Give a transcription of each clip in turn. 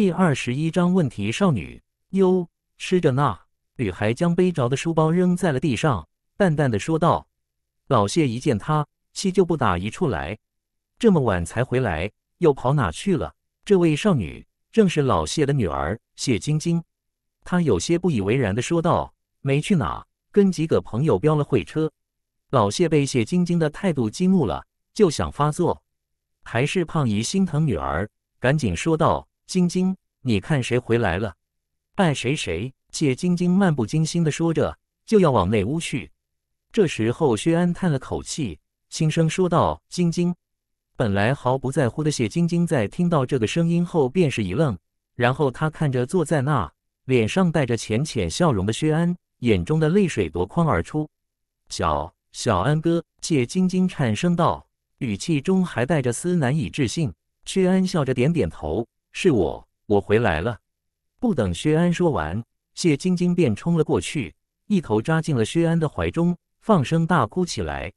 第二十一章问题少女哟，吃着呢。女孩将背着的书包扔在了地上，淡淡的说道。老谢一见她，气就不打一处来，这么晚才回来，又跑哪去了？这位少女正是老谢的女儿谢晶晶。她有些不以为然的说道：“没去哪，跟几个朋友飙了会车。”老谢被谢晶晶的态度激怒了，就想发作，还是胖姨心疼女儿，赶紧说道。晶晶，你看谁回来了？爱谁谁。谢晶晶漫不经心地说着，就要往内屋去。这时，候，薛安叹了口气，轻声说道：“晶晶。”本来毫不在乎的谢晶晶在听到这个声音后，便是一愣，然后她看着坐在那，脸上带着浅浅笑容的薛安，眼中的泪水夺眶而出。“小小安哥。”谢晶晶颤声道，语气中还带着丝难以置信。薛安笑着点点头。是我，我回来了。不等薛安说完，谢晶晶便冲了过去，一头扎进了薛安的怀中，放声大哭起来。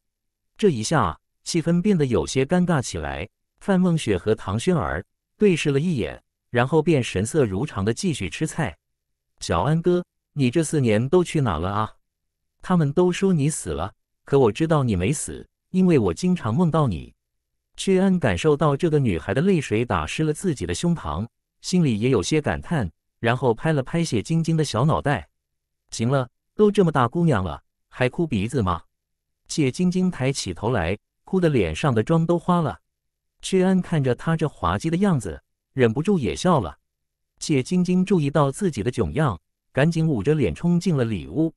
这一下，气氛变得有些尴尬起来。范梦雪和唐轩儿对视了一眼，然后便神色如常的继续吃菜。小安哥，你这四年都去哪了啊？他们都说你死了，可我知道你没死，因为我经常梦到你。屈安感受到这个女孩的泪水打湿了自己的胸膛，心里也有些感叹，然后拍了拍谢晶晶的小脑袋：“行了，都这么大姑娘了，还哭鼻子吗？”谢晶晶抬起头来，哭得脸上的妆都花了。屈安看着她这滑稽的样子，忍不住也笑了。谢晶晶注意到自己的窘样，赶紧捂着脸冲进了里屋。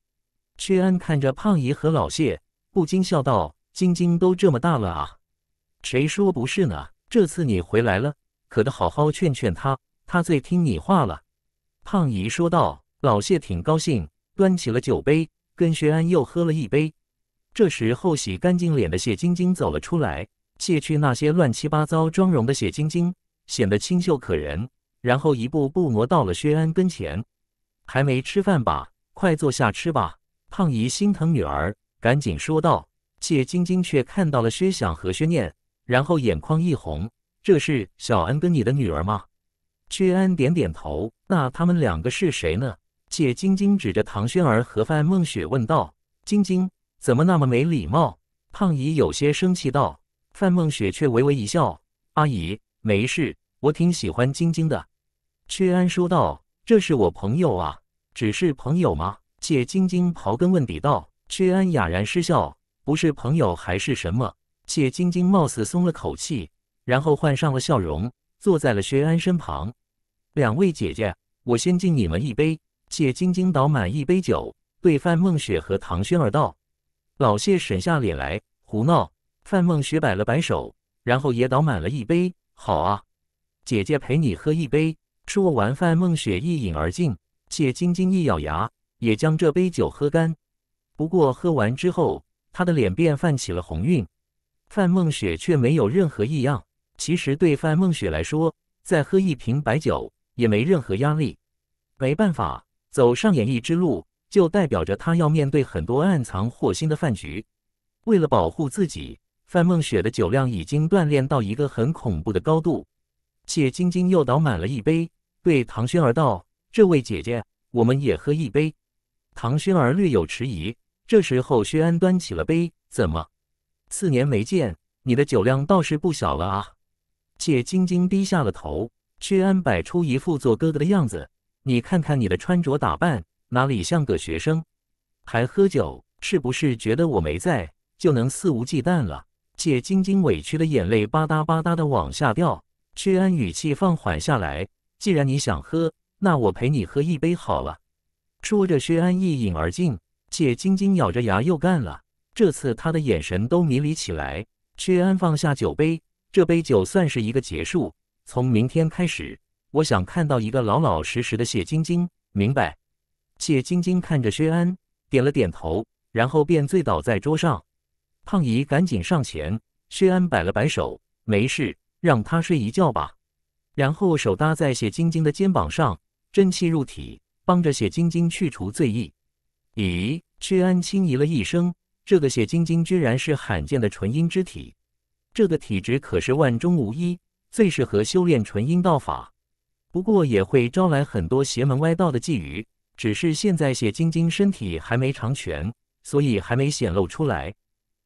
屈安看着胖姨和老谢，不禁笑道：“晶晶都这么大了啊！”谁说不是呢？这次你回来了，可得好好劝劝他，他最听你话了。”胖姨说道。老谢挺高兴，端起了酒杯，跟薛安又喝了一杯。这时候，洗干净脸的谢晶晶走了出来。卸去那些乱七八糟妆容的谢晶晶显得清秀可人，然后一步步挪到了薛安跟前。“还没吃饭吧？快坐下吃吧。”胖姨心疼女儿，赶紧说道。谢晶晶却看到了薛想和薛念。然后眼眶一红，这是小恩跟你的女儿吗？薛安点点头。那他们两个是谁呢？谢晶晶指着唐轩儿和范梦雪问道：“晶晶怎么那么没礼貌？”胖姨有些生气道。范梦雪却微微一笑：“阿姨没事，我挺喜欢晶晶的。”薛安说道：“这是我朋友啊，只是朋友吗？”谢晶晶刨根问底道。薛安哑然失笑：“不是朋友还是什么？”谢晶晶貌似松了口气，然后换上了笑容，坐在了薛安身旁。两位姐姐，我先敬你们一杯。谢晶晶倒满一杯酒，对范梦雪和唐轩儿道：“老谢，沈下脸来，胡闹。”范梦雪摆了摆手，然后也倒满了一杯。好啊，姐姐陪你喝一杯。说完，范梦雪一饮而尽。谢晶晶一咬牙，也将这杯酒喝干。不过喝完之后，她的脸便泛起了红晕。范梦雪却没有任何异样。其实对范梦雪来说，再喝一瓶白酒也没任何压力。没办法，走上演艺之路，就代表着她要面对很多暗藏祸心的饭局。为了保护自己，范梦雪的酒量已经锻炼到一个很恐怖的高度。且晶晶又倒满了一杯，对唐轩儿道：“这位姐姐，我们也喝一杯。”唐轩儿略有迟疑。这时候，薛安端起了杯，怎么？四年没见，你的酒量倒是不小了啊！谢晶晶低下了头，薛安摆出一副做哥哥的样子：“你看看你的穿着打扮，哪里像个学生？还喝酒，是不是觉得我没在就能肆无忌惮了？”谢晶晶委屈的眼泪吧嗒吧嗒的往下掉。薛安语气放缓下来：“既然你想喝，那我陪你喝一杯好了。”说着，薛安一饮而尽，谢晶晶咬着牙又干了。这次他的眼神都迷离起来。薛安放下酒杯，这杯酒算是一个结束。从明天开始，我想看到一个老老实实的谢晶晶。明白？谢晶晶看着薛安，点了点头，然后便醉倒在桌上。胖姨赶紧上前，薛安摆了摆手，没事，让他睡一觉吧。然后手搭在谢晶晶的肩膀上，真气入体，帮着谢晶晶去除醉意。咦？薛安轻咦了一声。这个血晶晶居然是罕见的纯阴之体，这个体质可是万中无一，最适合修炼纯阴道法。不过也会招来很多邪门歪道的觊觎。只是现在血晶晶身体还没长全，所以还没显露出来。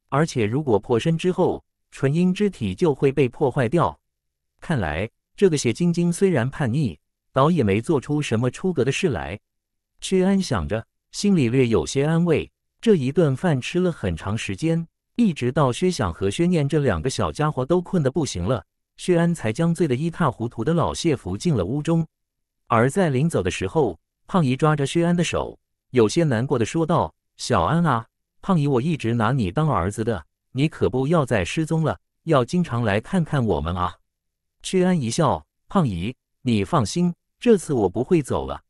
而且如果破身之后，纯阴之体就会被破坏掉。看来这个血晶晶虽然叛逆，倒也没做出什么出格的事来。屈安想着，心里略有些安慰。这一顿饭吃了很长时间，一直到薛想和薛念这两个小家伙都困得不行了，薛安才将醉得一塌糊涂的老谢扶进了屋中。而在临走的时候，胖姨抓着薛安的手，有些难过的说道：“小安啊，胖姨我一直拿你当儿子的，你可不要再失踪了，要经常来看看我们啊。”薛安一笑：“胖姨，你放心，这次我不会走了。”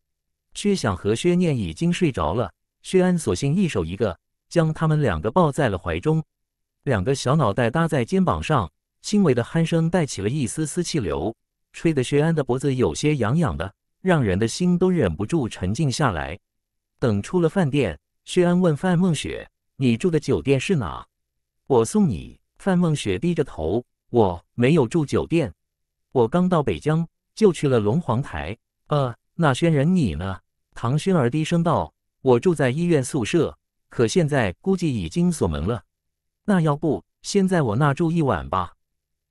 薛想和薛念已经睡着了。薛安索性一手一个，将他们两个抱在了怀中，两个小脑袋搭在肩膀上，轻微的鼾声带起了一丝丝气流，吹得薛安的脖子有些痒痒的，让人的心都忍不住沉静下来。等出了饭店，薛安问范梦雪：“你住的酒店是哪？”“我送你。”范梦雪低着头：“我没有住酒店，我刚到北疆就去了龙皇台。”“呃，那轩人你呢？”唐轩儿低声道。我住在医院宿舍，可现在估计已经锁门了。那要不先在我那住一晚吧？”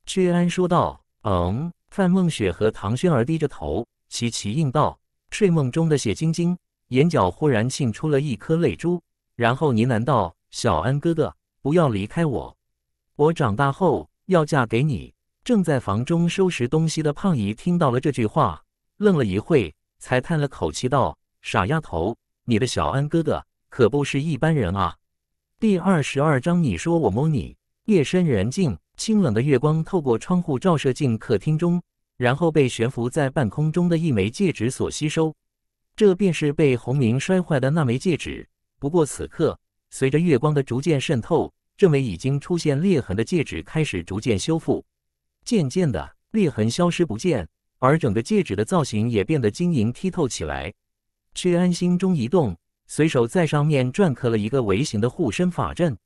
薛安说道。“嗯。”范梦雪和唐轩儿低着头齐齐应道。睡梦中的血晶晶眼角忽然沁出了一颗泪珠，然后呢喃道：“小安哥哥，不要离开我，我长大后要嫁给你。”正在房中收拾东西的胖姨听到了这句话，愣了一会，才叹了口气道：“傻丫头。”你的小安哥哥可不是一般人啊。第二十二章，你说我摸你。夜深人静，清冷的月光透过窗户照射进客厅中，然后被悬浮在半空中的一枚戒指所吸收。这便是被洪明摔坏的那枚戒指。不过此刻，随着月光的逐渐渗透，这枚已经出现裂痕的戒指开始逐渐修复。渐渐的，裂痕消失不见，而整个戒指的造型也变得晶莹剔透起来。薛安心中一动，随手在上面篆刻了一个微型的护身法阵。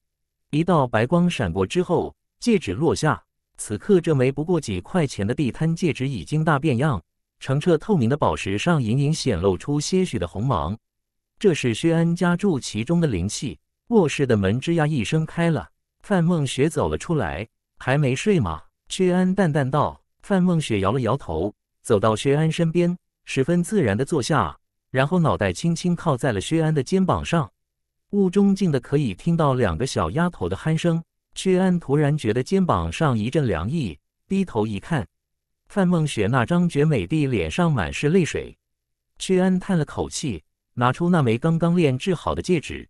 一道白光闪过之后，戒指落下。此刻，这枚不过几块钱的地摊戒指已经大变样，澄澈透明的宝石上隐隐显露出些许的红芒。这是薛安家住其中的灵气。卧室的门吱呀一声开了，范梦雪走了出来。还没睡吗？薛安淡淡道。范梦雪摇了摇头，走到薛安身边，十分自然地坐下。然后脑袋轻轻靠在了薛安的肩膀上，雾中静的可以听到两个小丫头的鼾声。薛安突然觉得肩膀上一阵凉意，低头一看，范梦雪那张绝美的脸上满是泪水。薛安叹了口气，拿出那枚刚刚炼制好的戒指：“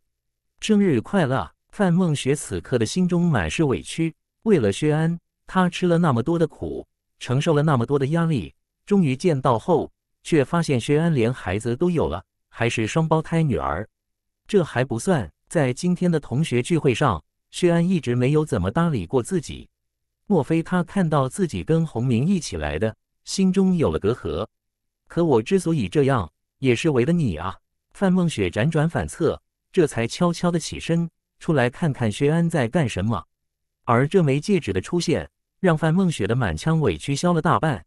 生日快乐！”范梦雪此刻的心中满是委屈，为了薛安，她吃了那么多的苦，承受了那么多的压力，终于见到后。却发现薛安连孩子都有了，还是双胞胎女儿。这还不算，在今天的同学聚会上，薛安一直没有怎么搭理过自己。莫非他看到自己跟洪明一起来的，心中有了隔阂？可我之所以这样，也是为了你啊！范梦雪辗转反侧，这才悄悄的起身出来看看薛安在干什么。而这枚戒指的出现，让范梦雪的满腔委屈消了大半。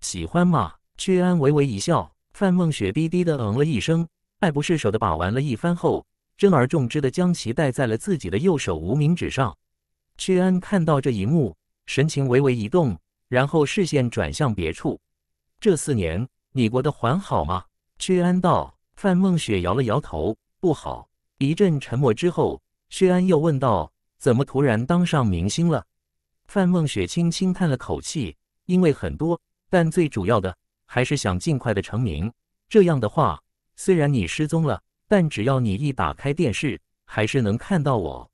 喜欢吗？屈安微微一笑，范梦雪低低的嗯了一声，爱不释手的把玩了一番后，珍而重之的将其戴在了自己的右手无名指上。屈安看到这一幕，神情微微一动，然后视线转向别处。这四年，你过得还好吗？屈安道。范梦雪摇了摇头，不好。一阵沉默之后，薛安又问道：“怎么突然当上明星了？”范梦雪轻轻叹了口气，因为很多，但最主要的。还是想尽快的成名。这样的话，虽然你失踪了，但只要你一打开电视，还是能看到我。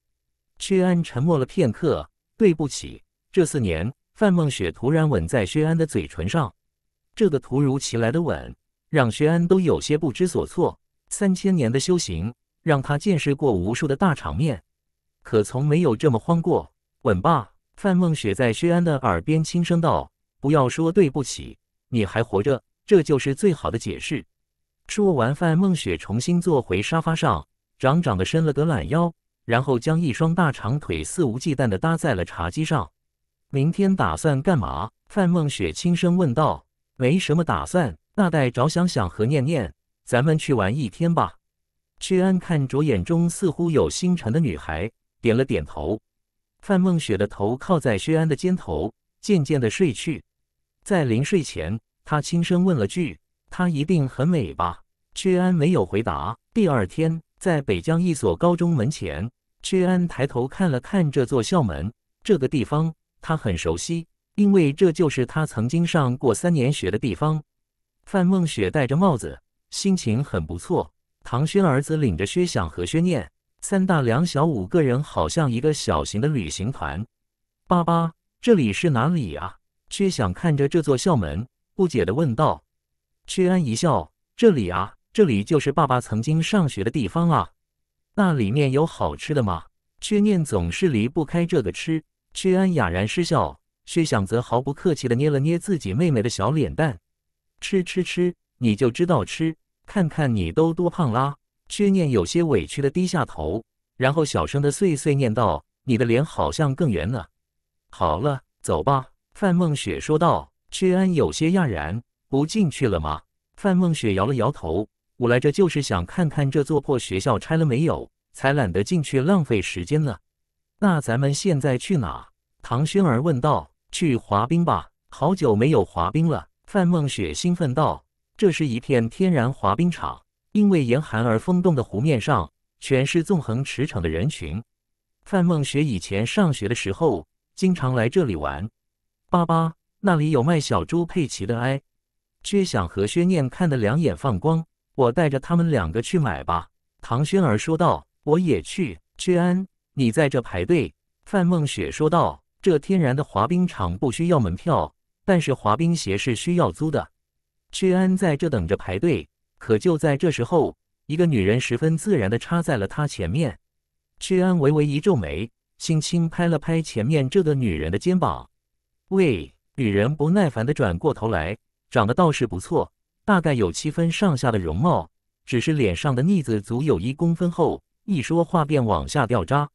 薛安沉默了片刻，对不起。这四年，范梦雪突然吻在薛安的嘴唇上。这个突如其来的吻，让薛安都有些不知所措。三千年的修行，让他见识过无数的大场面，可从没有这么慌过。吻吧，范梦雪在薛安的耳边轻声道：“不要说对不起。”你还活着，这就是最好的解释。说完，范梦雪重新坐回沙发上，长长地伸了个懒腰，然后将一双大长腿肆无忌惮地搭在了茶几上。明天打算干嘛？范梦雪轻声问道。没什么打算，那带着想想和念念，咱们去玩一天吧。薛安看着眼中似乎有星辰的女孩，点了点头。范梦雪的头靠在薛安的肩头，渐渐地睡去。在临睡前，他轻声问了句：“她一定很美吧？”屈安没有回答。第二天，在北疆一所高中门前，屈安抬头看了看这座校门，这个地方他很熟悉，因为这就是他曾经上过三年学的地方。范梦雪戴着帽子，心情很不错。唐轩儿子领着薛想和薛念，三大两小五个人，好像一个小型的旅行团。爸爸，这里是哪里啊？薛想看着这座校门，不解的问道：“薛安一笑，这里啊，这里就是爸爸曾经上学的地方啊。那里面有好吃的吗？”薛念总是离不开这个吃。薛安哑然失笑。薛想则毫不客气的捏了捏自己妹妹的小脸蛋：“吃吃吃，你就知道吃，看看你都多胖啦！”薛念有些委屈的低下头，然后小声的碎碎念道：“你的脸好像更圆了。”好了，走吧。范梦雪说道：“屈安有些讶然，不进去了吗？”范梦雪摇了摇头：“我来这就是想看看这座破学校拆了没有，才懒得进去浪费时间呢。”“那咱们现在去哪？”唐轩儿问道。“去滑冰吧，好久没有滑冰了。”范梦雪兴奋道：“这是一片天然滑冰场，因为严寒而封冻的湖面上，全是纵横驰骋的人群。”范梦雪以前上学的时候，经常来这里玩。爸爸那里有卖小猪佩奇的，哎，薛想和薛念看的两眼放光。我带着他们两个去买吧，唐轩儿说道。我也去，薛安，你在这排队。范梦雪说道。这天然的滑冰场不需要门票，但是滑冰鞋是需要租的。薛安在这等着排队，可就在这时候，一个女人十分自然的插在了他前面。薛安微微一皱眉，轻轻拍了拍前面这个女人的肩膀。喂，女人不耐烦地转过头来，长得倒是不错，大概有七分上下的容貌，只是脸上的腻子足有一公分厚，一说话便往下掉渣。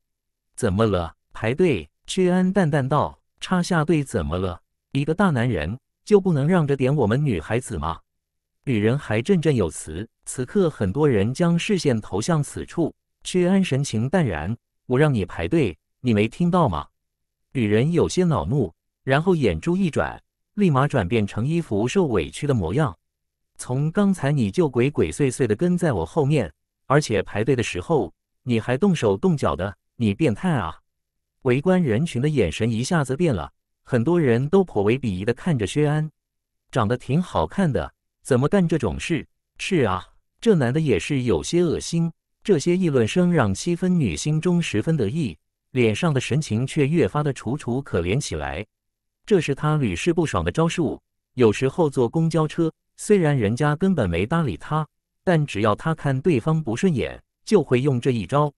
怎么了？排队？薛安淡淡道：“插下队怎么了？一个大男人就不能让着点我们女孩子吗？”女人还振振有词。此刻，很多人将视线投向此处。薛安神情淡然：“我让你排队，你没听到吗？”女人有些恼怒。然后眼珠一转，立马转变成一副受委屈的模样。从刚才你就鬼鬼祟祟的跟在我后面，而且排队的时候你还动手动脚的，你变态啊！围观人群的眼神一下子变了，很多人都颇为鄙夷的看着薛安，长得挺好看的，怎么干这种事？是啊，这男的也是有些恶心。这些议论声让七分女心中十分得意，脸上的神情却越发的楚楚可怜起来。这是他屡试不爽的招数。有时候坐公交车，虽然人家根本没搭理他，但只要他看对方不顺眼，就会用这一招，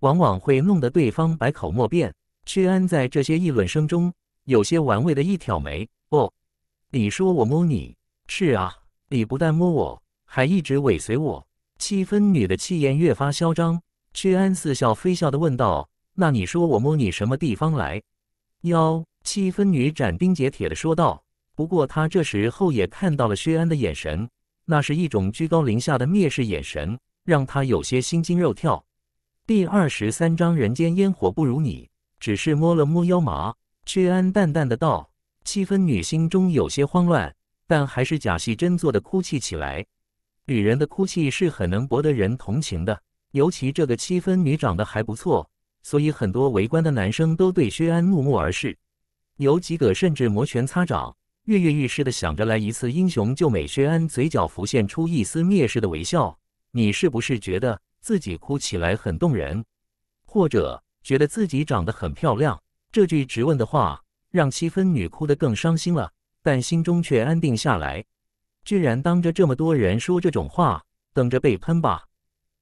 往往会弄得对方百口莫辩。屈安在这些议论声中，有些玩味地一挑眉：“哦，你说我摸你？是啊，你不但摸我，还一直尾随我。”七分女的气焰越发嚣张。屈安似笑非笑地问道：“那你说我摸你什么地方来？”“腰。”七分女斩钉截铁的说道：“不过她这时候也看到了薛安的眼神，那是一种居高临下的蔑视眼神，让她有些心惊肉跳。”第二十三章人间烟火不如你。只是摸了摸腰麻，薛安淡淡的道。七分女心中有些慌乱，但还是假戏真做的哭泣起来。女人的哭泣是很能博得人同情的，尤其这个七分女长得还不错，所以很多围观的男生都对薛安怒目而视。有几个甚至摩拳擦掌、跃跃欲试的想着来一次英雄救美。薛安嘴角浮现出一丝蔑视的微笑：“你是不是觉得自己哭起来很动人，或者觉得自己长得很漂亮？”这句质问的话让七分女哭得更伤心了，但心中却安定下来。居然当着这么多人说这种话，等着被喷吧。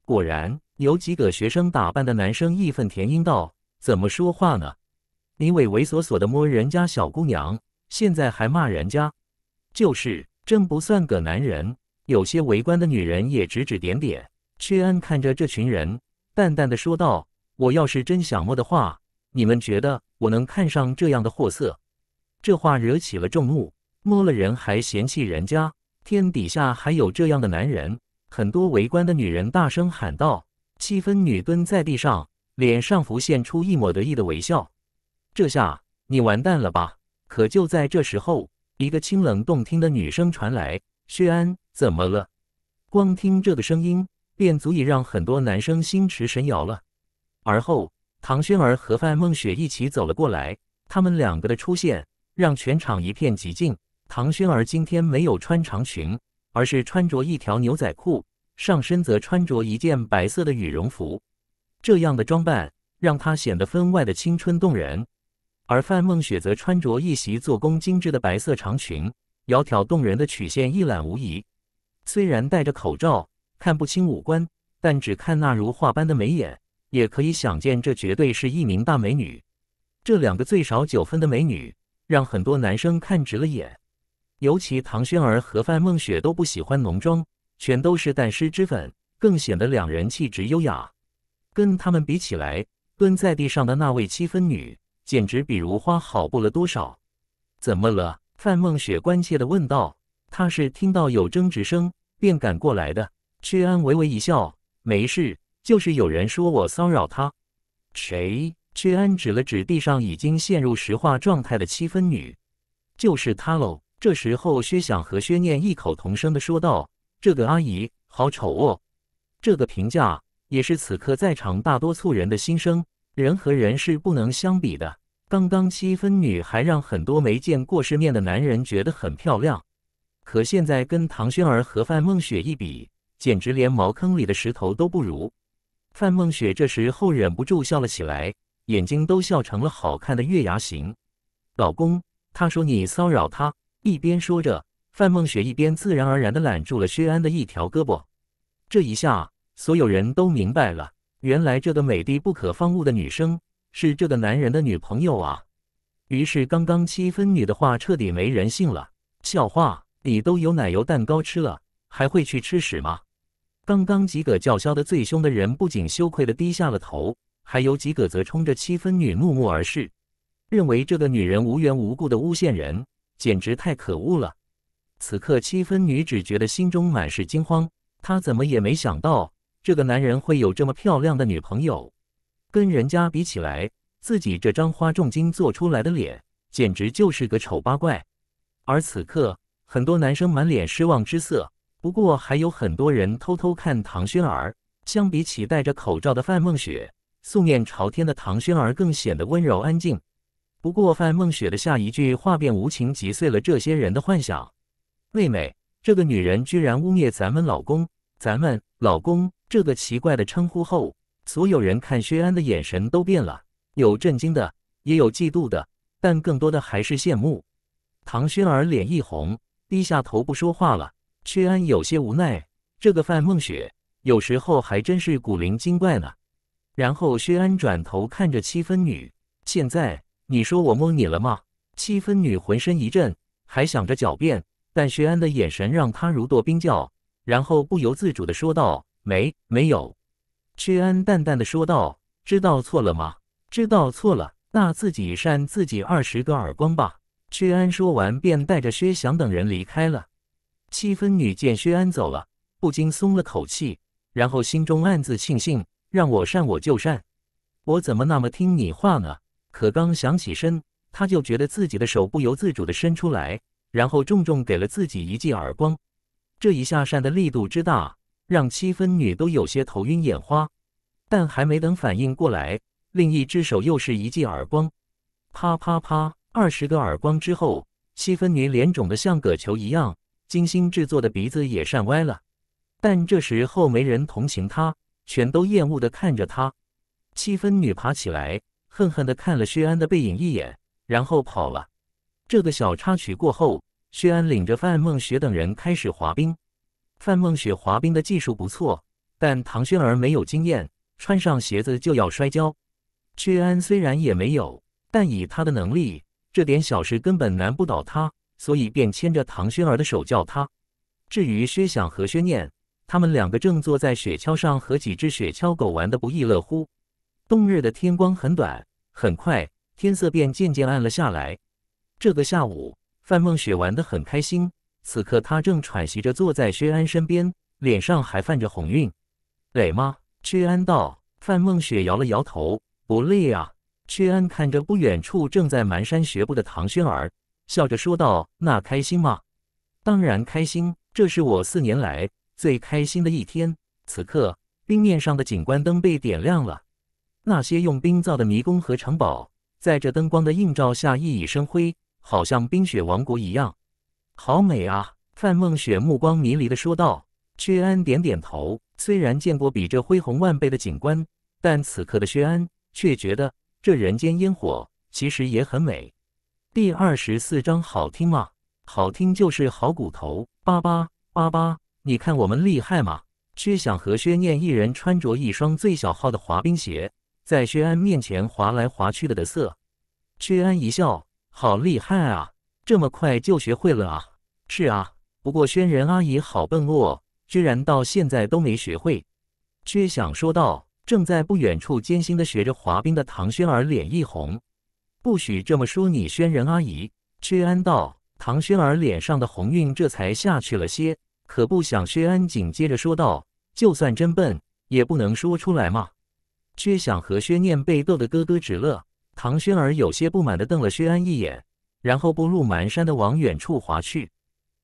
果然，有几个学生打扮的男生义愤填膺道：“怎么说话呢？”你畏畏缩缩的摸人家小姑娘，现在还骂人家，就是真不算个男人。有些围观的女人也指指点点。薛安看着这群人，淡淡的说道：“我要是真想摸的话，你们觉得我能看上这样的货色？”这话惹起了众怒，摸了人还嫌弃人家，天底下还有这样的男人？很多围观的女人大声喊道。七分女蹲在地上，脸上浮现出一抹得意的微笑。这下你完蛋了吧？可就在这时候，一个清冷动听的女声传来：“薛安，怎么了？”光听这个声音，便足以让很多男生心驰神摇了。而后，唐轩儿和范梦雪一起走了过来。他们两个的出现，让全场一片寂静。唐轩儿今天没有穿长裙，而是穿着一条牛仔裤，上身则穿着一件白色的羽绒服。这样的装扮，让她显得分外的青春动人。而范梦雪则穿着一袭做工精致的白色长裙，窈窕动人的曲线一览无遗。虽然戴着口罩看不清五官，但只看那如画般的眉眼，也可以想见这绝对是一名大美女。这两个最少九分的美女，让很多男生看直了眼。尤其唐轩儿和范梦雪都不喜欢浓妆，全都是淡湿脂粉，更显得两人气质优雅。跟他们比起来，蹲在地上的那位七分女。简直比如花好不了多少，怎么了？范梦雪关切的问道。她是听到有争执声，便赶过来的。屈安微微一笑：“没事，就是有人说我骚扰她。”谁？屈安指了指地上已经陷入石化状态的七分女：“就是她喽。”这时候，薛想和薛念异口同声的说道：“这个阿姨好丑哦。”这个评价也是此刻在场大多数人的心声。人和人是不能相比的。刚刚七分女还让很多没见过世面的男人觉得很漂亮，可现在跟唐轩儿和范梦雪一比，简直连茅坑里的石头都不如。范梦雪这时候忍不住笑了起来，眼睛都笑成了好看的月牙形。老公，他说你骚扰他。一边说着，范梦雪一边自然而然地揽住了薛安的一条胳膊。这一下，所有人都明白了。原来这个美丽不可方物的女生是这个男人的女朋友啊！于是刚刚七分女的话彻底没人性了。笑话，你都有奶油蛋糕吃了，还会去吃屎吗？刚刚几个叫嚣的最凶的人不仅羞愧的低下了头，还有几个则冲着七分女怒目而视，认为这个女人无缘无故的诬陷人，简直太可恶了。此刻七分女只觉得心中满是惊慌，她怎么也没想到。这个男人会有这么漂亮的女朋友，跟人家比起来，自己这张花重金做出来的脸，简直就是个丑八怪。而此刻，很多男生满脸失望之色，不过还有很多人偷偷看唐轩儿。相比起戴着口罩的范梦雪，素面朝天的唐轩儿更显得温柔安静。不过，范梦雪的下一句话便无情击碎了这些人的幻想。妹妹，这个女人居然污蔑咱们老公，咱们老公！这个奇怪的称呼后，所有人看薛安的眼神都变了，有震惊的，也有嫉妒的，但更多的还是羡慕。唐轩儿脸一红，低下头不说话了。薛安有些无奈，这个范梦雪有时候还真是古灵精怪呢。然后薛安转头看着七分女，现在你说我蒙你了吗？七分女浑身一震，还想着狡辩，但薛安的眼神让她如堕冰窖，然后不由自主的说道。没没有，屈安淡淡的说道：“知道错了吗？知道错了，那自己扇自己二十个耳光吧。”屈安说完便带着薛翔等人离开了。七分女见薛安走了，不禁松了口气，然后心中暗自庆幸：“让我扇我就扇，我怎么那么听你话呢？”可刚想起身，他就觉得自己的手不由自主的伸出来，然后重重给了自己一记耳光。这一下扇的力度之大。让七分女都有些头晕眼花，但还没等反应过来，另一只手又是一记耳光，啪啪啪，二十个耳光之后，七分女脸肿得像个球一样，精心制作的鼻子也扇歪了。但这时候没人同情她，全都厌恶地看着她。七分女爬起来，恨恨地看了薛安的背影一眼，然后跑了。这个小插曲过后，薛安领着范梦雪等人开始滑冰。范梦雪滑冰的技术不错，但唐轩儿没有经验，穿上鞋子就要摔跤。薛安虽然也没有，但以他的能力，这点小事根本难不倒他，所以便牵着唐轩儿的手叫他。至于薛想和薛念，他们两个正坐在雪橇上，和几只雪橇狗玩得不亦乐乎。冬日的天光很短，很快天色便渐渐暗了下来。这个下午，范梦雪玩得很开心。此刻他正喘息着坐在薛安身边，脸上还泛着红晕。累吗？薛安道。范梦雪摇了摇头，不累啊。薛安看着不远处正在蹒跚学步的唐轩儿，笑着说道：“那开心吗？”“当然开心，这是我四年来最开心的一天。”此刻，冰面上的景观灯被点亮了，那些用冰造的迷宫和城堡，在这灯光的映照下熠熠生辉，好像冰雪王国一样。好美啊！范梦雪目光迷离的说道。薛安点点头，虽然见过比这恢宏万倍的景观，但此刻的薛安却觉得这人间烟火其实也很美。第二十四章好听吗？好听就是好骨头。八八八八，你看我们厉害吗？薛想和薛念一人穿着一双最小号的滑冰鞋，在薛安面前滑来滑去的的色。薛安一笑，好厉害啊！这么快就学会了啊！是啊，不过轩仁阿姨好笨哦，居然到现在都没学会。薛想说道。正在不远处艰辛的学着滑冰的唐轩儿脸一红。不许这么说你轩仁阿姨。薛安道。唐轩儿脸上的红晕这才下去了些。可不想薛安紧接着说道，就算真笨，也不能说出来嘛。薛想和薛念被逗得咯咯直乐。唐轩儿有些不满的瞪了薛安一眼。然后步入蹒山的往远处滑去。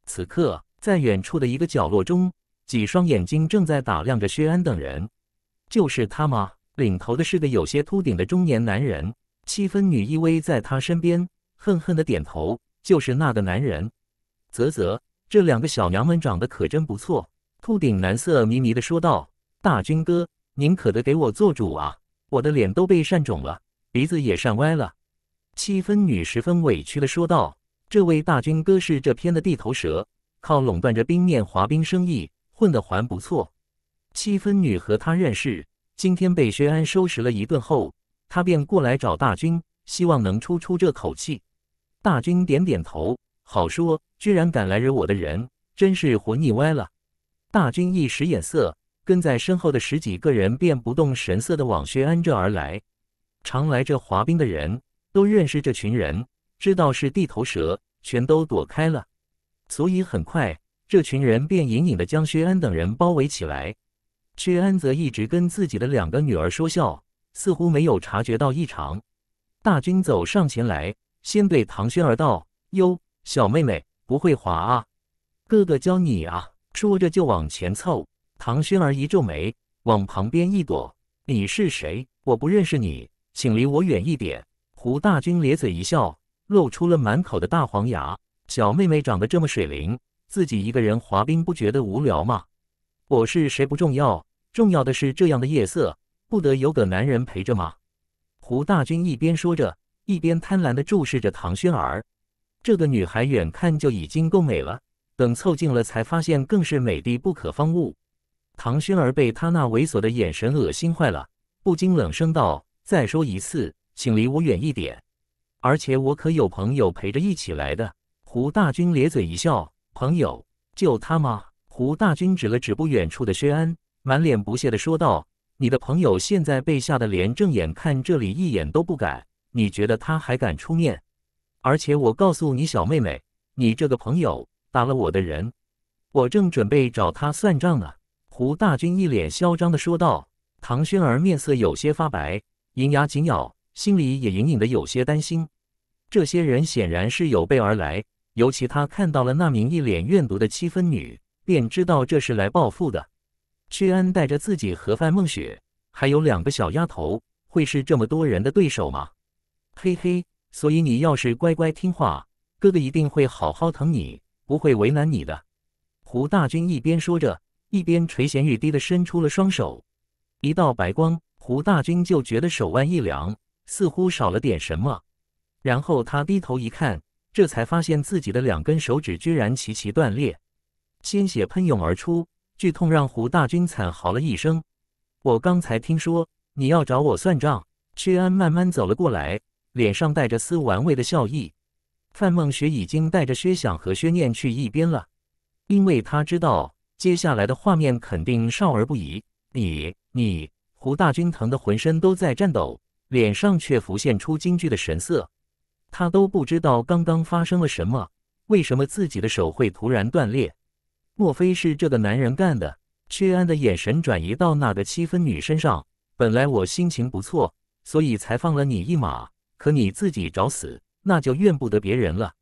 此刻，在远处的一个角落中，几双眼睛正在打量着薛安等人。就是他吗？领头的是个有些秃顶的中年男人，七分女依偎在他身边，恨恨的点头。就是那个男人。啧啧，这两个小娘们长得可真不错。秃顶男色迷迷的说道：“大军哥，您可得给我做主啊！我的脸都被扇肿了，鼻子也扇歪了。”七分女十分委屈地说道：“这位大军哥是这片的地头蛇，靠垄断着冰面滑冰生意混得还不错。七分女和他认识，今天被薛安收拾了一顿后，他便过来找大军，希望能出出这口气。”大军点点头：“好说，居然敢来惹我的人，真是活腻歪了。”大军一使眼色，跟在身后的十几个人便不动神色地往薛安这而来。常来这滑冰的人。都认识这群人，知道是地头蛇，全都躲开了。所以很快，这群人便隐隐的将薛安等人包围起来。薛安则一直跟自己的两个女儿说笑，似乎没有察觉到异常。大军走上前来，先对唐轩儿道：“哟，小妹妹不会滑啊，哥哥教你啊。”说着就往前凑。唐轩儿一皱眉，往旁边一躲：“你是谁？我不认识你，请离我远一点。”胡大军咧嘴一笑，露出了满口的大黄牙。小妹妹长得这么水灵，自己一个人滑冰不觉得无聊吗？我是谁不重要，重要的是这样的夜色不得有个男人陪着吗？胡大军一边说着，一边贪婪地注视着唐轩儿。这个女孩远看就已经够美了，等凑近了才发现更是美的不可方物。唐轩儿被他那猥琐的眼神恶心坏了，不禁冷声道：“再说一次。”请离我远一点，而且我可有朋友陪着一起来的。胡大军咧嘴一笑：“朋友就他吗？”胡大军指了指不远处的薛安，满脸不屑的说道：“你的朋友现在被吓得连正眼看这里一眼都不敢，你觉得他还敢出面？而且我告诉你，小妹妹，你这个朋友打了我的人，我正准备找他算账呢。”胡大军一脸嚣张的说道。唐轩儿面色有些发白，银牙紧咬。心里也隐隐的有些担心，这些人显然是有备而来，尤其他看到了那名一脸怨毒的七分女，便知道这是来报复的。屈安带着自己和范梦雪，还有两个小丫头，会是这么多人的对手吗？嘿嘿，所以你要是乖乖听话，哥哥一定会好好疼你，不会为难你的。胡大军一边说着，一边垂涎欲滴的伸出了双手。一道白光，胡大军就觉得手腕一凉。似乎少了点什么，然后他低头一看，这才发现自己的两根手指居然齐齐断裂，鲜血喷涌而出，剧痛让胡大军惨嚎了一声。我刚才听说你要找我算账，薛安慢慢走了过来，脸上带着丝玩味的笑意。范梦雪已经带着薛想和薛念去一边了，因为他知道接下来的画面肯定少儿不宜。你你胡大军疼得浑身都在颤抖。脸上却浮现出惊惧的神色，他都不知道刚刚发生了什么，为什么自己的手会突然断裂？莫非是这个男人干的？薛安的眼神转移到那个七分女身上。本来我心情不错，所以才放了你一马，可你自己找死，那就怨不得别人了。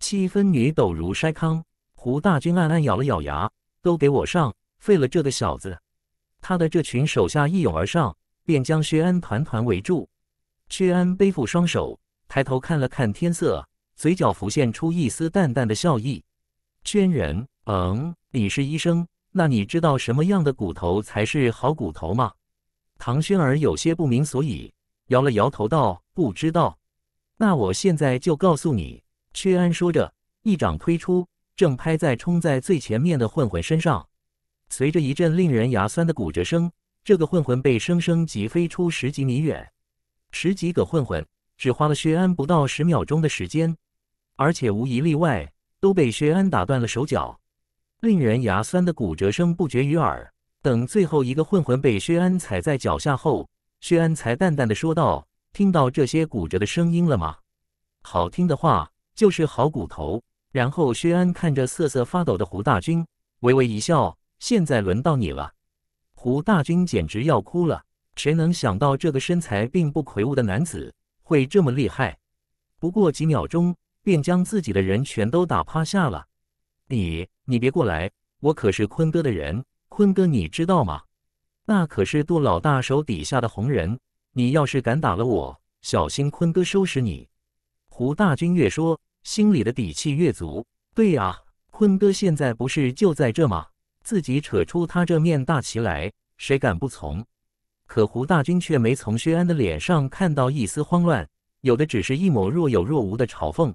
七分女抖如筛糠，胡大军暗暗咬了咬牙，都给我上，废了这个小子！他的这群手下一涌而上。便将薛安团团围住。薛安背负双手，抬头看了看天色，嘴角浮现出一丝淡淡的笑意。轩人，嗯，你是医生，那你知道什么样的骨头才是好骨头吗？唐轩儿有些不明所以，摇了摇头道：“不知道。”那我现在就告诉你。”薛安说着，一掌推出，正拍在冲在最前面的混混身上，随着一阵令人牙酸的骨折声。这个混混被生生挤飞出十几米远，十几个混混只花了薛安不到十秒钟的时间，而且无一例外都被薛安打断了手脚，令人牙酸的骨折声不绝于耳。等最后一个混混被薛安踩在脚下后，薛安才淡淡的说道：“听到这些骨折的声音了吗？好听的话就是好骨头。”然后薛安看着瑟瑟发抖的胡大军，微微一笑：“现在轮到你了。”胡大军简直要哭了！谁能想到这个身材并不魁梧的男子会这么厉害？不过几秒钟便将自己的人全都打趴下了。你你别过来，我可是坤哥的人，坤哥你知道吗？那可是杜老大手底下的红人，你要是敢打了我，小心坤哥收拾你！胡大军越说，心里的底气越足。对啊，坤哥现在不是就在这吗？自己扯出他这面大旗来，谁敢不从？可胡大军却没从薛安的脸上看到一丝慌乱，有的只是一抹若有若无的嘲讽。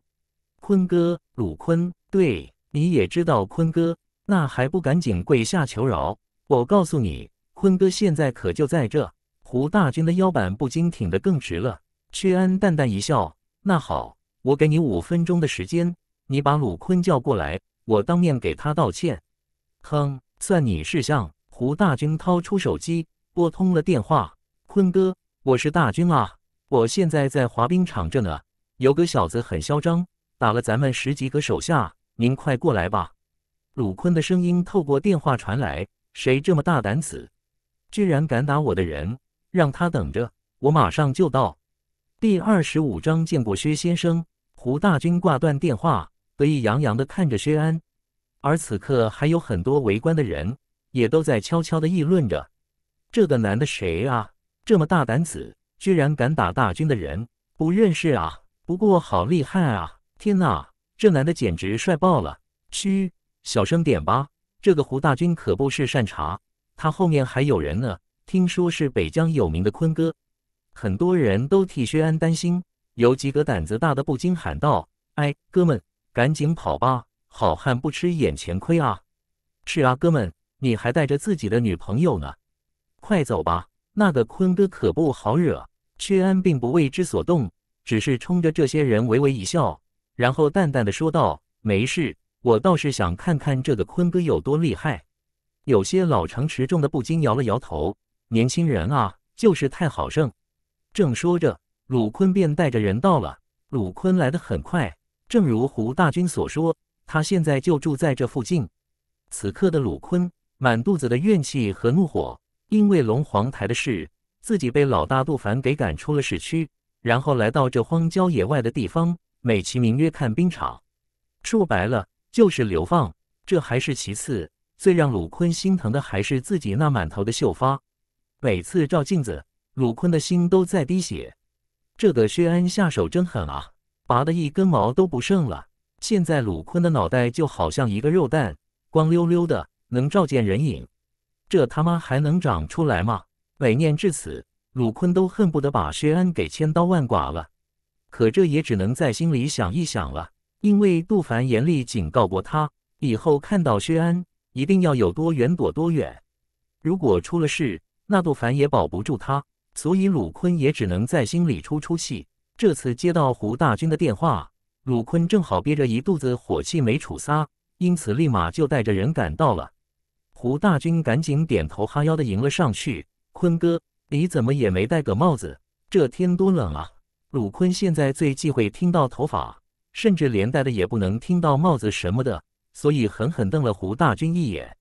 坤哥，鲁坤，对，你也知道坤哥，那还不赶紧跪下求饶？我告诉你，坤哥现在可就在这。胡大军的腰板不禁挺得更直了。薛安淡淡一笑：“那好，我给你五分钟的时间，你把鲁坤叫过来，我当面给他道歉。”哼，算你识相。胡大军掏出手机拨通了电话。坤哥，我是大军啊，我现在在滑冰场着呢，有个小子很嚣张，打了咱们十几个手下，您快过来吧。鲁坤的声音透过电话传来：“谁这么大胆子，居然敢打我的人？让他等着，我马上就到。”第二十五章见过薛先生。胡大军挂断电话，得意洋洋地看着薛安。而此刻，还有很多围观的人也都在悄悄地议论着：“这个男的谁啊？这么大胆子，居然敢打大军的人，不认识啊？不过好厉害啊！天哪，这男的简直帅爆了！”嘘，小声点吧，这个胡大军可不是善茬，他后面还有人呢。听说是北疆有名的坤哥，很多人都替薛安担心。有几个胆子大的不禁喊道：“哎，哥们，赶紧跑吧！”好汉不吃眼前亏啊！是啊，哥们，你还带着自己的女朋友呢，快走吧，那个坤哥可不好惹。薛安并不为之所动，只是冲着这些人微微一笑，然后淡淡的说道：“没事，我倒是想看看这个坤哥有多厉害。”有些老成持重的不禁摇了摇头：“年轻人啊，就是太好胜。”正说着，鲁坤便带着人到了。鲁坤来的很快，正如胡大军所说。他现在就住在这附近。此刻的鲁坤满肚子的怨气和怒火，因为龙皇台的事，自己被老大杜凡给赶出了市区，然后来到这荒郊野外的地方，美其名曰看冰场，说白了就是流放。这还是其次，最让鲁坤心疼的还是自己那满头的秀发，每次照镜子，鲁坤的心都在滴血。这个薛安下手真狠啊，拔的一根毛都不剩了。现在鲁坤的脑袋就好像一个肉蛋，光溜溜的，能照见人影。这他妈还能长出来吗？每念至此，鲁坤都恨不得把薛安给千刀万剐了。可这也只能在心里想一想了，因为杜凡严厉警告过他，以后看到薛安一定要有多远躲多远。如果出了事，那杜凡也保不住他。所以鲁坤也只能在心里出出气。这次接到胡大军的电话。鲁坤正好憋着一肚子火气没处撒，因此立马就带着人赶到了。胡大军赶紧点头哈腰的迎了上去：“坤哥，你怎么也没戴个帽子？这天多冷啊！”鲁坤现在最忌讳听到头发，甚至连戴的也不能听到帽子什么的，所以狠狠瞪了胡大军一眼：“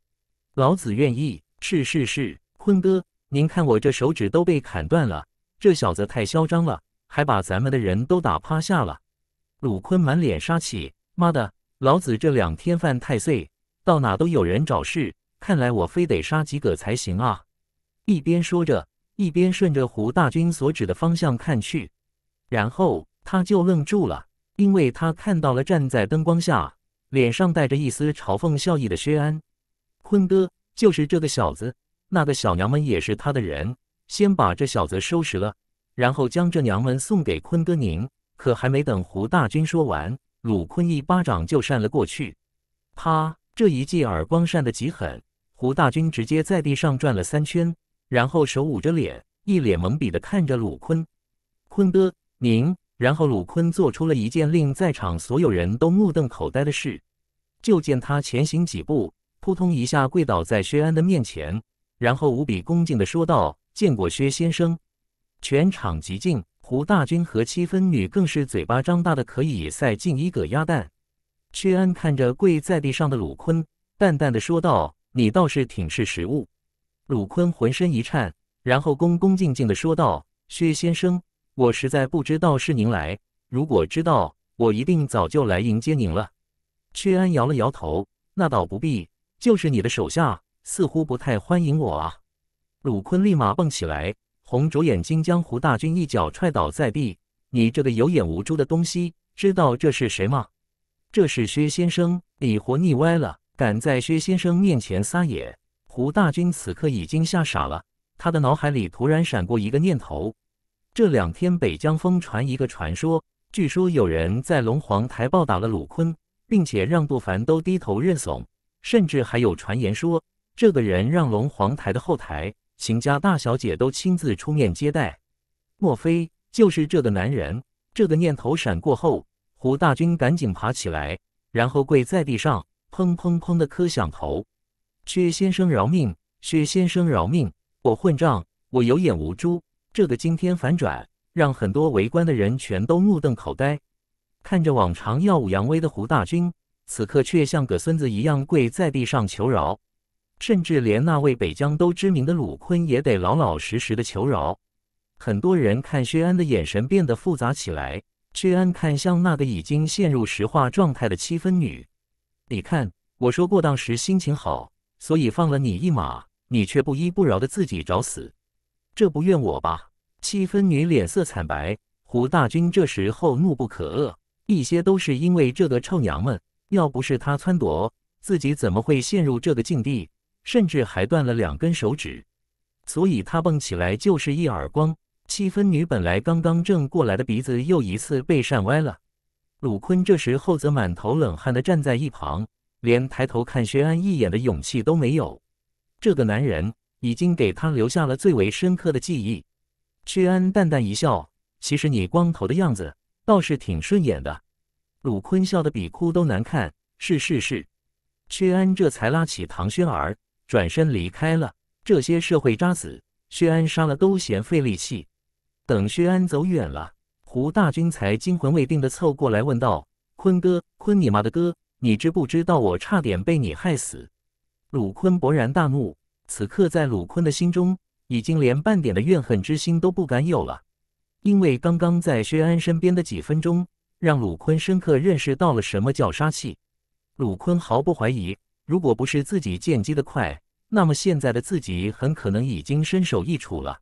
老子愿意！”“是是是，坤哥，您看我这手指都被砍断了。这小子太嚣张了，还把咱们的人都打趴下了。”鲁坤满脸杀气：“妈的，老子这两天犯太岁，到哪都有人找事，看来我非得杀几个才行啊！”一边说着，一边顺着胡大军所指的方向看去，然后他就愣住了，因为他看到了站在灯光下、脸上带着一丝嘲讽笑意的薛安。坤哥，就是这个小子，那个小娘们也是他的人。先把这小子收拾了，然后将这娘们送给坤哥您。可还没等胡大军说完，鲁坤一巴掌就扇了过去。啪！这一记耳光扇的极狠，胡大军直接在地上转了三圈，然后手捂着脸，一脸懵逼的看着鲁坤。坤哥，您……然后鲁坤做出了一件令在场所有人都目瞪口呆的事。就见他前行几步，扑通一下跪倒在薛安的面前，然后无比恭敬的说道：“见过薛先生。”全场寂静。胡大军和七分女更是嘴巴张大的可以塞进一个鸭蛋。薛安看着跪在地上的鲁坤，淡淡的说道：“你倒是挺识时务。”鲁坤浑身一颤，然后恭恭敬敬的说道：“薛先生，我实在不知道是您来，如果知道，我一定早就来迎接您了。”薛安摇了摇头：“那倒不必，就是你的手下似乎不太欢迎我啊。”鲁坤立马蹦起来。红着眼睛，将胡大军一脚踹倒在地。你这个有眼无珠的东西，知道这是谁吗？这是薛先生，你活腻歪了，敢在薛先生面前撒野？胡大军此刻已经吓傻了，他的脑海里突然闪过一个念头：这两天北疆疯传一个传说，据说有人在龙皇台暴打了鲁坤，并且让不凡都低头认怂，甚至还有传言说，这个人让龙皇台的后台。邢家大小姐都亲自出面接待，莫非就是这个男人？这个念头闪过后，胡大军赶紧爬起来，然后跪在地上，砰砰砰的磕响头：“薛先生饶命，薛先生饶命！我混账，我有眼无珠。”这个惊天反转让很多围观的人全都目瞪口呆，看着往常耀武扬威的胡大军，此刻却像个孙子一样跪在地上求饶。甚至连那位北疆都知名的鲁坤也得老老实实的求饶。很多人看薛安的眼神变得复杂起来。薛安看向那个已经陷入石化状态的七分女：“你看，我说过当时心情好，所以放了你一马，你却不依不饶的自己找死，这不怨我吧？”七分女脸色惨白。胡大军这时候怒不可遏：“一些都是因为这个臭娘们，要不是她撺掇，自己怎么会陷入这个境地？”甚至还断了两根手指，所以他蹦起来就是一耳光。七分女本来刚刚正过来的鼻子又一次被扇歪了。鲁坤这时候则满头冷汗的站在一旁，连抬头看薛安一眼的勇气都没有。这个男人已经给他留下了最为深刻的记忆。薛安淡淡一笑：“其实你光头的样子倒是挺顺眼的。”鲁坤笑得比哭都难看。“是是是。”薛安这才拉起唐轩儿。转身离开了，这些社会渣子，薛安杀了都嫌费力气。等薛安走远了，胡大军才惊魂未定地凑过来问道：“坤哥，坤你妈的哥，你知不知道我差点被你害死？”鲁坤勃然大怒，此刻在鲁坤的心中，已经连半点的怨恨之心都不敢有了，因为刚刚在薛安身边的几分钟，让鲁坤深刻认识到了什么叫杀气。鲁坤毫不怀疑。如果不是自己见机的快，那么现在的自己很可能已经身首异处了。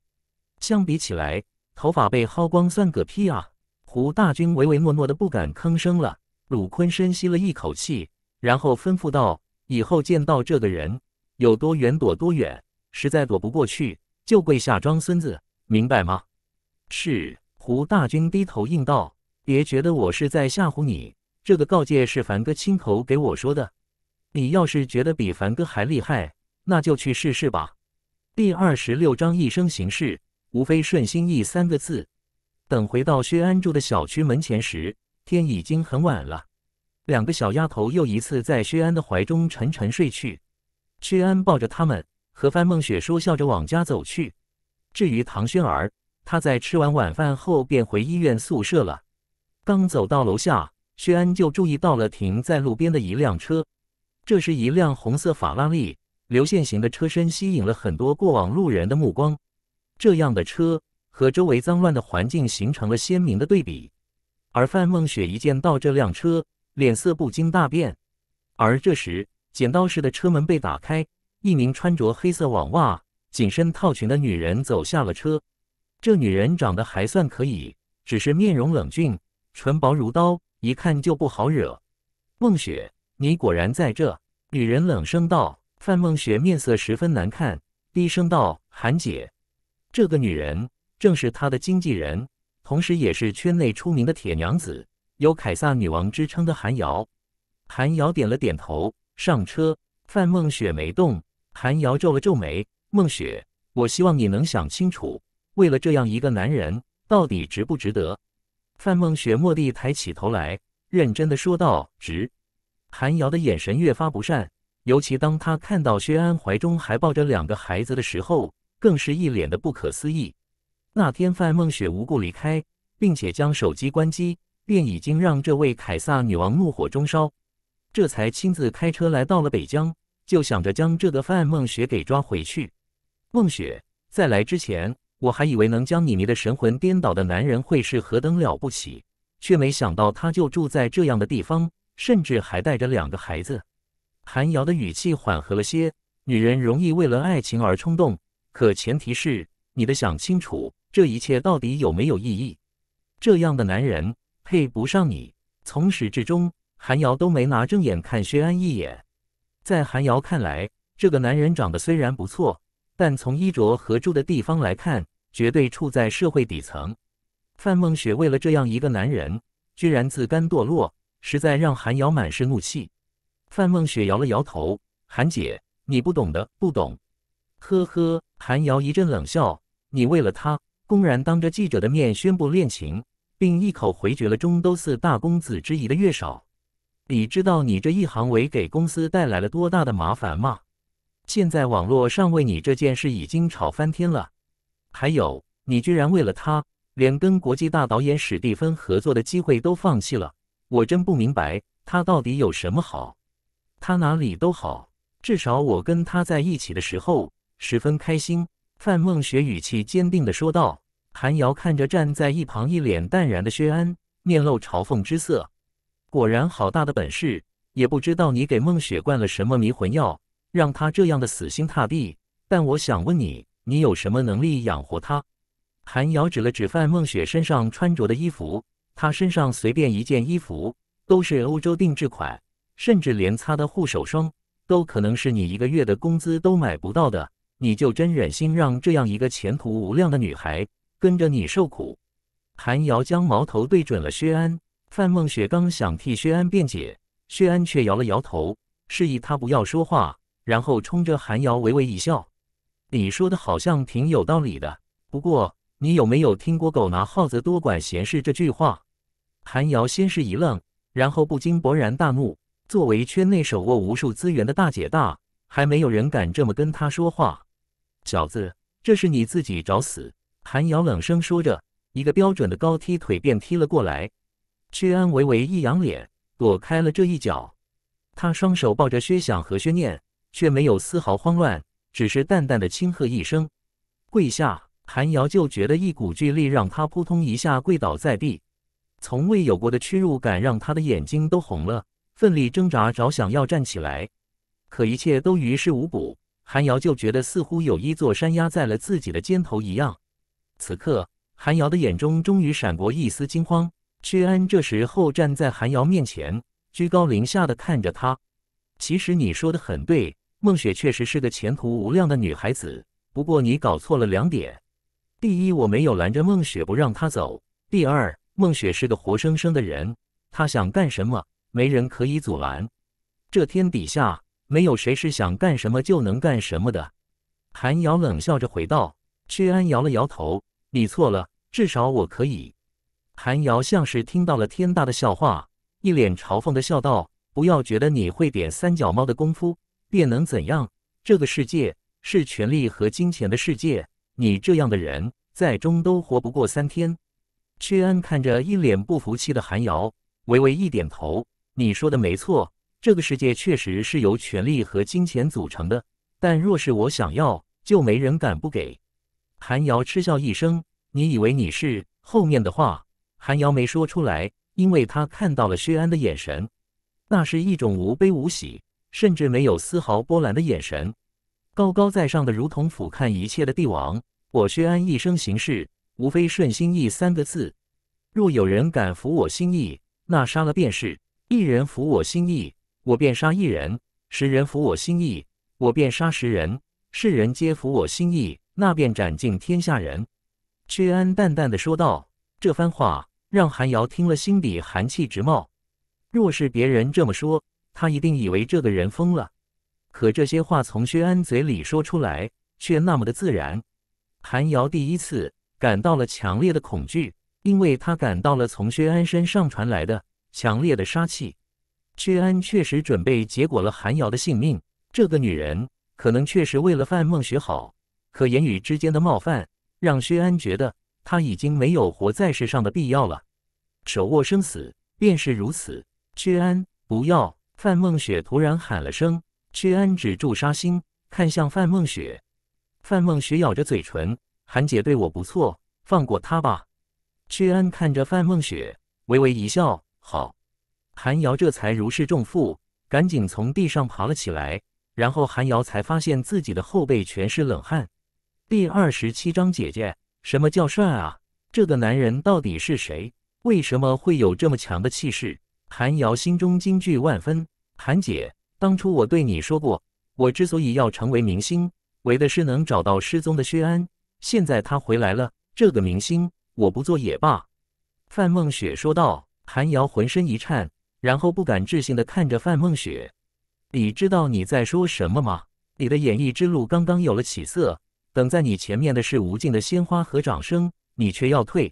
相比起来，头发被薅光算个屁啊！胡大军唯唯诺诺的不敢吭声了。鲁坤深吸了一口气，然后吩咐道：“以后见到这个人，有多远躲多远，实在躲不过去就跪下装孙子，明白吗？”是，胡大军低头应道：“别觉得我是在吓唬你，这个告诫是凡哥亲口给我说的。”你要是觉得比凡哥还厉害，那就去试试吧。第二十六章一生行事，无非顺心意三个字。等回到薛安住的小区门前时，天已经很晚了。两个小丫头又一次在薛安的怀中沉沉睡去。薛安抱着他们和范梦雪说笑着往家走去。至于唐轩儿，他在吃完晚饭后便回医院宿舍了。刚走到楼下，薛安就注意到了停在路边的一辆车。这是一辆红色法拉利，流线型的车身吸引了很多过往路人的目光。这样的车和周围脏乱的环境形成了鲜明的对比。而范梦雪一见到这辆车，脸色不禁大变。而这时，剪刀式的车门被打开，一名穿着黑色网袜、紧身套裙的女人走下了车。这女人长得还算可以，只是面容冷峻，唇薄如刀，一看就不好惹。梦雪。你果然在这，女人冷声道。范梦雪面色十分难看，低声道：“韩姐，这个女人正是他的经纪人，同时也是圈内出名的铁娘子，有凯撒女王之称的韩瑶。”韩瑶点了点头，上车。范梦雪没动，韩瑶皱了皱眉：“梦雪，我希望你能想清楚，为了这样一个男人，到底值不值得？”范梦雪蓦地抬起头来，认真的说道：“值。”韩瑶的眼神越发不善，尤其当他看到薛安怀中还抱着两个孩子的时候，更是一脸的不可思议。那天范梦雪无故离开，并且将手机关机，便已经让这位凯撒女王怒火中烧，这才亲自开车来到了北疆，就想着将这个范梦雪给抓回去。梦雪，在来之前，我还以为能将你迷的神魂颠倒的男人会是何等了不起，却没想到他就住在这样的地方。甚至还带着两个孩子，韩瑶的语气缓和了些。女人容易为了爱情而冲动，可前提是你得想清楚，这一切到底有没有意义？这样的男人配不上你。从始至终，韩瑶都没拿正眼看薛安一眼。在韩瑶看来，这个男人长得虽然不错，但从衣着和住的地方来看，绝对处在社会底层。范梦雪为了这样一个男人，居然自甘堕落。实在让韩瑶满是怒气。范梦雪摇了摇头：“韩姐，你不懂的，不懂。”呵呵，韩瑶一阵冷笑：“你为了他，公然当着记者的面宣布恋情，并一口回绝了中都寺大公子之谊的月少。你知道你这一行为给公司带来了多大的麻烦吗？现在网络上为你这件事已经吵翻天了。还有，你居然为了他，连跟国际大导演史蒂芬合作的机会都放弃了。”我真不明白他到底有什么好，他哪里都好，至少我跟他在一起的时候十分开心。范梦雪语气坚定地说道。韩瑶看着站在一旁一脸淡然的薛安，面露嘲讽之色。果然好大的本事，也不知道你给梦雪灌了什么迷魂药，让她这样的死心塌地。但我想问你，你有什么能力养活她？韩瑶指了指范梦雪身上穿着的衣服。他身上随便一件衣服都是欧洲定制款，甚至连擦的护手霜都可能是你一个月的工资都买不到的。你就真忍心让这样一个前途无量的女孩跟着你受苦？韩瑶将矛头对准了薛安，范梦雪刚想替薛安辩解，薛安却摇了摇头，示意她不要说话，然后冲着韩瑶微微一笑：“你说的好像挺有道理的，不过你有没有听过‘狗拿耗子多管闲事’这句话？”韩瑶先是一愣，然后不禁勃然大怒。作为圈内手握无数资源的大姐大，还没有人敢这么跟她说话。小子，这是你自己找死！韩瑶冷声说着，一个标准的高踢腿便踢了过来。薛安微微一扬脸，躲开了这一脚。他双手抱着薛想和薛念，却没有丝毫慌乱，只是淡淡的轻喝一声：“跪下！”韩瑶就觉得一股巨力让他扑通一下跪倒在地。从未有过的屈辱感让他的眼睛都红了，奋力挣扎着想要站起来，可一切都于事无补。韩瑶就觉得似乎有一座山压在了自己的肩头一样。此刻，韩瑶的眼中终于闪过一丝惊慌。屈安这时候站在韩瑶面前，居高临下的看着他。其实你说的很对，孟雪确实是个前途无量的女孩子。不过你搞错了两点。第一，我没有拦着孟雪不让她走。第二。孟雪是个活生生的人，他想干什么，没人可以阻拦。这天底下没有谁是想干什么就能干什么的。韩瑶冷笑着回道：“屈安摇了摇头，你错了，至少我可以。”韩瑶像是听到了天大的笑话，一脸嘲讽的笑道：“不要觉得你会点三脚猫的功夫便能怎样。这个世界是权力和金钱的世界，你这样的人在中都活不过三天。”薛安看着一脸不服气的韩瑶，微微一点头：“你说的没错，这个世界确实是由权力和金钱组成的。但若是我想要，就没人敢不给。”韩瑶嗤笑一声：“你以为你是？”后面的话，韩瑶没说出来，因为他看到了薛安的眼神，那是一种无悲无喜，甚至没有丝毫波澜的眼神，高高在上的，如同俯瞰一切的帝王。我薛安一生行事。无非顺心意三个字。若有人敢拂我心意，那杀了便是；一人拂我心意，我便杀一人；十人拂我心意，我便杀十人；世人皆拂我心意，那便斩尽天下人。”薛安淡淡的说道。这番话让韩瑶听了，心底寒气直冒。若是别人这么说，他一定以为这个人疯了。可这些话从薛安嘴里说出来，却那么的自然。韩瑶第一次。感到了强烈的恐惧，因为他感到了从薛安身上传来的强烈的杀气。薛安确实准备结果了韩瑶的性命，这个女人可能确实为了范梦雪好，可言语之间的冒犯让薛安觉得他已经没有活在世上的必要了。手握生死，便是如此。薛安，不要！范梦雪突然喊了声，薛安止住杀心，看向范梦雪。范梦雪咬着嘴唇。韩姐对我不错，放过她吧。薛安看着范梦雪，微微一笑：“好。”韩瑶这才如释重负，赶紧从地上爬了起来。然后韩瑶才发现自己的后背全是冷汗。第二十七章：姐姐，什么叫帅啊？这个男人到底是谁？为什么会有这么强的气势？韩瑶心中惊惧万分。韩姐，当初我对你说过，我之所以要成为明星，为的是能找到失踪的薛安。现在他回来了，这个明星我不做也罢。”范梦雪说道。韩瑶浑身一颤，然后不敢置信地看着范梦雪：“你知道你在说什么吗？你的演艺之路刚刚有了起色，等在你前面的是无尽的鲜花和掌声，你却要退？”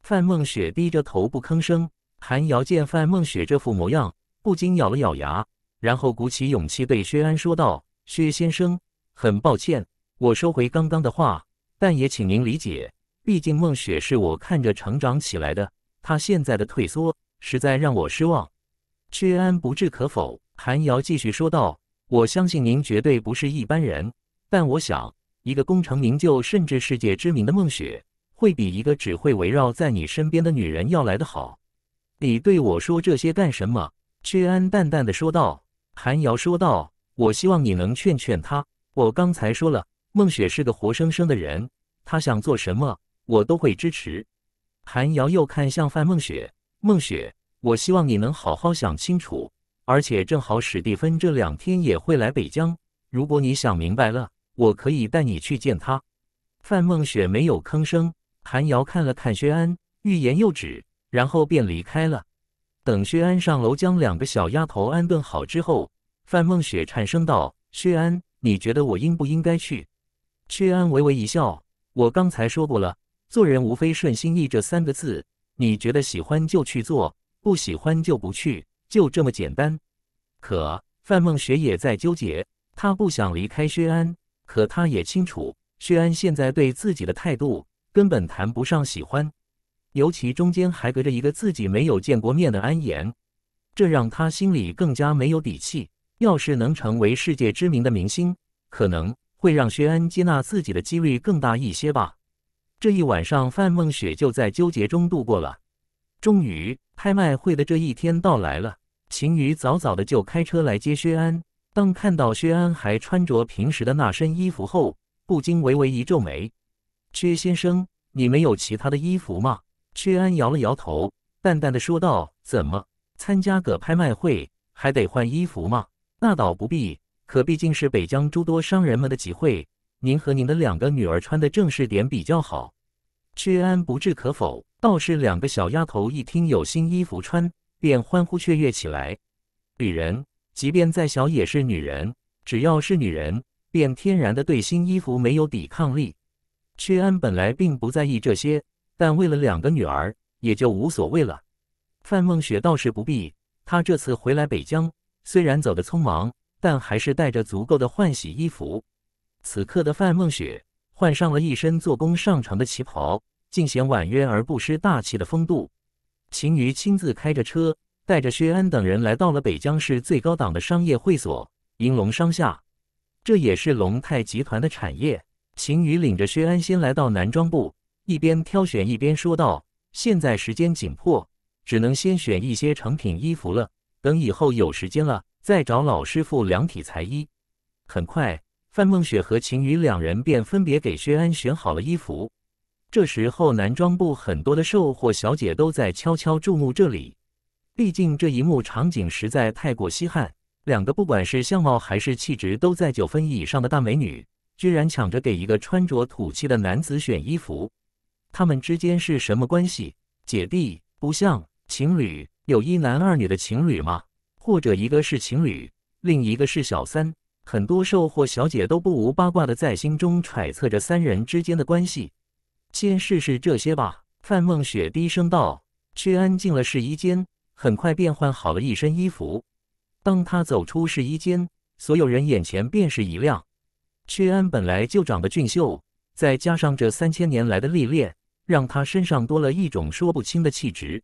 范梦雪低着头不吭声。韩瑶见范梦雪这副模样，不禁咬了咬牙，然后鼓起勇气对薛安说道：“薛先生，很抱歉，我收回刚刚的话。”但也请您理解，毕竟孟雪是我看着成长起来的，她现在的退缩实在让我失望。薛安不置可否，韩瑶继续说道：“我相信您绝对不是一般人，但我想，一个功成名就甚至世界知名的孟雪，会比一个只会围绕在你身边的女人要来得好。”你对我说这些干什么？薛安淡淡的说道。韩瑶说道：“我希望你能劝劝她，我刚才说了。”孟雪是个活生生的人，她想做什么，我都会支持。韩瑶又看向范梦雪，梦雪，我希望你能好好想清楚。而且正好史蒂芬这两天也会来北疆，如果你想明白了，我可以带你去见他。范梦雪没有吭声。韩瑶看了看薛安，欲言又止，然后便离开了。等薛安上楼将两个小丫头安顿好之后，范梦雪颤声道：“薛安，你觉得我应不应该去？”薛安微微一笑：“我刚才说过了，做人无非顺心意这三个字。你觉得喜欢就去做，不喜欢就不去，就这么简单。”可范梦雪也在纠结。她不想离开薛安，可她也清楚薛安现在对自己的态度根本谈不上喜欢。尤其中间还隔着一个自己没有见过面的安言，这让他心里更加没有底气。要是能成为世界知名的明星，可能……会让薛安接纳自己的几率更大一些吧。这一晚上，范梦雪就在纠结中度过了。终于，拍卖会的这一天到来了。秦宇早早的就开车来接薛安。当看到薛安还穿着平时的那身衣服后，不禁微微一皱眉：“薛先生，你没有其他的衣服吗？”薛安摇了摇头，淡淡的说道：“怎么，参加个拍卖会还得换衣服吗？那倒不必。”可毕竟是北疆诸多商人们的集会，您和您的两个女儿穿的正式点比较好。薛安不置可否，倒是两个小丫头一听有新衣服穿，便欢呼雀跃起来。女人即便再小也是女人，只要是女人，便天然的对新衣服没有抵抗力。薛安本来并不在意这些，但为了两个女儿，也就无所谓了。范梦雪倒是不必，她这次回来北疆，虽然走得匆忙。但还是带着足够的换洗衣服。此刻的范梦雪换上了一身做工上乘的旗袍，尽显婉约而不失大气的风度。秦宇亲自开着车，带着薛安等人来到了北江市最高档的商业会所——英龙商厦。这也是龙泰集团的产业。秦宇领着薛安先来到男装部，一边挑选一边说道：“现在时间紧迫，只能先选一些成品衣服了。等以后有时间了。”再找老师傅量体裁衣，很快，范梦雪和秦宇两人便分别给薛安选好了衣服。这时候，男装部很多的售货小姐都在悄悄注目这里，毕竟这一幕场景实在太过稀罕。两个不管是相貌还是气质都在九分以上的大美女，居然抢着给一个穿着土气的男子选衣服，他们之间是什么关系？姐弟不像情侣，有一男二女的情侣吗？或者一个是情侣，另一个是小三，很多售货小姐都不无八卦的在心中揣测着三人之间的关系。先试试这些吧，范梦雪低声道。屈安进了试衣间，很快便换好了一身衣服。当他走出试衣间，所有人眼前便是一亮。薛安本来就长得俊秀，再加上这三千年来的历练，让他身上多了一种说不清的气质，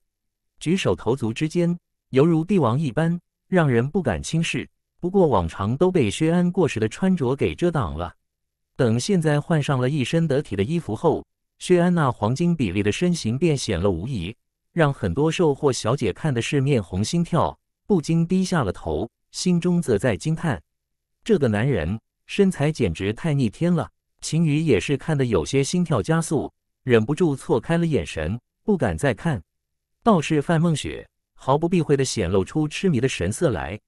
举手投足之间，犹如帝王一般。让人不敢轻视，不过往常都被薛安过时的穿着给遮挡了。等现在换上了一身得体的衣服后，薛安那黄金比例的身形便显露无疑，让很多售货小姐看的是面红心跳，不禁低下了头，心中则在惊叹：这个男人身材简直太逆天了。秦羽也是看的有些心跳加速，忍不住错开了眼神，不敢再看。倒是范梦雪。毫不避讳地显露出痴迷的神色来，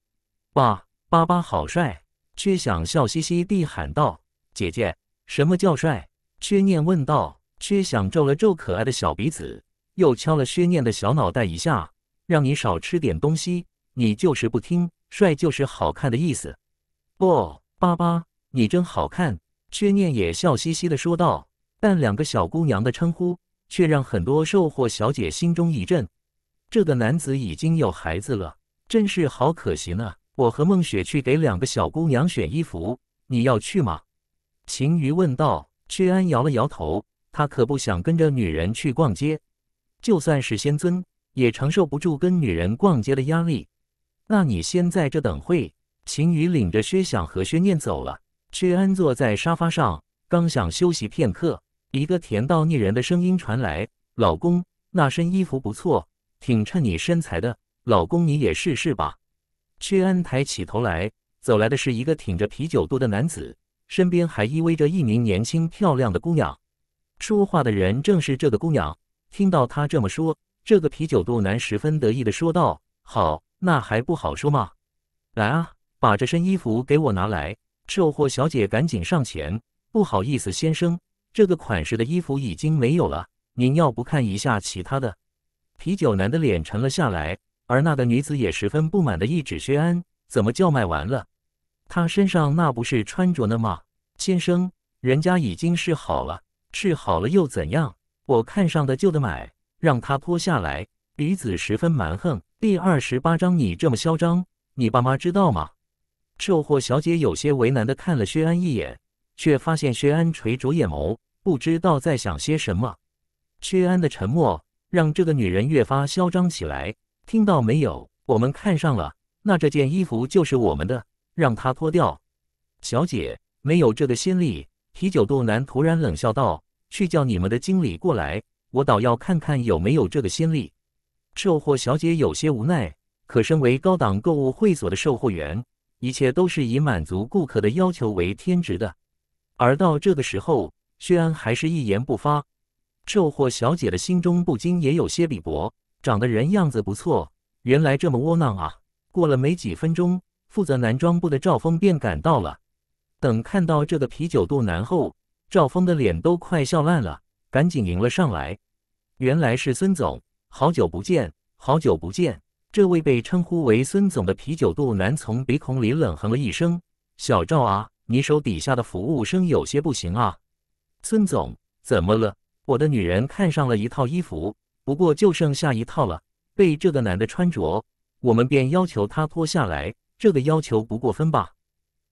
哇，爸爸好帅！却想笑嘻嘻地喊道。姐姐，什么叫帅？薛念问道。薛想皱了皱可爱的小鼻子，又敲了薛念的小脑袋一下，让你少吃点东西，你就是不听。帅就是好看的意思。哦，爸爸，你真好看！薛念也笑嘻嘻地说道。但两个小姑娘的称呼，却让很多售货小姐心中一震。这个男子已经有孩子了，真是好可惜呢。我和梦雪去给两个小姑娘选衣服，你要去吗？秦瑜问道。薛安摇了摇头，他可不想跟着女人去逛街，就算是仙尊，也承受不住跟女人逛街的压力。那你先在这等会。秦宇领着薛想和薛念走了。薛安坐在沙发上，刚想休息片刻，一个甜到腻人的声音传来：“老公，那身衣服不错。”挺衬你身材的，老公你也试试吧。屈安抬起头来，走来的是一个挺着啤酒肚的男子，身边还依偎着一名年轻漂亮的姑娘。说话的人正是这个姑娘。听到他这么说，这个啤酒肚男十分得意的说道：“好，那还不好说吗？来啊，把这身衣服给我拿来。”售货小姐赶紧上前：“不好意思，先生，这个款式的衣服已经没有了，您要不看一下其他的？”啤酒男的脸沉了下来，而那个女子也十分不满地一指薛安：“怎么叫卖完了？他身上那不是穿着呢吗？先生，人家已经试好了，试好了又怎样？我看上的就得买，让他脱下来。”女子十分蛮横。第二十八章，你这么嚣张，你爸妈知道吗？售货小姐有些为难地看了薛安一眼，却发现薛安垂着眼眸，不知道在想些什么。薛安的沉默。让这个女人越发嚣张起来，听到没有？我们看上了，那这件衣服就是我们的，让她脱掉。小姐，没有这个先例。啤酒肚男突然冷笑道：“去叫你们的经理过来，我倒要看看有没有这个先例。”售货小姐有些无奈，可身为高档购物会所的售货员，一切都是以满足顾客的要求为天职的。而到这个时候，薛安还是一言不发。售货小姐的心中不禁也有些鄙薄，长得人样子不错，原来这么窝囊啊！过了没几分钟，负责男装部的赵峰便赶到了。等看到这个啤酒肚男后，赵峰的脸都快笑烂了，赶紧迎了上来。原来是孙总，好久不见，好久不见！这位被称呼为孙总的啤酒肚男从鼻孔里冷哼了一声：“小赵啊，你手底下的服务生有些不行啊。”孙总怎么了？我的女人看上了一套衣服，不过就剩下一套了，被这个男的穿着，我们便要求他脱下来。这个要求不过分吧？”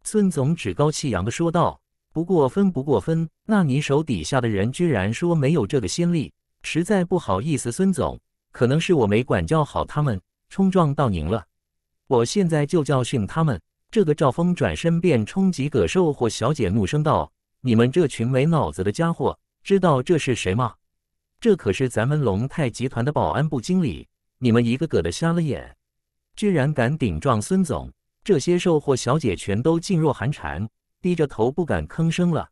孙总趾高气扬地说道。“不过分不过分？那你手底下的人居然说没有这个先例，实在不好意思，孙总，可能是我没管教好他们，冲撞到您了。我现在就教训他们。”这个赵峰转身便冲几葛售货小姐怒声道：“你们这群没脑子的家伙！”知道这是谁吗？这可是咱们龙泰集团的保安部经理。你们一个个的瞎了眼，居然敢顶撞孙总！这些售货小姐全都噤若寒蝉，低着头不敢吭声了。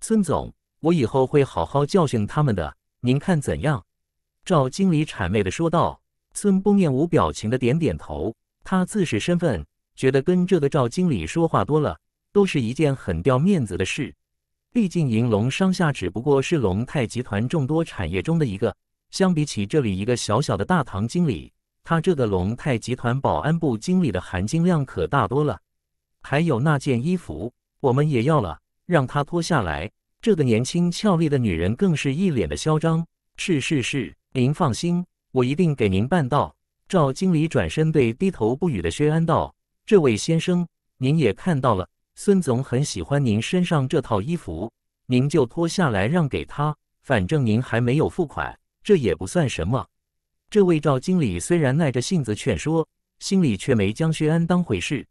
孙总，我以后会好好教训他们的，您看怎样？赵经理谄媚的说道。孙波面无表情的点点头。他自视身份，觉得跟这个赵经理说话多了，都是一件很掉面子的事。毕竟，银龙商厦只不过是龙泰集团众多产业中的一个。相比起这里一个小小的大堂经理，他这个龙泰集团保安部经理的含金量可大多了。还有那件衣服，我们也要了，让他脱下来。这个年轻俏丽的女人更是一脸的嚣张。是是是，您放心，我一定给您办到。赵经理转身对低头不语的薛安道：“这位先生，您也看到了。”孙总很喜欢您身上这套衣服，您就脱下来让给他，反正您还没有付款，这也不算什么。这位赵经理虽然耐着性子劝说，心里却没将薛安当回事。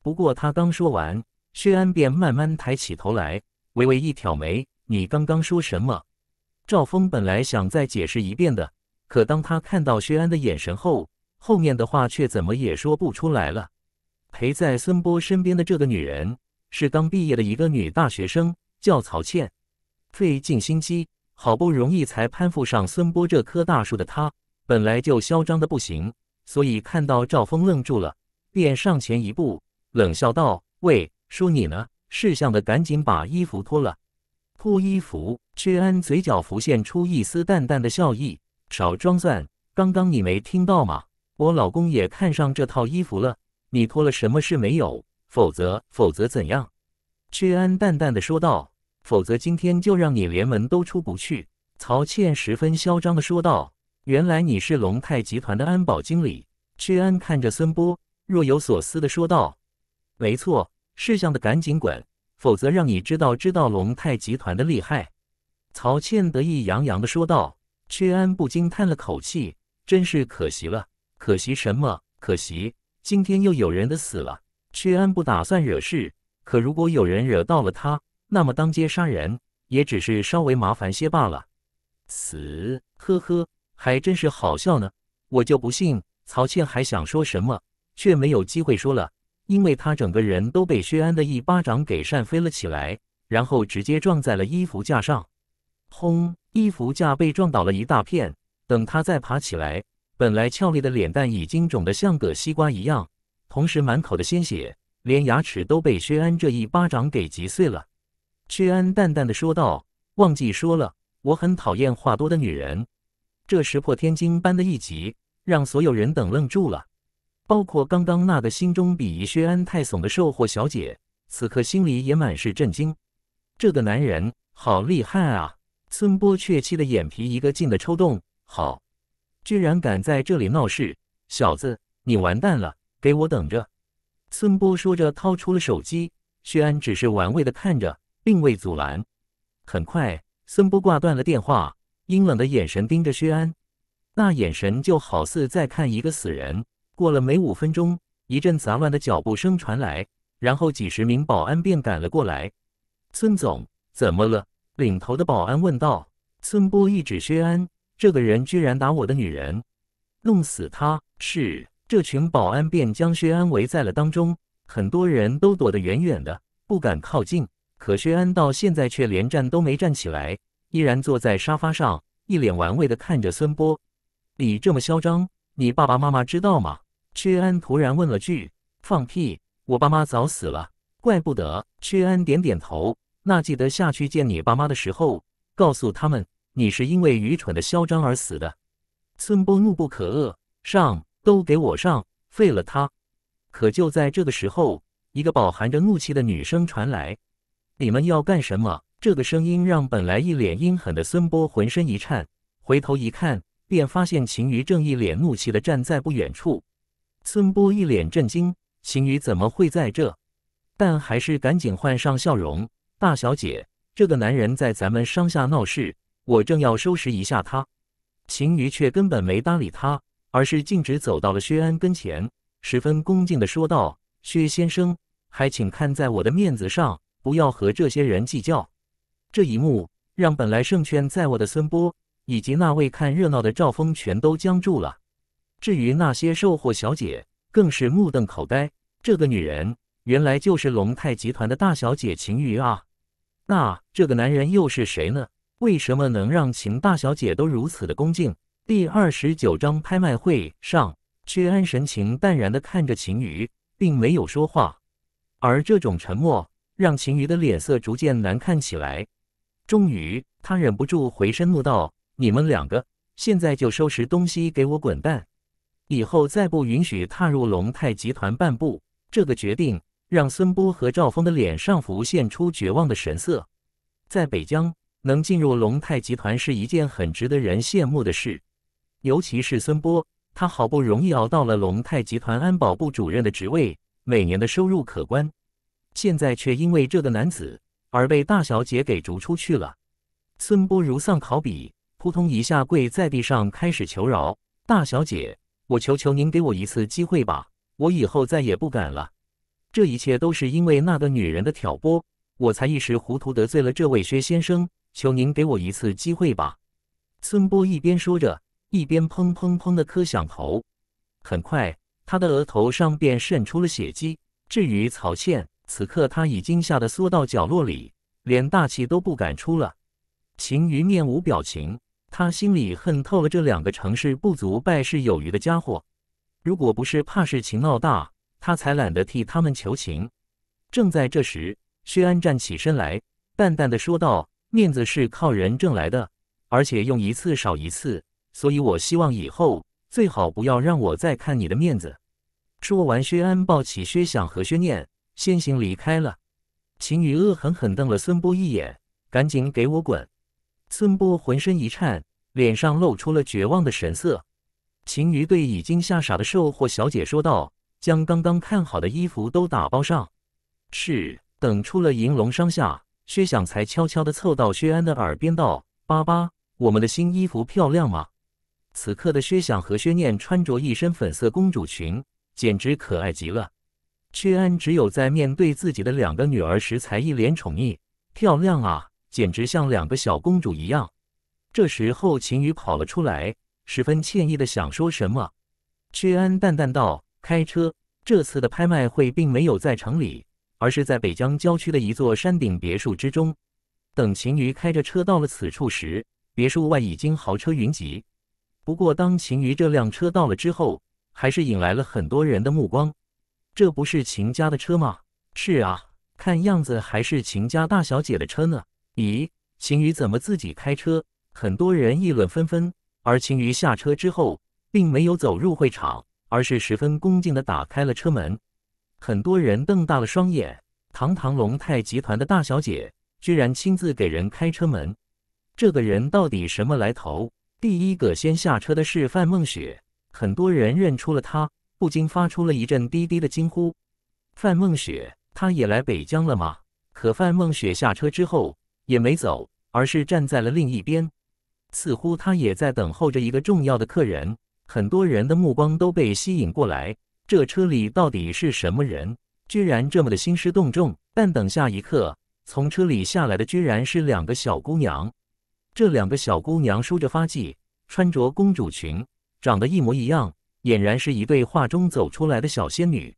不过他刚说完，薛安便慢慢抬起头来，微微一挑眉：“你刚刚说什么？”赵峰本来想再解释一遍的，可当他看到薛安的眼神后，后面的话却怎么也说不出来了。陪在孙波身边的这个女人。是刚毕业的一个女大学生，叫曹倩，费尽心机，好不容易才攀附上孙波这棵大树的她，本来就嚣张的不行，所以看到赵峰愣住了，便上前一步，冷笑道：“喂，说你呢，识相的，赶紧把衣服脱了。”脱衣服，薛安嘴角浮现出一丝淡淡的笑意，少装蒜，刚刚你没听到吗？我老公也看上这套衣服了，你脱了什么事没有？否则，否则怎样？薛安淡淡的说道。否则今天就让你连门都出不去。曹倩十分嚣张的说道。原来你是龙泰集团的安保经理。薛安看着孙波，若有所思的说道。没错，事项的，赶紧滚，否则让你知道知道龙泰集团的厉害。曹倩得意洋洋的说道。薛安不禁叹了口气，真是可惜了。可惜什么？可惜今天又有人的死了。薛安不打算惹事，可如果有人惹到了他，那么当街杀人也只是稍微麻烦些罢了。死，呵呵，还真是好笑呢。我就不信曹倩还想说什么，却没有机会说了，因为他整个人都被薛安的一巴掌给扇飞了起来，然后直接撞在了衣服架上，轰，衣服架被撞倒了一大片。等他再爬起来，本来俏丽的脸蛋已经肿得像个西瓜一样。同时，满口的鲜血，连牙齿都被薛安这一巴掌给击碎了。薛安淡淡的说道：“忘记说了，我很讨厌话多的女人。”这石破天惊般的一击，让所有人等愣住了，包括刚刚那个心中鄙夷薛安太怂的售货小姐，此刻心里也满是震惊。这个男人好厉害啊！孙波却气得眼皮一个劲的抽动。好，居然敢在这里闹事，小子，你完蛋了！给我等着，孙波说着掏出了手机。薛安只是玩味的看着，并未阻拦。很快，孙波挂断了电话，阴冷的眼神盯着薛安，那眼神就好似在看一个死人。过了没五分钟，一阵杂乱的脚步声传来，然后几十名保安便赶了过来。孙总怎么了？领头的保安问道。孙波一指薛安，这个人居然打我的女人，弄死他！是。这群保安便将薛安围在了当中，很多人都躲得远远的，不敢靠近。可薛安到现在却连站都没站起来，依然坐在沙发上，一脸玩味地看着孙波：“你这么嚣张，你爸爸妈妈知道吗？”薛安突然问了句：“放屁！我爸妈早死了，怪不得。”薛安点点头：“那记得下去见你爸妈的时候，告诉他们，你是因为愚蠢的嚣张而死的。”孙波怒不可遏：“上！”都给我上，废了他！可就在这个时候，一个饱含着怒气的女声传来：“你们要干什么？”这个声音让本来一脸阴狠的孙波浑身一颤，回头一看，便发现秦瑜正一脸怒气的站在不远处。孙波一脸震惊：“秦瑜怎么会在这？”但还是赶紧换上笑容：“大小姐，这个男人在咱们商下闹事，我正要收拾一下他。”秦瑜却根本没搭理他。而是径直走到了薛安跟前，十分恭敬地说道：“薛先生，还请看在我的面子上，不要和这些人计较。”这一幕让本来胜券在握的孙波以及那位看热闹的赵峰全都僵住了。至于那些售货小姐，更是目瞪口呆。这个女人原来就是龙泰集团的大小姐秦瑜啊！那这个男人又是谁呢？为什么能让秦大小姐都如此的恭敬？第二十九章拍卖会上，薛安神情淡然的看着秦羽，并没有说话。而这种沉默让秦羽的脸色逐渐难看起来。终于，他忍不住回身怒道：“你们两个现在就收拾东西，给我滚蛋！以后再不允许踏入龙泰集团半步！”这个决定让孙波和赵峰的脸上浮现出绝望的神色。在北疆，能进入龙泰集团是一件很值得人羡慕的事。尤其是孙波，他好不容易熬到了龙泰集团安保部主任的职位，每年的收入可观。现在却因为这个男子而被大小姐给逐出去了。孙波如丧考妣，扑通一下跪在地上，开始求饶：“大小姐，我求求您给我一次机会吧，我以后再也不敢了。这一切都是因为那个女人的挑拨，我才一时糊涂得罪了这位薛先生。求您给我一次机会吧。”孙波一边说着。一边砰砰砰的磕响头，很快他的额头上便渗出了血迹。至于曹倩，此刻他已经吓得缩到角落里，连大气都不敢出了。秦瑜面无表情，他心里恨透了这两个成事不足败事有余的家伙。如果不是怕事情闹大，他才懒得替他们求情。正在这时，薛安站起身来，淡淡的说道：“面子是靠人挣来的，而且用一次少一次。”所以我希望以后最好不要让我再看你的面子。说完，薛安抱起薛想和薛念，先行离开了。秦宇恶狠狠瞪了孙波一眼：“赶紧给我滚！”孙波浑身一颤，脸上露出了绝望的神色。秦宇对已经吓傻的售货小姐说道：“将刚刚看好的衣服都打包上。”是。等出了银龙商厦，薛想才悄悄地凑到薛安的耳边道：“爸爸，我们的新衣服漂亮吗？”此刻的薛想和薛念穿着一身粉色公主裙，简直可爱极了。薛安只有在面对自己的两个女儿时，才一脸宠溺。漂亮啊，简直像两个小公主一样。这时候，秦宇跑了出来，十分歉意的想说什么。薛安淡淡道：“开车。”这次的拍卖会并没有在城里，而是在北疆郊区的一座山顶别墅之中。等秦宇开着车到了此处时，别墅外已经豪车云集。不过，当秦余这辆车到了之后，还是引来了很多人的目光。这不是秦家的车吗？是啊，看样子还是秦家大小姐的车呢。咦，秦余怎么自己开车？很多人议论纷纷。而秦余下车之后，并没有走入会场，而是十分恭敬地打开了车门。很多人瞪大了双眼：，堂堂龙泰集团的大小姐，居然亲自给人开车门，这个人到底什么来头？第一个先下车的是范梦雪，很多人认出了她，不禁发出了一阵低低的惊呼：“范梦雪，她也来北疆了吗？”可范梦雪下车之后也没走，而是站在了另一边，似乎她也在等候着一个重要的客人。很多人的目光都被吸引过来，这车里到底是什么人，居然这么的兴师动众？但等下一刻，从车里下来的居然是两个小姑娘。这两个小姑娘梳着发髻，穿着公主裙，长得一模一样，俨然是一对画中走出来的小仙女。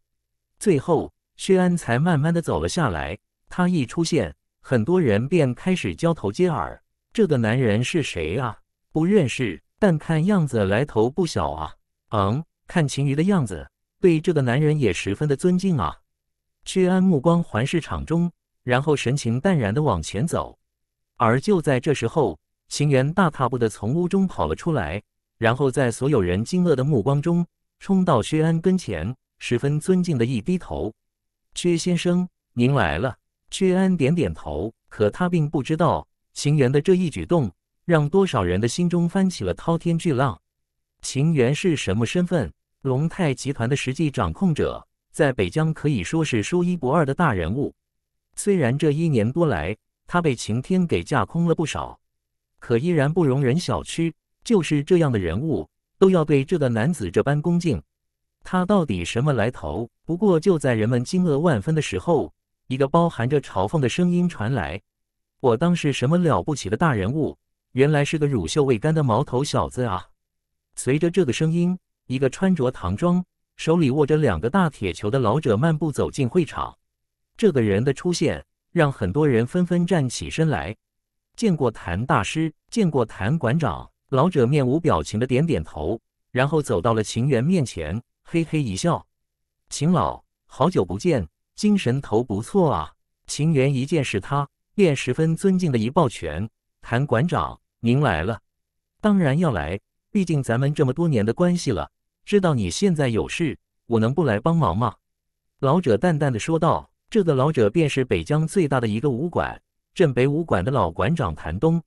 最后，薛安才慢慢的走了下来。他一出现，很多人便开始交头接耳：“这个男人是谁啊？不认识，但看样子来头不小啊。”“嗯，看秦羽的样子，对这个男人也十分的尊敬啊。”薛安目光环视场中，然后神情淡然的往前走。而就在这时候，秦源大踏步地从屋中跑了出来，然后在所有人惊愕的目光中冲到薛安跟前，十分尊敬的一低头：“薛先生，您来了。”薛安点点头，可他并不知道秦源的这一举动让多少人的心中翻起了滔天巨浪。秦源是什么身份？龙泰集团的实际掌控者，在北疆可以说是说一不二的大人物。虽然这一年多来，他被晴天给架空了不少。可依然不容人小觑，就是这样的人物都要对这个男子这般恭敬，他到底什么来头？不过就在人们惊愕万分的时候，一个包含着嘲讽的声音传来：“我当是什么了不起的大人物，原来是个乳臭未干的毛头小子啊！”随着这个声音，一个穿着唐装、手里握着两个大铁球的老者慢步走进会场。这个人的出现让很多人纷纷站起身来。见过谭大师，见过谭馆长。老者面无表情的点点头，然后走到了秦源面前，嘿嘿一笑：“秦老，好久不见，精神头不错啊。”秦源一见是他，便十分尊敬的一抱拳：“谭馆长，您来了，当然要来，毕竟咱们这么多年的关系了，知道你现在有事，我能不来帮忙吗？”老者淡淡的说道。这个老者便是北疆最大的一个武馆。镇北武馆的老馆长谭东，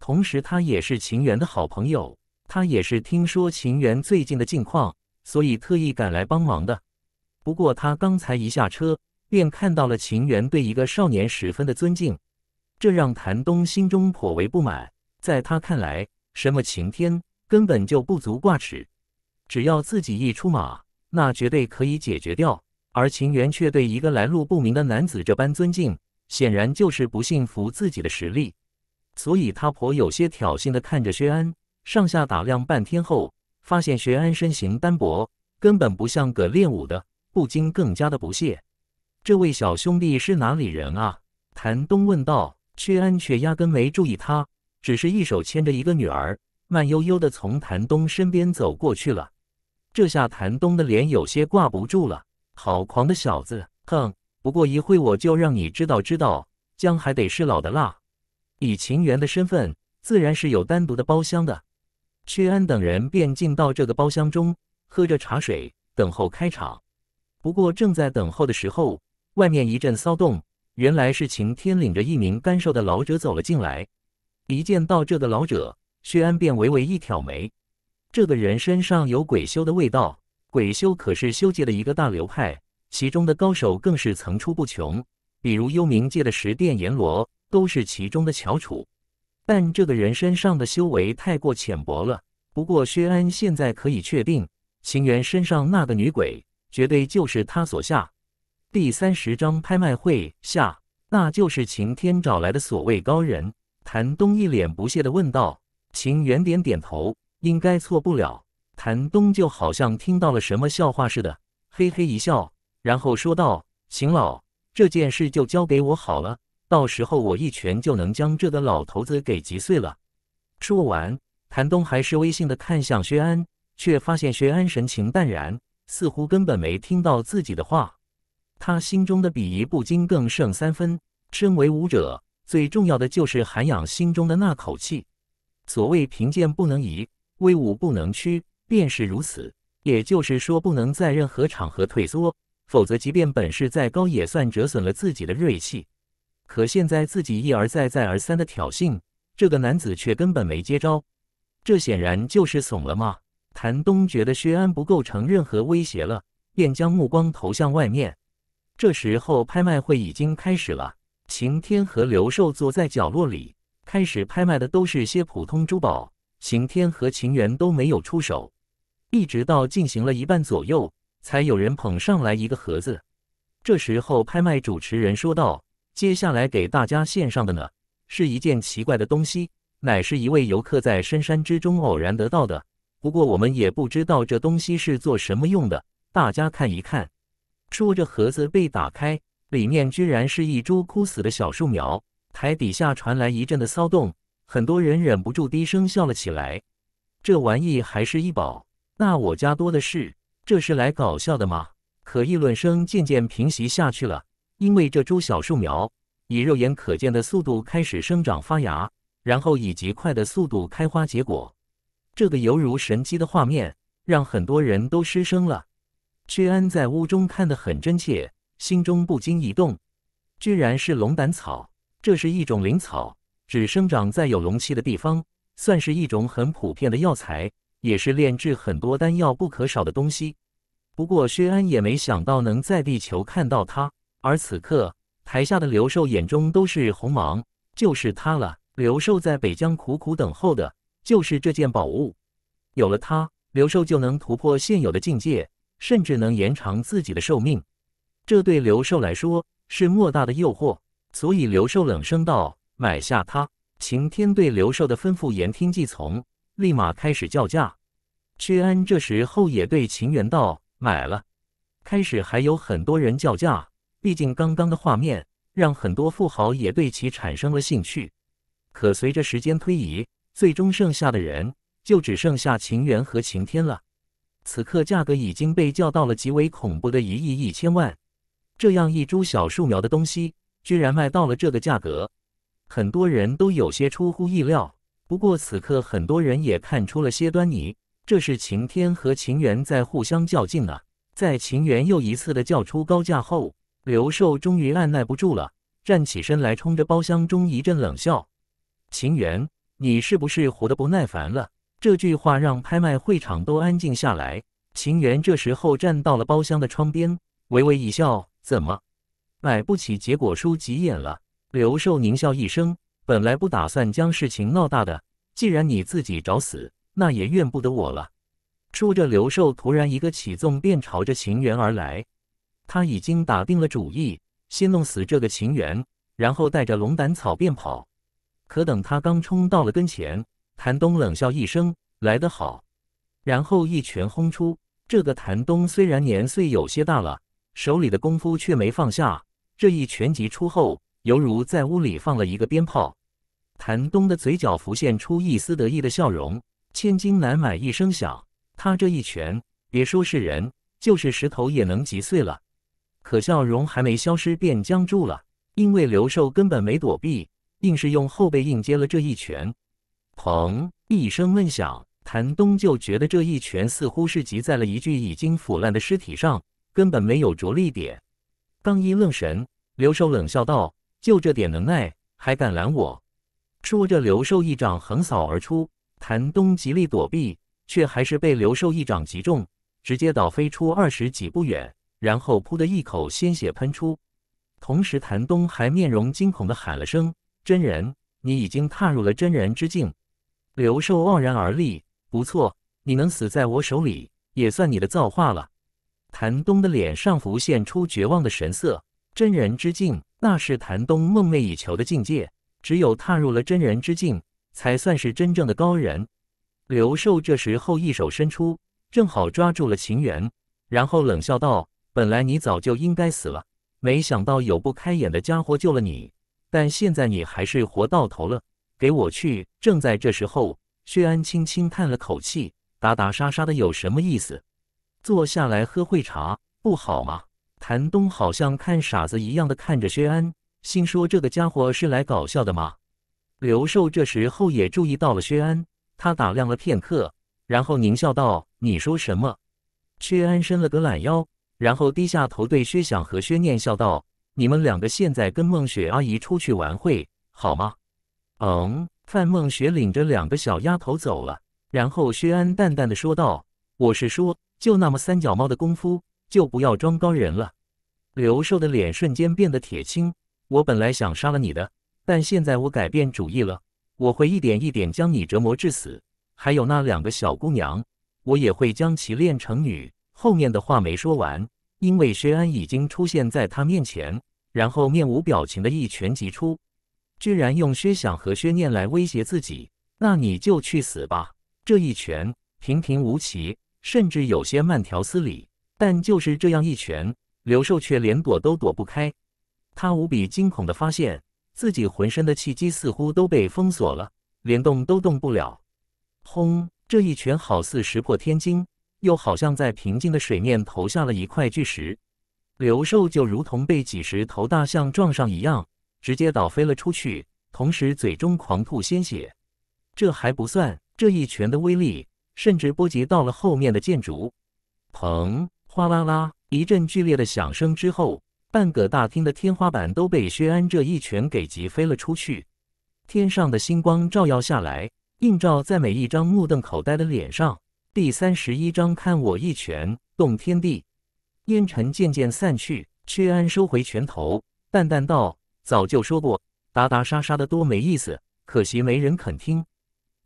同时他也是秦源的好朋友。他也是听说秦源最近的近况，所以特意赶来帮忙的。不过他刚才一下车，便看到了秦源对一个少年十分的尊敬，这让谭东心中颇为不满。在他看来，什么晴天根本就不足挂齿，只要自己一出马，那绝对可以解决掉。而秦源却对一个来路不明的男子这般尊敬。显然就是不信服自己的实力，所以他颇有些挑衅的看着薛安，上下打量半天后，发现薛安身形单薄，根本不像个练武的，不禁更加的不屑。这位小兄弟是哪里人啊？谭东问道。薛安却压根没注意他，只是一手牵着一个女儿，慢悠悠的从谭东身边走过去了。这下谭东的脸有些挂不住了，好狂的小子，哼！不过一会我就让你知道，知道姜还得是老的辣。以情缘的身份，自然是有单独的包厢的。薛安等人便进到这个包厢中，喝着茶水，等候开场。不过正在等候的时候，外面一阵骚动。原来是晴天领着一名干瘦的老者走了进来。一见到这个老者，薛安便微微一挑眉。这个人身上有鬼修的味道。鬼修可是修界的一个大流派。其中的高手更是层出不穷，比如幽冥界的十殿阎罗都是其中的翘楚。但这个人身上的修为太过浅薄了。不过薛安现在可以确定，秦源身上那个女鬼绝对就是他所下。第三十章拍卖会下，那就是晴天找来的所谓高人谭东一脸不屑的问道：“秦源点点头，应该错不了。”谭东就好像听到了什么笑话似的，嘿嘿一笑。然后说道：“邢老，这件事就交给我好了。到时候我一拳就能将这个老头子给击碎了。”说完，谭东还是微信的看向薛安，却发现薛安神情淡然，似乎根本没听到自己的话。他心中的鄙夷不禁更胜三分。身为武者，最重要的就是涵养心中的那口气。所谓贫贱不能移，威武不能屈，便是如此。也就是说，不能在任何场合退缩。否则，即便本事再高，也算折损了自己的锐气。可现在自己一而再、再而三的挑衅，这个男子却根本没接招，这显然就是怂了吗？谭东觉得薛安不构成任何威胁了，便将目光投向外面。这时候，拍卖会已经开始了。刑天和刘寿坐在角落里，开始拍卖的都是些普通珠宝。刑天和秦源都没有出手，一直到进行了一半左右。才有人捧上来一个盒子，这时候拍卖主持人说道：“接下来给大家献上的呢，是一件奇怪的东西，乃是一位游客在深山之中偶然得到的。不过我们也不知道这东西是做什么用的，大家看一看。”说着，盒子被打开，里面居然是一株枯死的小树苗。台底下传来一阵的骚动，很多人忍不住低声笑了起来。这玩意还是一宝？那我家多的是。这是来搞笑的吗？可议论声渐渐平息下去了，因为这株小树苗以肉眼可见的速度开始生长发芽，然后以极快的速度开花结果。这个犹如神机的画面让很多人都失声了。薛安在屋中看得很真切，心中不禁一动，居然是龙胆草。这是一种灵草，只生长在有龙气的地方，算是一种很普遍的药材。也是炼制很多丹药不可少的东西。不过薛安也没想到能在地球看到他。而此刻台下的刘寿眼中都是红芒，就是他了。刘寿在北疆苦苦等候的，就是这件宝物。有了它，刘寿就能突破现有的境界，甚至能延长自己的寿命。这对刘寿来说是莫大的诱惑。所以刘寿冷声道：“买下它。”晴天对刘寿的吩咐言听计从。立马开始叫价，薛安这时候也对秦源道：“买了。”开始还有很多人叫价，毕竟刚刚的画面让很多富豪也对其产生了兴趣。可随着时间推移，最终剩下的人就只剩下秦源和晴天了。此刻价格已经被叫到了极为恐怖的一亿一千万，这样一株小树苗的东西居然卖到了这个价格，很多人都有些出乎意料。不过此刻，很多人也看出了些端倪，这是晴天和晴元在互相较劲啊！在秦元又一次的叫出高价后，刘寿终于按耐不住了，站起身来，冲着包厢中一阵冷笑：“秦元，你是不是活得不耐烦了？”这句话让拍卖会场都安静下来。秦元这时候站到了包厢的窗边，微微一笑：“怎么，买不起？结果书急眼了？”刘寿狞笑一声。本来不打算将事情闹大的，既然你自己找死，那也怨不得我了。说着，刘寿突然一个起纵，便朝着秦源而来。他已经打定了主意，先弄死这个秦源，然后带着龙胆草便跑。可等他刚冲到了跟前，谭东冷笑一声：“来得好！”然后一拳轰出。这个谭东虽然年岁有些大了，手里的功夫却没放下。这一拳击出后，犹如在屋里放了一个鞭炮，谭东的嘴角浮现出一丝得意的笑容。千金难买一声响，他这一拳，别说是人，就是石头也能击碎了。可笑容还没消失，便僵住了，因为刘寿根本没躲避，硬是用后背硬接了这一拳。砰一声闷响，谭东就觉得这一拳似乎是击在了一具已经腐烂的尸体上，根本没有着力点。刚一愣神，刘寿冷笑道。就这点能耐，还敢拦我？说着，刘寿一掌横扫而出，谭东极力躲避，却还是被刘寿一掌击中，直接倒飞出二十几步远，然后噗的一口鲜血喷出。同时，谭东还面容惊恐的喊了声：“真人，你已经踏入了真人之境。”刘寿傲然而立：“不错，你能死在我手里，也算你的造化了。”谭东的脸上浮现出绝望的神色：“真人之境。”那是谭东梦寐以求的境界，只有踏入了真人之境，才算是真正的高人。刘寿这时候一手伸出，正好抓住了秦元，然后冷笑道：“本来你早就应该死了，没想到有不开眼的家伙救了你，但现在你还是活到头了，给我去！”正在这时候，薛安轻轻叹了口气：“打打杀杀的有什么意思？坐下来喝会茶不好吗？”谭东好像看傻子一样的看着薛安，心说这个家伙是来搞笑的吗？刘寿这时候也注意到了薛安，他打量了片刻，然后狞笑道：“你说什么？”薛安伸了个懒腰，然后低下头对薛想和薛念笑道：“你们两个现在跟孟雪阿姨出去玩会好吗？”嗯，范孟雪领着两个小丫头走了，然后薛安淡淡的说道：“我是说，就那么三脚猫的功夫。”就不要装高人了。刘寿的脸瞬间变得铁青。我本来想杀了你的，但现在我改变主意了。我会一点一点将你折磨致死。还有那两个小姑娘，我也会将其炼成女。后面的话没说完，因为薛安已经出现在他面前，然后面无表情的一拳击出，居然用薛想和薛念来威胁自己。那你就去死吧！这一拳平平无奇，甚至有些慢条斯理。但就是这样一拳，刘寿却连躲都躲不开。他无比惊恐地发现自己浑身的气机似乎都被封锁了，连动都动不了。轰！这一拳好似石破天惊，又好像在平静的水面投下了一块巨石。刘寿就如同被几十头大象撞上一样，直接倒飞了出去，同时嘴中狂吐鲜血。这还不算，这一拳的威力甚至波及到了后面的建筑。砰！哗啦啦！一阵剧烈的响声之后，半个大厅的天花板都被薛安这一拳给击飞了出去。天上的星光照耀下来，映照在每一张目瞪口呆的脸上。第三十一章：看我一拳动天地。烟尘渐渐散去，薛安收回拳头，淡淡道：“早就说过，打打杀杀的多没意思。可惜没人肯听，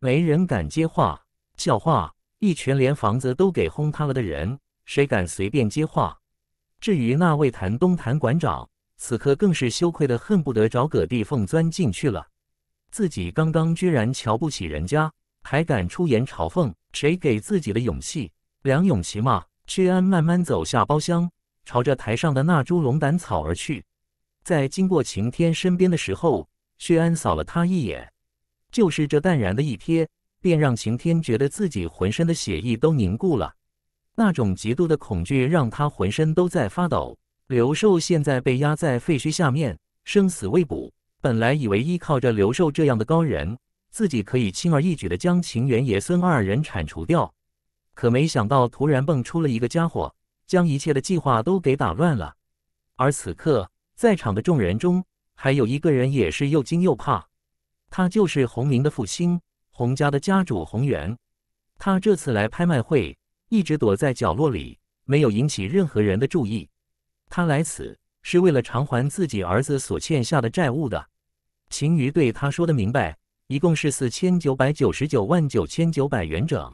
没人敢接话。笑话，一拳连房子都给轰塌了的人。”谁敢随便接话？至于那位谭东谭馆长，此刻更是羞愧的恨不得找个地缝钻进去了。自己刚刚居然瞧不起人家，还敢出言嘲讽，谁给自己的勇气？梁永琪嘛。薛安慢慢走下包厢，朝着台上的那株龙胆草而去。在经过晴天身边的时候，薛安扫了他一眼，就是这淡然的一瞥，便让晴天觉得自己浑身的血液都凝固了。那种极度的恐惧让他浑身都在发抖。刘寿现在被压在废墟下面，生死未卜。本来以为依靠着刘寿这样的高人，自己可以轻而易举地将秦元爷孙二人铲除掉，可没想到突然蹦出了一个家伙，将一切的计划都给打乱了。而此刻，在场的众人中，还有一个人也是又惊又怕，他就是洪明的父亲，洪家的家主洪元。他这次来拍卖会。一直躲在角落里，没有引起任何人的注意。他来此是为了偿还自己儿子所欠下的债务的。秦瑜对他说的明白，一共是四千九百九十九万九千九百元整。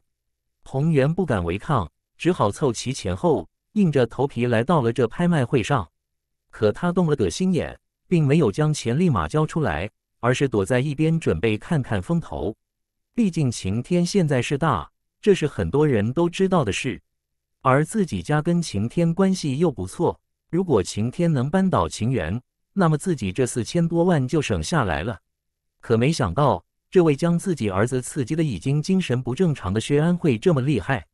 红元不敢违抗，只好凑齐钱后，硬着头皮来到了这拍卖会上。可他动了个心眼，并没有将钱立马交出来，而是躲在一边准备看看风头。毕竟晴天现在势大。这是很多人都知道的事，而自己家跟晴天关系又不错，如果晴天能扳倒晴元，那么自己这四千多万就省下来了。可没想到，这位将自己儿子刺激的已经精神不正常的薛安会这么厉害，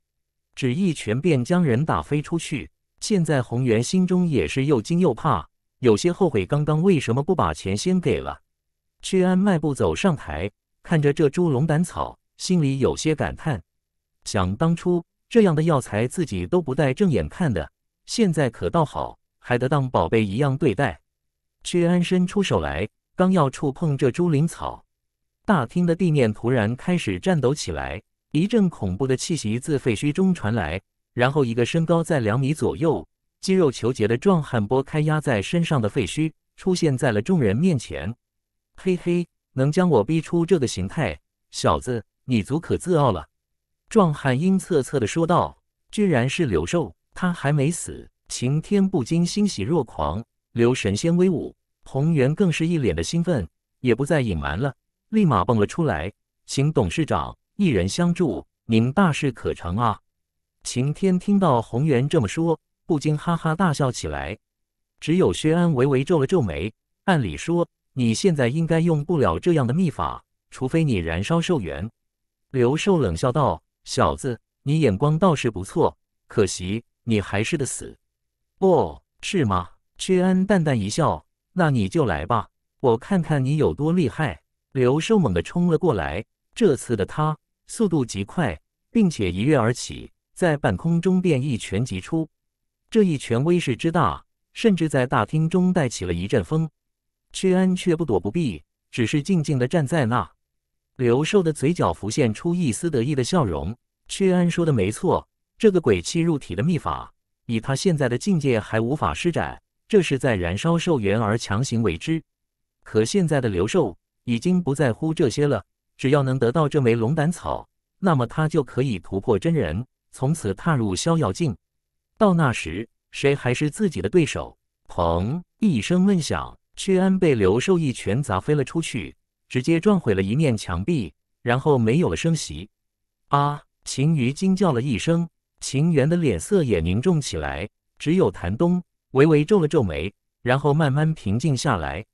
只一拳便将人打飞出去。现在洪源心中也是又惊又怕，有些后悔刚刚为什么不把钱先给了。薛安迈步走上台，看着这株龙胆草，心里有些感叹。想当初，这样的药材自己都不带正眼看的，现在可倒好，还得当宝贝一样对待。薛安伸出手来，刚要触碰这株灵草，大厅的地面突然开始颤抖起来，一阵恐怖的气息自废墟中传来。然后，一个身高在两米左右、肌肉虬结的壮汉拨开压在身上的废墟，出现在了众人面前。嘿嘿，能将我逼出这个形态，小子，你足可自傲了。壮汉阴恻恻地说道：“居然是柳寿，他还没死！”晴天不禁欣喜若狂。刘神仙威武，红元更是一脸的兴奋，也不再隐瞒了，立马蹦了出来：“请董事长一人相助，您大事可成啊！”晴天听到红元这么说，不禁哈哈大笑起来。只有薛安微微皱了皱眉：“按理说，你现在应该用不了这样的秘法，除非你燃烧寿元。”刘寿冷笑道。小子，你眼光倒是不错，可惜你还是得死，哦，是吗？屈安淡淡一笑，那你就来吧，我看看你有多厉害。刘寿猛地冲了过来，这次的他速度极快，并且一跃而起，在半空中便一拳击出。这一拳威势之大，甚至在大厅中带起了一阵风。屈安却不躲不避，只是静静的站在那。刘寿的嘴角浮现出一丝得意的笑容。屈安说的没错，这个鬼气入体的秘法，以他现在的境界还无法施展，这是在燃烧寿元而强行为之。可现在的刘寿已经不在乎这些了，只要能得到这枚龙胆草，那么他就可以突破真人，从此踏入逍遥境。到那时，谁还是自己的对手？砰！一声闷响，屈安被刘寿一拳砸飞了出去。直接撞毁了一面墙壁，然后没有了声息。啊！秦瑜惊叫了一声，秦元的脸色也凝重起来。只有谭东微微皱了皱眉，然后慢慢平静下来。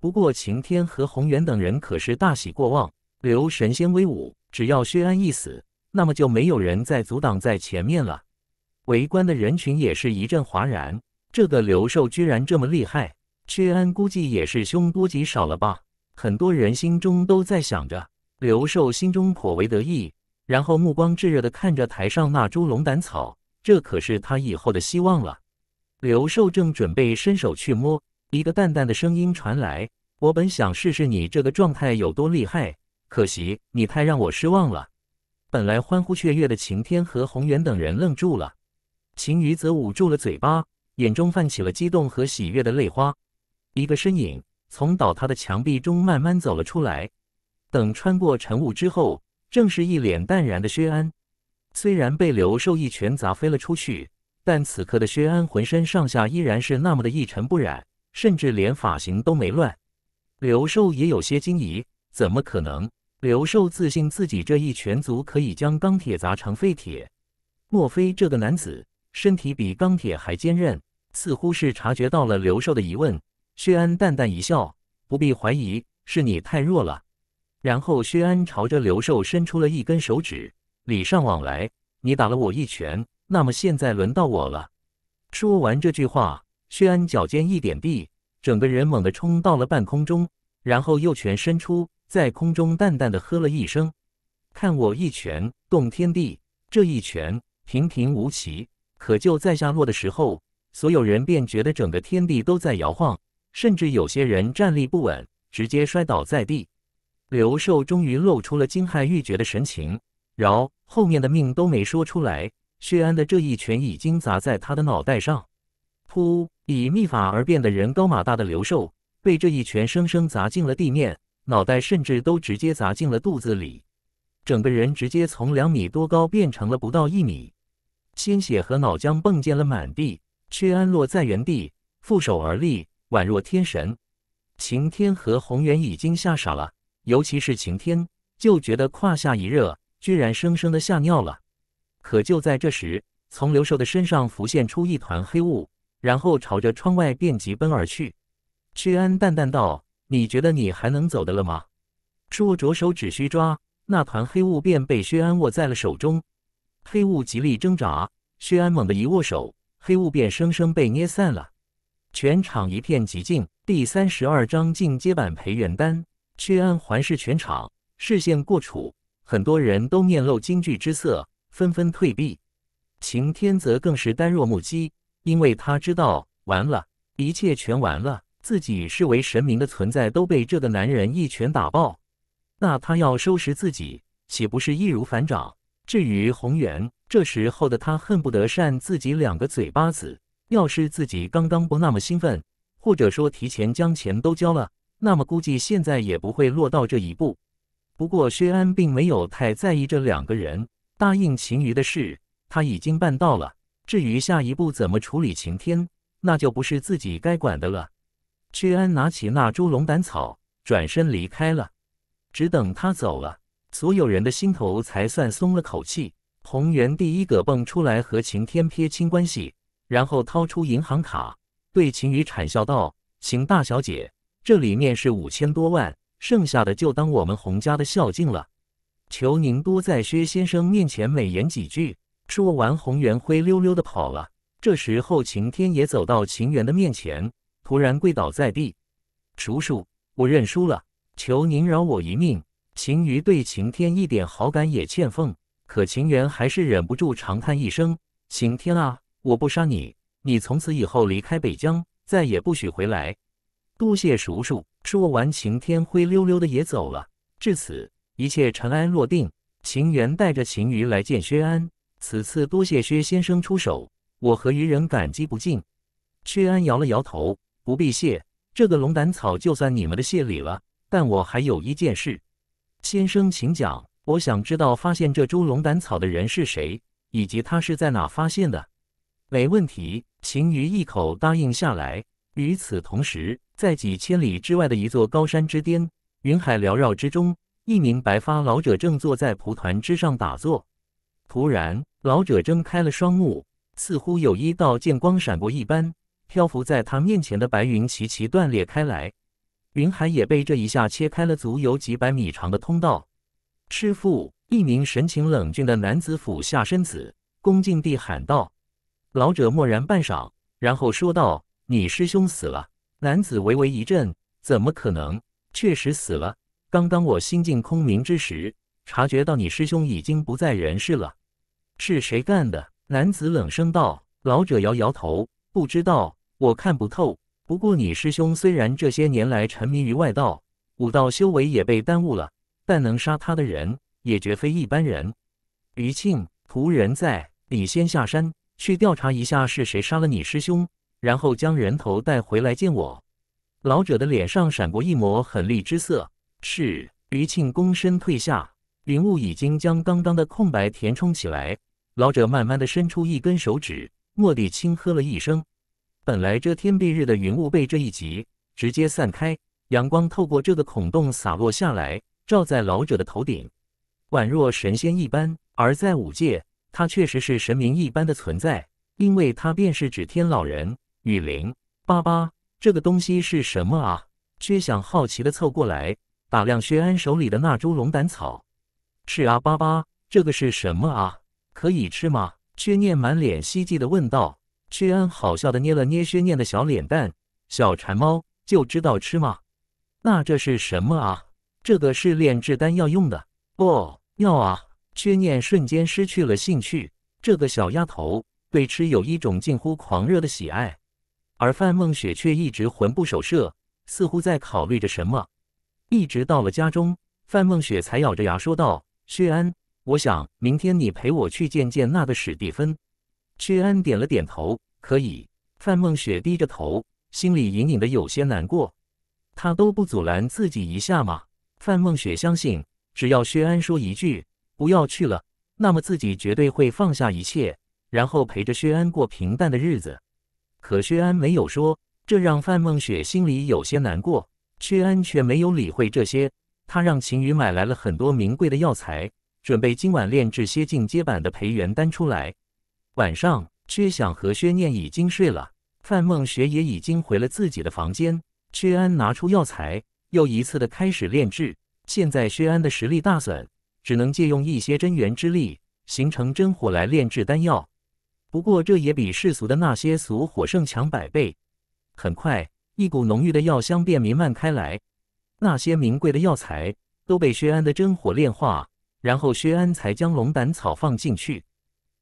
不过晴天和洪元等人可是大喜过望，刘神仙威武！只要薛安一死，那么就没有人再阻挡在前面了。围观的人群也是一阵哗然，这个刘寿居然这么厉害，薛安估计也是凶多吉少了吧。很多人心中都在想着，刘寿心中颇为得意，然后目光炙热地看着台上那株龙胆草，这可是他以后的希望了。刘寿正准备伸手去摸，一个淡淡的声音传来：“我本想试试你这个状态有多厉害，可惜你太让我失望了。”本来欢呼雀跃的晴天和宏远等人愣住了，秦宇则捂住了嘴巴，眼中泛起了激动和喜悦的泪花。一个身影。从倒塌的墙壁中慢慢走了出来，等穿过晨雾之后，正是一脸淡然的薛安。虽然被刘寿一拳砸飞了出去，但此刻的薛安浑身上下依然是那么的一尘不染，甚至连发型都没乱。刘寿也有些惊疑：怎么可能？刘寿自信自己这一拳足可以将钢铁砸成废铁，莫非这个男子身体比钢铁还坚韧？似乎是察觉到了刘寿的疑问。薛安淡淡一笑，不必怀疑，是你太弱了。然后薛安朝着刘寿伸出了一根手指，礼尚往来，你打了我一拳，那么现在轮到我了。说完这句话，薛安脚尖一点地，整个人猛地冲到了半空中，然后右拳伸出，在空中淡淡的喝了一声：“看我一拳动天地。”这一拳平平无奇，可就在下落的时候，所有人便觉得整个天地都在摇晃。甚至有些人站立不稳，直接摔倒在地。刘寿终于露出了惊骇欲绝的神情，饶后面的命都没说出来。薛安的这一拳已经砸在他的脑袋上，噗！以秘法而变的人高马大的刘寿被这一拳生生砸进了地面，脑袋甚至都直接砸进了肚子里，整个人直接从两米多高变成了不到一米，鲜血和脑浆迸溅了满地。薛安落在原地，负手而立。宛若天神，晴天和红元已经吓傻了，尤其是晴天，就觉得胯下一热，居然生生的吓尿了。可就在这时，从刘寿的身上浮现出一团黑雾，然后朝着窗外便疾奔而去。薛安淡淡道：“你觉得你还能走的了吗？”说着手只需抓，那团黑雾便被薛安握在了手中。黑雾极力挣扎，薛安猛地一握手，黑雾便生生被捏散了。全场一片寂静。第三十二章进阶版培元丹。薛安环视全场，视线过处，很多人都面露惊惧之色，纷纷退避。晴天则更是呆若木鸡，因为他知道，完了，一切全完了。自己视为神明的存在都被这个男人一拳打爆，那他要收拾自己，岂不是易如反掌？至于红元，这时候的他恨不得扇自己两个嘴巴子。要是自己刚刚不那么兴奋，或者说提前将钱都交了，那么估计现在也不会落到这一步。不过薛安并没有太在意这两个人答应晴雨的事，他已经办到了。至于下一步怎么处理晴天，那就不是自己该管的了。薛安拿起那株龙胆草，转身离开了。只等他走了，所有人的心头才算松了口气。红源第一个蹦出来和晴天撇清关系。然后掏出银行卡，对秦宇谄笑道：“秦大小姐，这里面是五千多万，剩下的就当我们洪家的孝敬了，求您多在薛先生面前美言几句。”说完，洪源灰溜溜的跑了。这时候，秦天也走到秦源的面前，突然跪倒在地：“叔叔，我认输了，求您饶我一命。”秦雨对秦天一点好感也欠奉，可秦源还是忍不住长叹一声：“晴天啊！”我不杀你，你从此以后离开北疆，再也不许回来。多谢叔叔。说完，晴天灰溜溜的也走了。至此，一切尘埃落定。秦元带着秦鱼来见薛安。此次多谢薛先生出手，我和愚人感激不尽。薛安摇了摇头，不必谢。这个龙胆草就算你们的谢礼了。但我还有一件事，先生请讲。我想知道发现这株龙胆草的人是谁，以及他是在哪发现的。没问题，秦瑜一口答应下来。与此同时，在几千里之外的一座高山之巅，云海缭绕之中，一名白发老者正坐在蒲团之上打坐。突然，老者睁开了双目，似乎有一道剑光闪过一般，漂浮在他面前的白云齐齐断裂开来，云海也被这一下切开了足有几百米长的通道。师父，一名神情冷峻的男子俯下身子，恭敬地喊道。老者默然半晌，然后说道：“你师兄死了。”男子微微一震：“怎么可能？确实死了。刚刚我心境空明之时，察觉到你师兄已经不在人世了。”“是谁干的？”男子冷声道。老者摇摇头：“不知道，我看不透。不过你师兄虽然这些年来沉迷于外道，武道修为也被耽误了，但能杀他的人，也绝非一般人。”“余庆，徒人在，你先下山。”去调查一下是谁杀了你师兄，然后将人头带回来见我。老者的脸上闪过一抹狠厉之色。是。余庆躬身退下，云雾已经将刚刚的空白填充起来。老者慢慢的伸出一根手指，蓦地轻呵了一声。本来遮天蔽日的云雾被这一击直接散开，阳光透过这个孔洞洒落下来，照在老者的头顶，宛若神仙一般。而在五界。它确实是神明一般的存在，因为它便是指天老人雨林，爸爸，这个东西是什么啊？薛想好奇的凑过来，打量薛安手里的那株龙胆草。是啊，爸爸，这个是什么啊？可以吃吗？薛念满脸希冀的问道。薛安好笑的捏了捏薛念的小脸蛋，小馋猫就知道吃吗？那这是什么啊？这个是炼制丹药用的。哦，药啊。薛念瞬间失去了兴趣。这个小丫头对吃有一种近乎狂热的喜爱，而范梦雪却一直魂不守舍，似乎在考虑着什么。一直到了家中，范梦雪才咬着牙说道：“薛安，我想明天你陪我去见见那个史蒂芬。”薛安点了点头：“可以。”范梦雪低着头，心里隐隐的有些难过。他都不阻拦自己一下吗？范梦雪相信，只要薛安说一句。不要去了，那么自己绝对会放下一切，然后陪着薛安过平淡的日子。可薛安没有说，这让范梦雪心里有些难过。薛安却没有理会这些，他让秦宇买来了很多名贵的药材，准备今晚炼制些进阶版的培元丹出来。晚上，薛想和薛念已经睡了，范梦雪也已经回了自己的房间。薛安拿出药材，又一次的开始炼制。现在薛安的实力大损。只能借用一些真元之力，形成真火来炼制丹药。不过这也比世俗的那些俗火圣强百倍。很快，一股浓郁的药香便弥漫开来。那些名贵的药材都被薛安的真火炼化，然后薛安才将龙胆草放进去。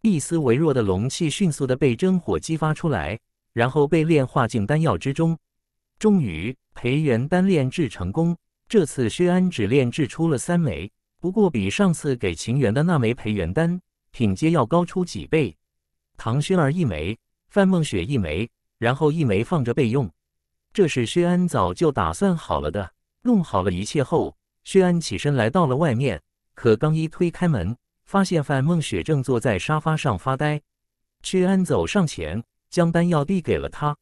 一丝微弱的龙气迅速的被真火激发出来，然后被炼化进丹药之中。终于，培元丹炼制成功。这次薛安只炼制出了三枚。不过比上次给秦源的那枚培元丹品阶要高出几倍。唐萱儿一枚，范梦雪一枚，然后一枚放着备用。这是薛安早就打算好了的。弄好了一切后，薛安起身来到了外面。可刚一推开门，发现范梦雪正坐在沙发上发呆。薛安走上前，将丹药递给了他：“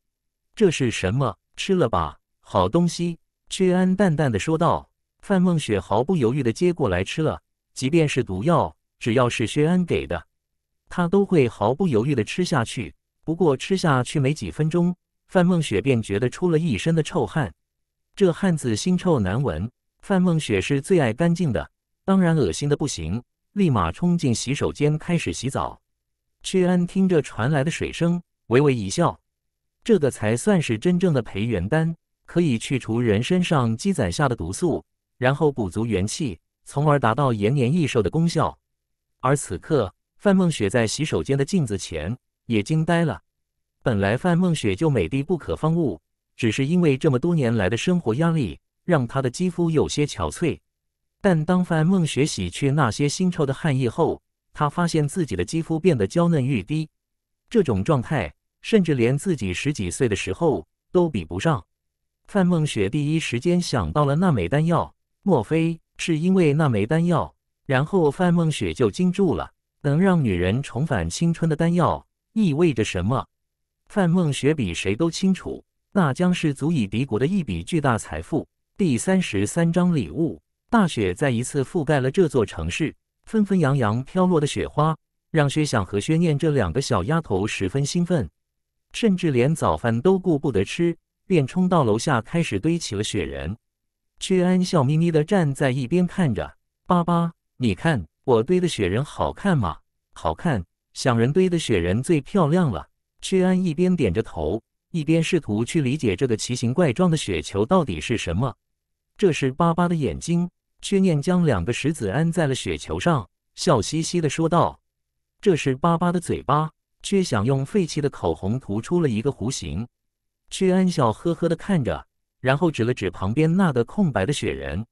这是什么？吃了吧，好东西。”薛安淡淡的说道。范梦雪毫不犹豫地接过来吃了，即便是毒药，只要是薛安给的，她都会毫不犹豫地吃下去。不过吃下去没几分钟，范梦雪便觉得出了一身的臭汗，这汗渍腥臭难闻。范梦雪是最爱干净的，当然恶心的不行，立马冲进洗手间开始洗澡。薛安听着传来的水声，微微一笑，这个才算是真正的培元丹，可以去除人身上积攒下的毒素。然后补足元气，从而达到延年益寿的功效。而此刻，范梦雪在洗手间的镜子前也惊呆了。本来范梦雪就美的不可方物，只是因为这么多年来的生活压力，让她的肌肤有些憔悴。但当范梦雪洗去那些腥臭的汗液后，她发现自己的肌肤变得娇嫩欲滴，这种状态甚至连自己十几岁的时候都比不上。范梦雪第一时间想到了那枚丹药。莫非是因为那枚丹药？然后范梦雪就惊住了。能让女人重返青春的丹药意味着什么？范梦雪比谁都清楚，那将是足以敌国的一笔巨大财富。第三十三章礼物。大雪再一次覆盖了这座城市，纷纷扬扬飘落的雪花让薛想和薛念这两个小丫头十分兴奋，甚至连早饭都顾不得吃，便冲到楼下开始堆起了雪人。屈安笑眯眯地站在一边看着，爸爸，你看我堆的雪人好看吗？好看，像人堆的雪人最漂亮了。屈安一边点着头，一边试图去理解这个奇形怪状的雪球到底是什么。这是爸爸的眼睛，薛念将两个石子安在了雪球上，笑嘻嘻地说道：“这是爸爸的嘴巴。”却想用废弃的口红涂出了一个弧形。屈安笑呵呵地看着。然后指了指旁边那个空白的雪人，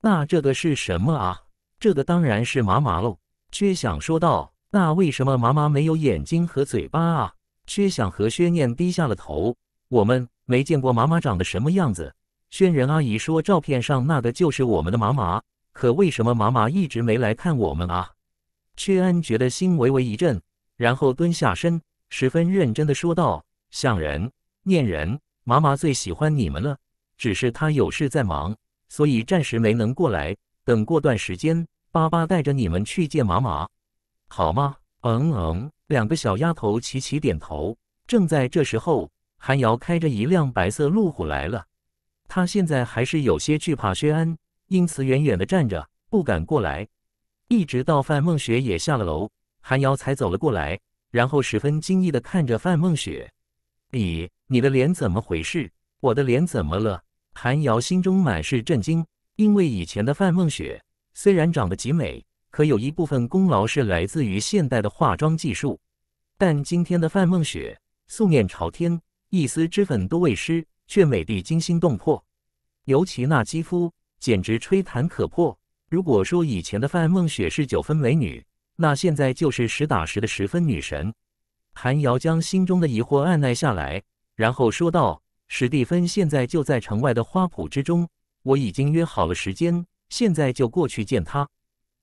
那这个是什么啊？这个当然是麻麻喽。薛想说道。那为什么麻麻没有眼睛和嘴巴啊？薛想和薛念低下了头。我们没见过麻麻长得什么样子。轩仁阿姨说，照片上那个就是我们的麻麻。可为什么麻麻一直没来看我们啊？薛安觉得心微微一震，然后蹲下身，十分认真的说道：像人念人，麻麻最喜欢你们了。只是他有事在忙，所以暂时没能过来。等过段时间，爸爸带着你们去见妈妈，好吗？嗯嗯。两个小丫头齐齐点头。正在这时候，韩瑶开着一辆白色路虎来了。她现在还是有些惧怕薛安，因此远远的站着，不敢过来。一直到范梦雪也下了楼，韩瑶才走了过来，然后十分惊异的看着范梦雪：“你，你的脸怎么回事？我的脸怎么了？”韩瑶心中满是震惊，因为以前的范梦雪虽然长得极美，可有一部分功劳是来自于现代的化妆技术。但今天的范梦雪素面朝天，一丝脂粉都未施，却美的惊心动魄。尤其那肌肤，简直吹弹可破。如果说以前的范梦雪是九分美女，那现在就是实打实的十分女神。韩瑶将心中的疑惑按捺下来，然后说道。史蒂芬现在就在城外的花圃之中，我已经约好了时间，现在就过去见他。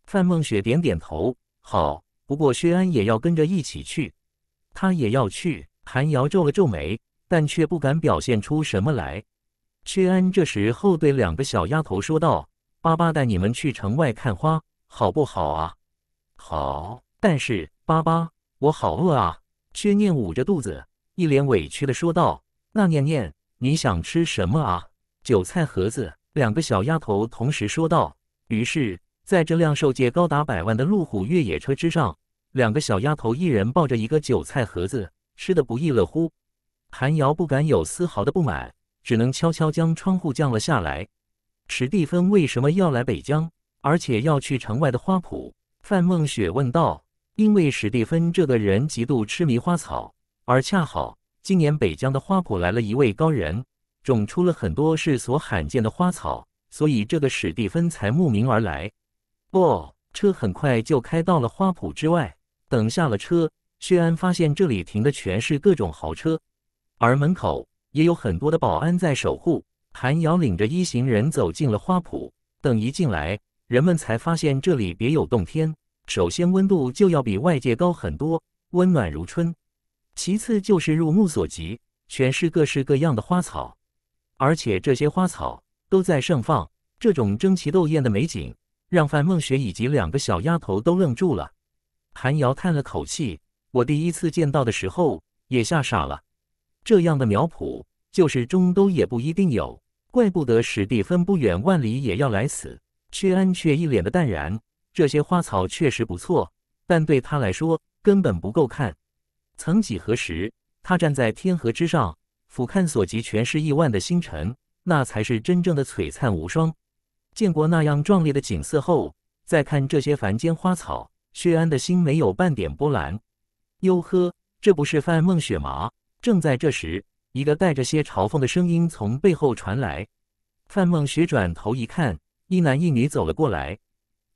范梦雪点点头，好。不过薛安也要跟着一起去，他也要去。韩瑶皱了皱眉，但却不敢表现出什么来。薛安这时后对两个小丫头说道：“爸爸带你们去城外看花，好不好啊？”“好。”“但是爸爸，我好饿啊！”薛念捂着肚子，一脸委屈的说道。那念念，你想吃什么啊？韭菜盒子。两个小丫头同时说道。于是，在这辆售价高达百万的路虎越野车之上，两个小丫头一人抱着一个韭菜盒子，吃得不亦乐乎。韩瑶不敢有丝毫的不满，只能悄悄将窗户降了下来。史蒂芬为什么要来北疆，而且要去城外的花圃？范梦雪问道。因为史蒂芬这个人极度痴迷花草，而恰好。今年北疆的花圃来了一位高人，种出了很多世所罕见的花草，所以这个史蒂芬才慕名而来。哦，车很快就开到了花圃之外。等下了车，薛安发现这里停的全是各种豪车，而门口也有很多的保安在守护。韩瑶领着一行人走进了花圃，等一进来，人们才发现这里别有洞天。首先温度就要比外界高很多，温暖如春。其次就是入目所及，全是各式各样的花草，而且这些花草都在盛放。这种争奇斗艳的美景，让范梦雪以及两个小丫头都愣住了。韩瑶叹了口气：“我第一次见到的时候，也吓傻了。这样的苗圃，就是中都也不一定有。怪不得史蒂芬不远万里也要来此。”薛安却一脸的淡然：“这些花草确实不错，但对他来说，根本不够看。”曾几何时，他站在天河之上，俯瞰所及全是亿万的星辰，那才是真正的璀璨无双。见过那样壮丽的景色后，再看这些凡间花草，薛安的心没有半点波澜。哟呵，这不是范梦雪吗？正在这时，一个带着些嘲讽的声音从背后传来。范梦雪转头一看，一男一女走了过来，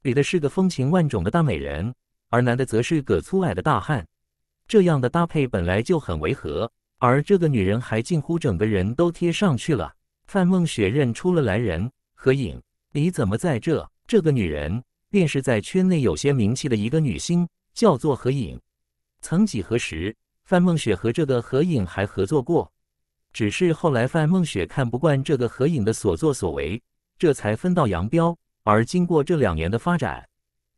女的是个风情万种的大美人，而男的则是个粗矮的大汉。这样的搭配本来就很违和，而这个女人还近乎整个人都贴上去了。范梦雪认出了来人，何影，你怎么在这？这个女人便是在圈内有些名气的一个女星，叫做何影。曾几何时，范梦雪和这个何影还合作过，只是后来范梦雪看不惯这个何影的所作所为，这才分道扬镳。而经过这两年的发展，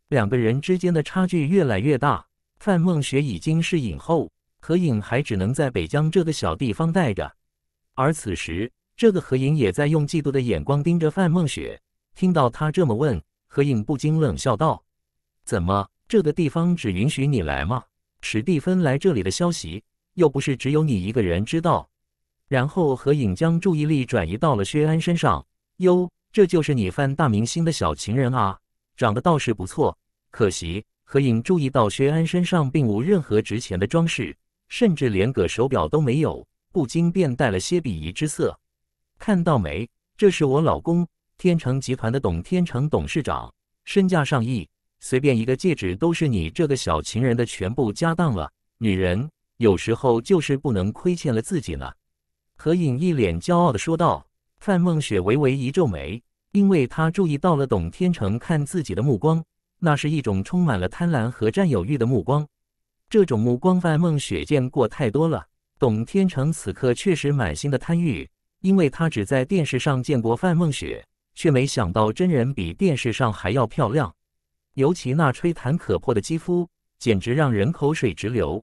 两个人之间的差距越来越大。范梦雪已经是影后，何影还只能在北疆这个小地方待着。而此时，这个何影也在用嫉妒的眼光盯着范梦雪。听到他这么问，何影不禁冷笑道：“怎么，这个地方只允许你来吗？史蒂芬来这里的消息，又不是只有你一个人知道。”然后何影将注意力转移到了薛安身上：“哟，这就是你范大明星的小情人啊，长得倒是不错，可惜。”何颖注意到薛安身上并无任何值钱的装饰，甚至连个手表都没有，不禁便带了些鄙夷之色。看到没，这是我老公天成集团的董天成董事长，身价上亿，随便一个戒指都是你这个小情人的全部家当了。女人有时候就是不能亏欠了自己呢。何颖一脸骄傲的说道。范梦雪微微一皱眉，因为她注意到了董天成看自己的目光。那是一种充满了贪婪和占有欲的目光，这种目光范梦雪见过太多了。董天成此刻确实满心的贪欲，因为他只在电视上见过范梦雪，却没想到真人比电视上还要漂亮，尤其那吹弹可破的肌肤，简直让人口水直流。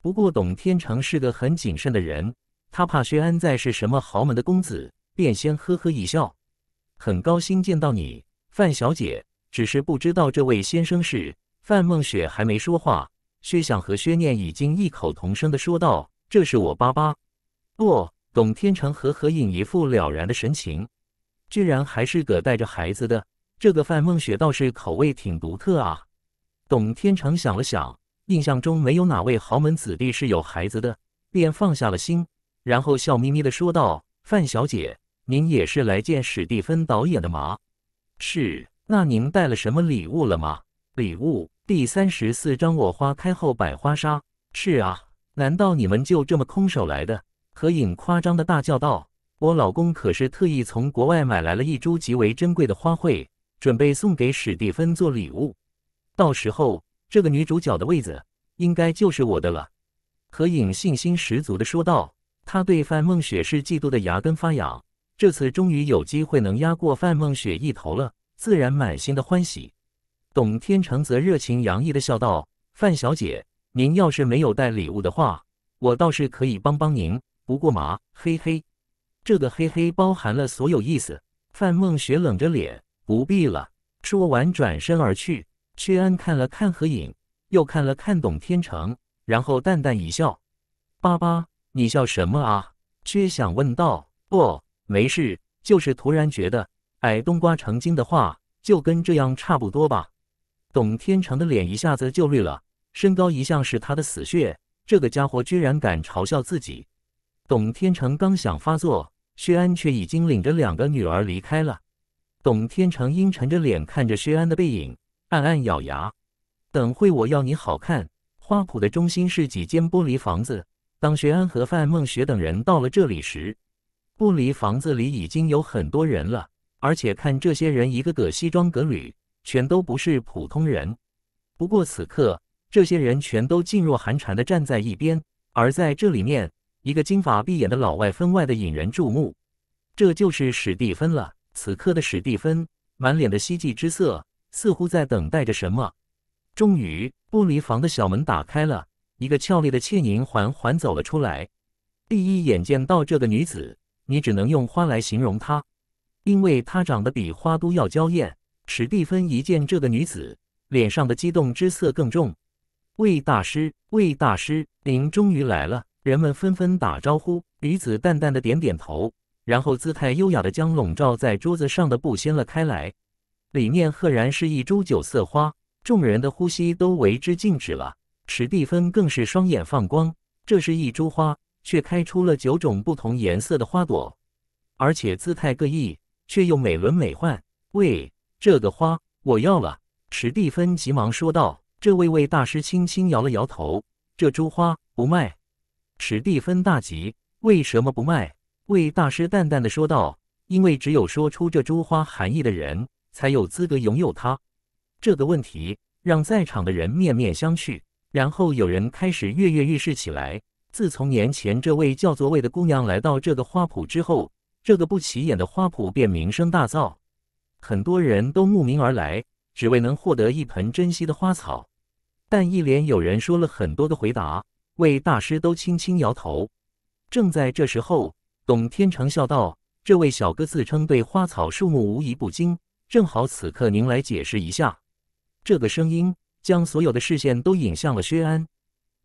不过董天成是个很谨慎的人，他怕薛安在是什么豪门的公子，便先呵呵一笑，很高兴见到你，范小姐。只是不知道这位先生是范梦雪，还没说话，薛想和薛念已经异口同声的说道：“这是我爸爸。”不，董天成和何影一副了然的神情，居然还是个带着孩子的。这个范梦雪倒是口味挺独特啊。董天成想了想，印象中没有哪位豪门子弟是有孩子的，便放下了心，然后笑眯眯的说道：“范小姐，您也是来见史蒂芬导演的吗？”是。那您带了什么礼物了吗？礼物？第三十四章我花开后百花杀。是啊，难道你们就这么空手来的？何颖夸张的大叫道：“我老公可是特意从国外买来了一株极为珍贵的花卉，准备送给史蒂芬做礼物。到时候，这个女主角的位子应该就是我的了。”何颖信心十足的说道。她对范梦雪是嫉妒的牙根发痒，这次终于有机会能压过范梦雪一头了。自然满心的欢喜，董天成则热情洋溢的笑道：“范小姐，您要是没有带礼物的话，我倒是可以帮帮您。不过嘛，嘿嘿，这个嘿嘿包含了所有意思。”范梦雪冷着脸：“不必了。”说完，转身而去。薛安看了看合影，又看了看董天成，然后淡淡一笑：“爸爸，你笑什么啊？”薛想问道：“不，没事，就是突然觉得。”矮冬瓜成精的话，就跟这样差不多吧。董天成的脸一下子就绿了。身高一向是他的死穴，这个家伙居然敢嘲笑自己。董天成刚想发作，薛安却已经领着两个女儿离开了。董天成阴沉着脸看着薛安的背影，暗暗咬牙。等会我要你好看。花圃的中心是几间玻璃房子。当薛安和范梦雪等人到了这里时，玻璃房子里已经有很多人了。而且看这些人一个个西装革履，全都不是普通人。不过此刻，这些人全都噤若寒蝉的站在一边。而在这里面，一个金发碧眼的老外分外的引人注目，这就是史蒂芬了。此刻的史蒂芬满脸的希冀之色，似乎在等待着什么。终于，玻璃房的小门打开了，一个俏丽的倩影缓缓走了出来。第一眼见到这个女子，你只能用“花”来形容她。因为她长得比花都要娇艳，史蒂芬一见这个女子，脸上的激动之色更重。魏大师，魏大师，您终于来了！人们纷纷打招呼。女子淡淡的点点头，然后姿态优雅的将笼罩在桌子上的布掀了开来，里面赫然是一株九色花。众人的呼吸都为之静止了，史蒂芬更是双眼放光。这是一株花，却开出了九种不同颜色的花朵，而且姿态各异。却又美轮美奂。喂，这个花我要了！史蒂芬急忙说道。这位魏大师轻轻摇了摇头：“这株花不卖。”史蒂芬大急：“为什么不卖？”魏大师淡淡的说道：“因为只有说出这株花含义的人，才有资格拥有它。”这个问题让在场的人面面相觑，然后有人开始跃跃欲试起来。自从年前这位叫做魏的姑娘来到这个花圃之后。这个不起眼的花圃便名声大噪，很多人都慕名而来，只为能获得一盆珍稀的花草。但一连有人说了很多的回答，魏大师都轻轻摇头。正在这时候，董天成笑道：“这位小哥自称对花草树木无一不精，正好此刻您来解释一下。”这个声音将所有的视线都引向了薛安，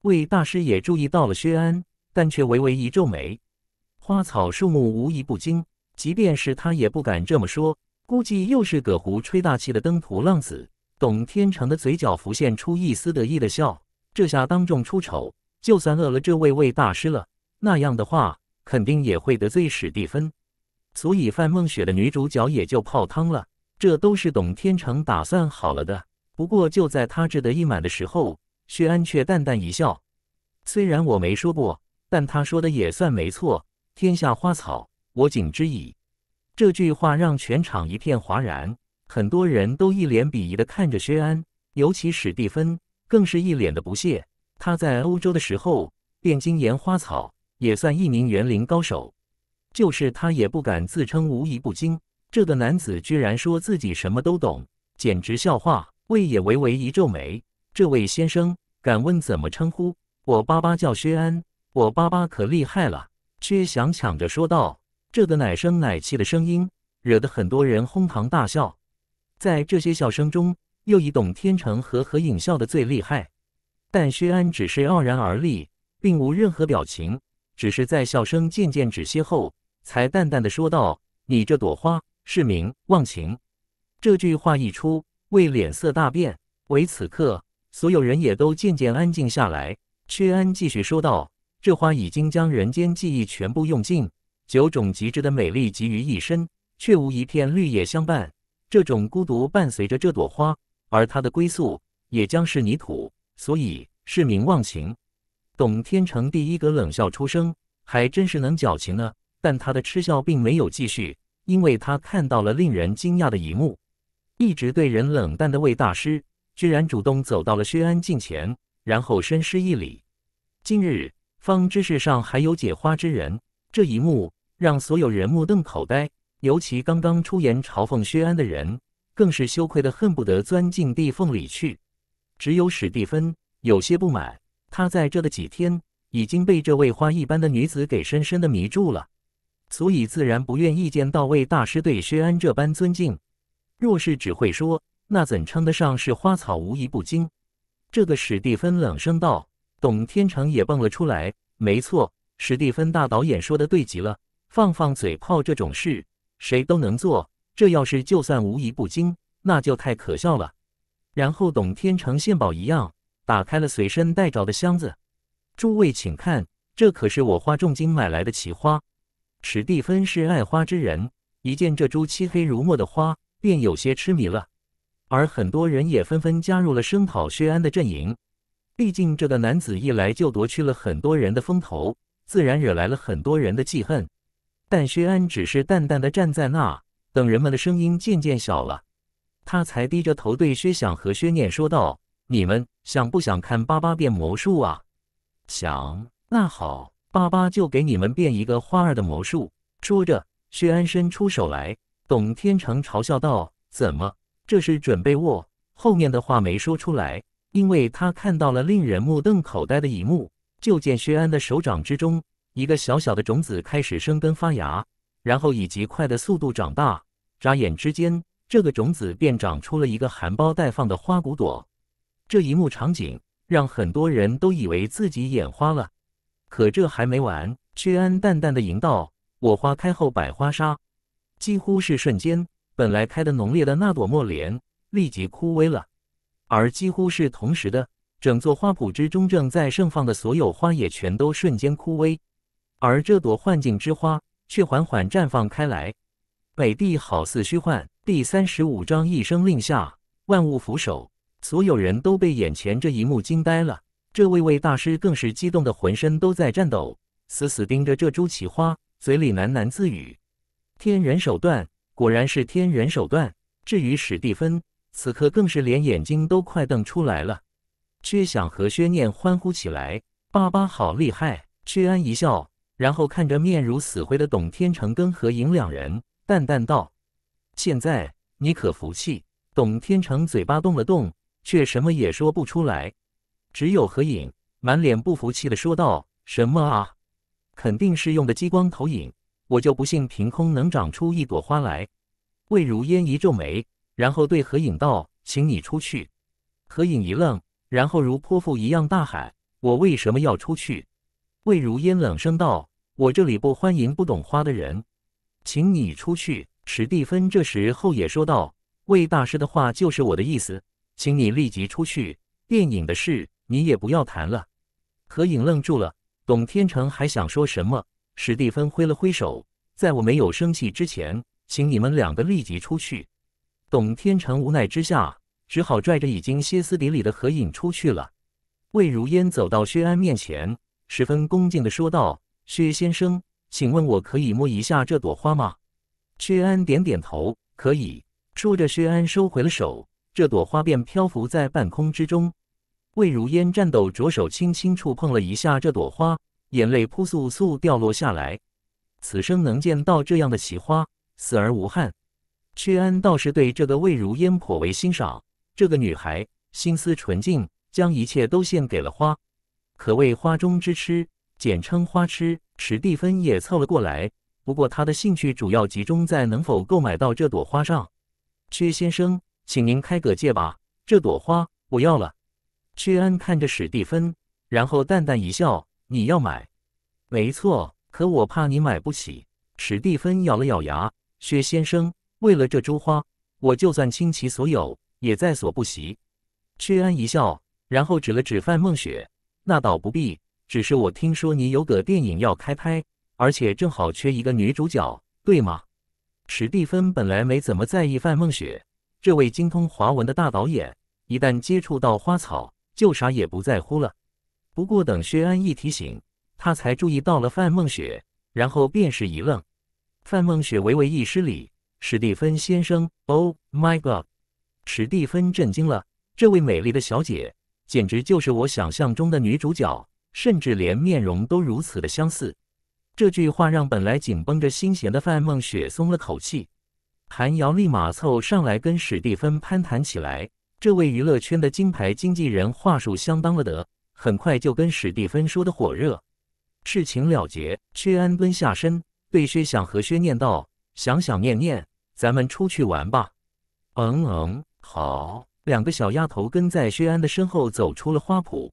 魏大师也注意到了薛安，但却微微一皱眉。花草树木无一不精，即便是他也不敢这么说。估计又是葛湖吹大气的登徒浪子。董天成的嘴角浮现出一丝得意的笑。这下当众出丑，就算饿了这位魏大师了。那样的话，肯定也会得罪史蒂芬，所以范梦雪的女主角也就泡汤了。这都是董天成打算好了的。不过就在他志得意满的时候，薛安却淡淡一笑。虽然我没说过，但他说的也算没错。天下花草，我景之矣。这句话让全场一片哗然，很多人都一脸鄙夷的看着薛安，尤其史蒂芬更是一脸的不屑。他在欧洲的时候便精研花草，也算一名园林高手，就是他也不敢自称无一不精。这个男子居然说自己什么都懂，简直笑话。魏也微微一皱眉：“这位先生，敢问怎么称呼？我爸爸叫薛安，我爸爸可厉害了。”薛翔抢着说道，这个奶声奶气的声音惹得很多人哄堂大笑，在这些笑声中，又以董天成和何影笑的最厉害。但薛安只是傲然而立，并无任何表情，只是在笑声渐渐止歇后，才淡淡的说道：“你这朵花是名忘情。”这句话一出，魏脸色大变，为此刻所有人也都渐渐安静下来。薛安继续说道。这花已经将人间记忆全部用尽，九种极致的美丽集于一身，却无一片绿叶相伴。这种孤独伴随着这朵花，而它的归宿也将是泥土。所以是名忘情。董天成第一个冷笑出声，还真是能矫情呢。但他的嗤笑并没有继续，因为他看到了令人惊讶的一幕：一直对人冷淡的魏大师，居然主动走到了薛安近前，然后深施一礼。今日。方知世上还有解花之人，这一幕让所有人目瞪口呆，尤其刚刚出言嘲讽薛安的人，更是羞愧的恨不得钻进地缝里去。只有史蒂芬有些不满，他在这的几天已经被这位花一般的女子给深深的迷住了，所以自然不愿意见到魏大师对薛安这般尊敬。若是只会说，那怎称得上是花草无一不精？这个史蒂芬冷声道。董天成也蹦了出来。没错，史蒂芬大导演说的对极了，放放嘴炮这种事谁都能做。这要是就算无一不精，那就太可笑了。然后董天成献宝一样打开了随身带着的箱子，诸位请看，这可是我花重金买来的奇花。史蒂芬是爱花之人，一见这株漆黑如墨的花便有些痴迷了。而很多人也纷纷加入了声讨薛安的阵营。毕竟这个男子一来就夺去了很多人的风头，自然惹来了很多人的记恨。但薛安只是淡淡的站在那，等人们的声音渐渐小了，他才低着头对薛想和薛念说道：“你们想不想看爸爸变魔术啊？”“想。”“那好，爸爸就给你们变一个花儿的魔术。”说着，薛安伸出手来。董天成嘲笑道：“怎么，这是准备握？”后面的话没说出来。因为他看到了令人目瞪口呆的一幕，就见薛安的手掌之中，一个小小的种子开始生根发芽，然后以极快的速度长大。眨眼之间，这个种子便长出了一个含苞待放的花骨朵。这一幕场景让很多人都以为自己眼花了。可这还没完，薛安淡淡的吟道：“我花开后百花杀。”几乎是瞬间，本来开的浓烈的那朵墨莲立即枯萎了。而几乎是同时的，整座花圃之中正在盛放的所有花也全都瞬间枯萎，而这朵幻境之花却缓缓绽放开来。北地好似虚幻。第三十五章，一声令下，万物俯首。所有人都被眼前这一幕惊呆了。这位位大师更是激动的浑身都在颤抖，死死盯着这株奇花，嘴里喃喃自语：“天人手段，果然是天人手段。”至于史蒂芬。此刻更是连眼睛都快瞪出来了，却想和薛念欢呼起来：“爸爸好厉害！”薛安一笑，然后看着面如死灰的董天成跟何颖两人，淡淡道：“现在你可服气？”董天成嘴巴动了动，却什么也说不出来，只有何颖满脸不服气的说道：“什么啊？肯定是用的激光投影，我就不信凭空能长出一朵花来。”魏如烟一皱眉。然后对何影道：“请你出去。”何影一愣，然后如泼妇一样大喊：“我为什么要出去？”魏如烟冷声道：“我这里不欢迎不懂花的人，请你出去。”史蒂芬这时候也说道：“魏大师的话就是我的意思，请你立即出去。电影的事你也不要谈了。”何影愣住了，董天成还想说什么，史蒂芬挥了挥手：“在我没有生气之前，请你们两个立即出去。”董天成无奈之下，只好拽着已经歇斯底里的何影出去了。魏如烟走到薛安面前，十分恭敬的说道：“薛先生，请问我可以摸一下这朵花吗？”薛安点点头，可以。说着，薛安收回了手，这朵花便漂浮在半空之中。魏如烟颤抖着手，轻轻触碰了一下这朵花，眼泪扑簌簌掉落下来。此生能见到这样的奇花，死而无憾。屈安倒是对这个魏如烟颇为欣赏，这个女孩心思纯净，将一切都献给了花，可谓花中之痴，简称花痴。史蒂芬也凑了过来，不过他的兴趣主要集中在能否购买到这朵花上。薛先生，请您开个价吧，这朵花我要了。屈安看着史蒂芬，然后淡淡一笑：“你要买？没错，可我怕你买不起。”史蒂芬咬了咬牙：“薛先生。”为了这株花，我就算倾其所有也在所不惜。薛安一笑，然后指了指范梦雪：“那倒不必，只是我听说你有个电影要开拍，而且正好缺一个女主角，对吗？”史蒂芬本来没怎么在意范梦雪这位精通华文的大导演，一旦接触到花草，就啥也不在乎了。不过等薛安一提醒，他才注意到了范梦雪，然后便是一愣。范梦雪微微一失礼。史蒂芬先生，Oh my God！史蒂芬震惊了，这位美丽的小姐简直就是我想象中的女主角，甚至连面容都如此的相似。这句话让本来紧绷着心弦的范梦雪松了口气。韩瑶立马凑上来跟史蒂芬攀谈起来，这位娱乐圈的金牌经纪人话术相当了得，很快就跟史蒂芬说的火热。事情了结，薛安蹲下身对薛想和薛念道：“想想念念。”咱们出去玩吧。嗯嗯，好。两个小丫头跟在薛安的身后走出了花圃。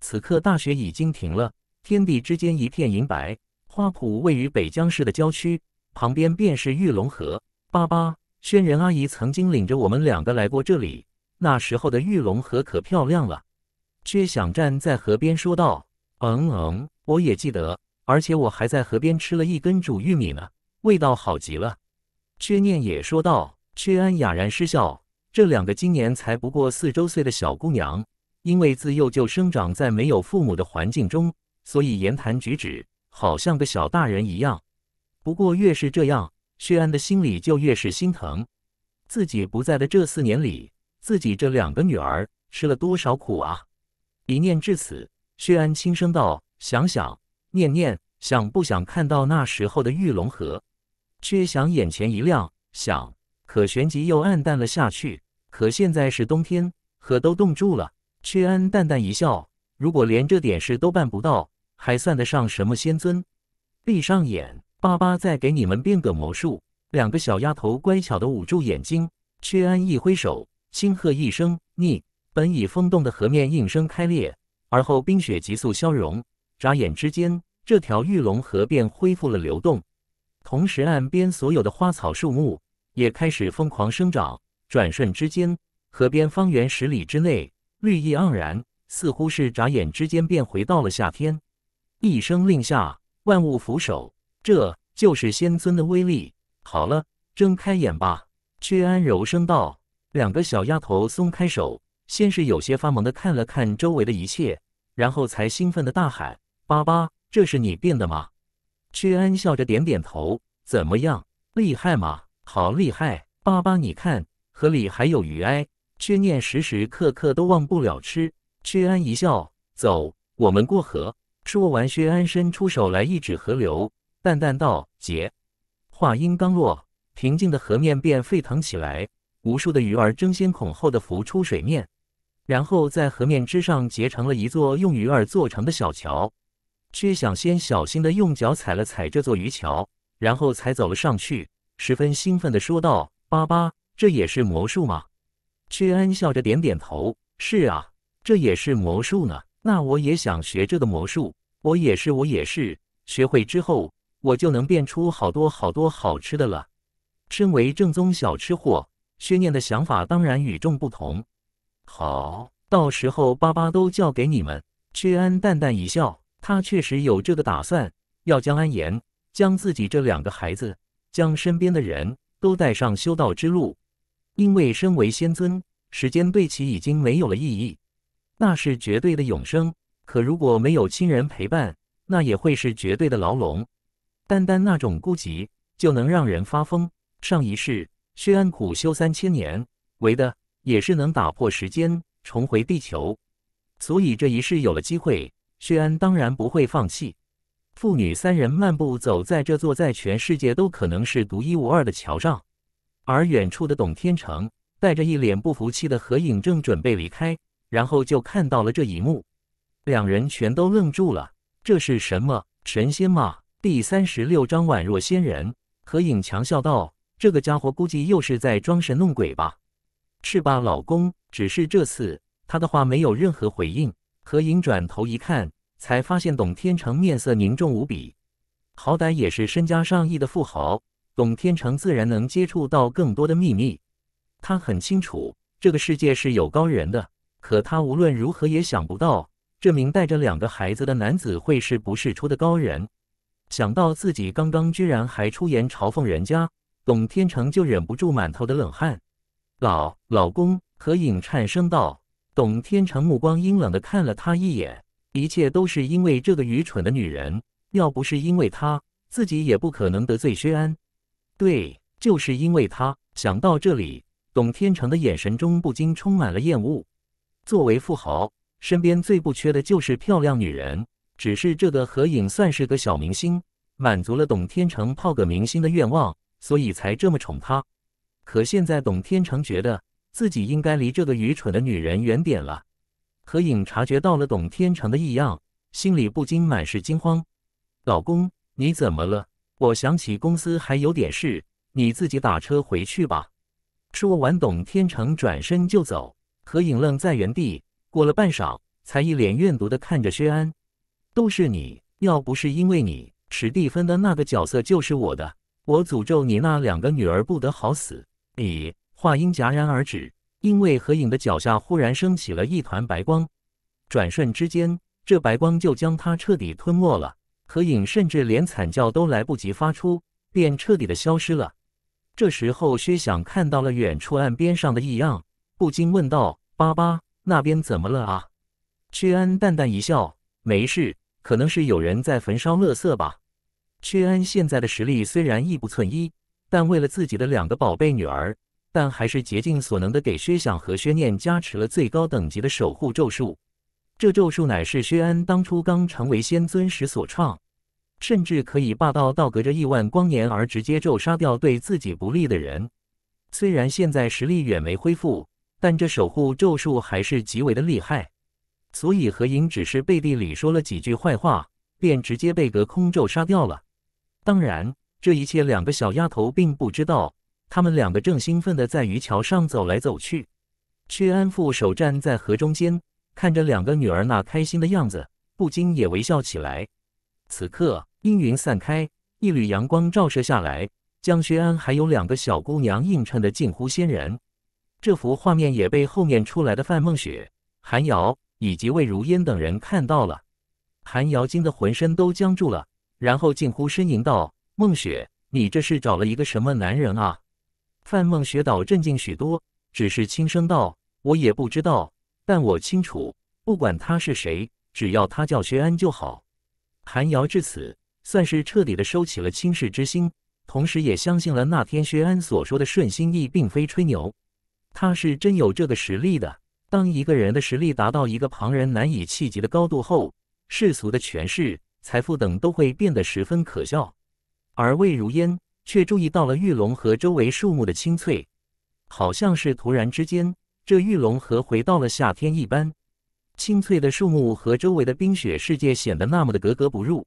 此刻大雪已经停了，天地之间一片银白。花圃位于北江市的郊区，旁边便是玉龙河。爸爸，轩仁阿姨曾经领着我们两个来过这里，那时候的玉龙河可漂亮了。薛想站在河边说道：“嗯嗯，我也记得，而且我还在河边吃了一根煮玉米呢，味道好极了。”薛念也说道：“薛安哑然失笑。这两个今年才不过四周岁的小姑娘，因为自幼就生长在没有父母的环境中，所以言谈举止好像个小大人一样。不过越是这样，薛安的心里就越是心疼。自己不在的这四年里，自己这两个女儿吃了多少苦啊！一念至此，薛安轻声道：‘想想念念，想不想看到那时候的玉龙河？’”却想眼前一亮，想，可旋即又暗淡了下去。可现在是冬天，河都冻住了。薛安淡淡一笑：“如果连这点事都办不到，还算得上什么仙尊？”闭上眼，爸爸再给你们变个魔术。两个小丫头乖巧地捂住眼睛。薛安一挥手，轻喝一声：“逆！”本已封冻的河面应声开裂，而后冰雪急速消融，眨眼之间，这条玉龙河便恢复了流动。同时，岸边所有的花草树木也开始疯狂生长。转瞬之间，河边方圆十里之内绿意盎然，似乎是眨眼之间便回到了夏天。一声令下，万物俯首，这就是仙尊的威力。好了，睁开眼吧。”薛安柔声道。两个小丫头松开手，先是有些发懵的看了看周围的一切，然后才兴奋的大喊：“爸爸，这是你变的吗？”薛安笑着点点头，怎么样，厉害吗？好厉害！爸爸，你看，河里还有鱼哎！屈念时时刻刻都忘不了吃。薛安一笑，走，我们过河。说完，薛安伸出手来，一指河流，淡淡道：“结。”话音刚落，平静的河面便沸腾起来，无数的鱼儿争先恐后的浮出水面，然后在河面之上结成了一座用鱼儿做成的小桥。薛想先小心地用脚踩了踩这座鱼桥，然后才走了上去，十分兴奋地说道：“爸爸，这也是魔术吗？”薛安笑着点点头：“是啊，这也是魔术呢。那我也想学这个魔术，我也是，我也是。学会之后，我就能变出好多好多好吃的了。”身为正宗小吃货，薛念的想法当然与众不同。好，到时候爸爸都教给你们。薛安淡淡一笑。他确实有这个打算，要将安言、将自己这两个孩子、将身边的人都带上修道之路。因为身为仙尊，时间对其已经没有了意义，那是绝对的永生。可如果没有亲人陪伴，那也会是绝对的牢笼。单单那种孤寂，就能让人发疯。上一世，薛安苦修三千年，为的也是能打破时间，重回地球。所以这一世有了机会。薛安当然不会放弃，父女三人漫步走在这座在全世界都可能是独一无二的桥上，而远处的董天成带着一脸不服气的何影正准备离开，然后就看到了这一幕，两人全都愣住了。这是什么神仙吗？第三十六章宛若仙人。何影强笑道：“这个家伙估计又是在装神弄鬼吧？”是吧，老公？只是这次他的话没有任何回应。何影转头一看，才发现董天成面色凝重无比。好歹也是身家上亿的富豪，董天成自然能接触到更多的秘密。他很清楚这个世界是有高人的，可他无论如何也想不到，这名带着两个孩子的男子会是不世出的高人。想到自己刚刚居然还出言嘲讽人家，董天成就忍不住满头的冷汗。老老公何影颤声道。董天成目光阴冷的看了他一眼，一切都是因为这个愚蠢的女人，要不是因为她自己也不可能得罪薛安。对，就是因为她。想到这里，董天成的眼神中不禁充满了厌恶。作为富豪，身边最不缺的就是漂亮女人，只是这个合影算是个小明星，满足了董天成泡个明星的愿望，所以才这么宠她。可现在，董天成觉得。自己应该离这个愚蠢的女人远点了。何颖察觉到了董天成的异样，心里不禁满是惊慌。老公，你怎么了？我想起公司还有点事，你自己打车回去吧。说完，董天成转身就走。何颖愣在原地，过了半晌，才一脸怨毒地看着薛安。都是你，要不是因为你，史蒂芬的那个角色就是我的。我诅咒你那两个女儿不得好死。你。话音戛然而止，因为何影的脚下忽然升起了一团白光，转瞬之间，这白光就将他彻底吞没了。何影甚至连惨叫都来不及发出，便彻底的消失了。这时候，薛想看到了远处岸边上的异样，不禁问道：“爸爸，那边怎么了啊？”薛安淡淡一笑：“没事，可能是有人在焚烧垃圾吧。”薛安现在的实力虽然一不寸一，但为了自己的两个宝贝女儿。但还是竭尽所能的给薛想和薛念加持了最高等级的守护咒术。这咒术乃是薛安当初刚成为仙尊时所创，甚至可以霸道到隔着亿万光年而直接咒杀掉对自己不利的人。虽然现在实力远没恢复，但这守护咒术还是极为的厉害。所以何影只是背地里说了几句坏话，便直接被隔空咒杀掉了。当然，这一切两个小丫头并不知道。他们两个正兴奋地在渔桥上走来走去，薛安父手站在河中间，看着两个女儿那开心的样子，不禁也微笑起来。此刻，阴云散开，一缕阳光照射下来，将薛安还有两个小姑娘映衬得近乎仙人。这幅画面也被后面出来的范梦雪、韩瑶以及魏如烟等人看到了。韩瑶惊得浑身都僵住了，然后近乎呻吟道：“梦雪，你这是找了一个什么男人啊？”范梦雪倒镇静许多，只是轻声道：“我也不知道，但我清楚，不管他是谁，只要他叫薛安就好。”韩瑶至此算是彻底的收起了轻视之心，同时也相信了那天薛安所说的顺心意并非吹牛，他是真有这个实力的。当一个人的实力达到一个旁人难以企及的高度后，世俗的权势、财富等都会变得十分可笑。而魏如烟。却注意到了玉龙河周围树木的青翠，好像是突然之间，这玉龙河回到了夏天一般。青翠的树木和周围的冰雪世界显得那么的格格不入。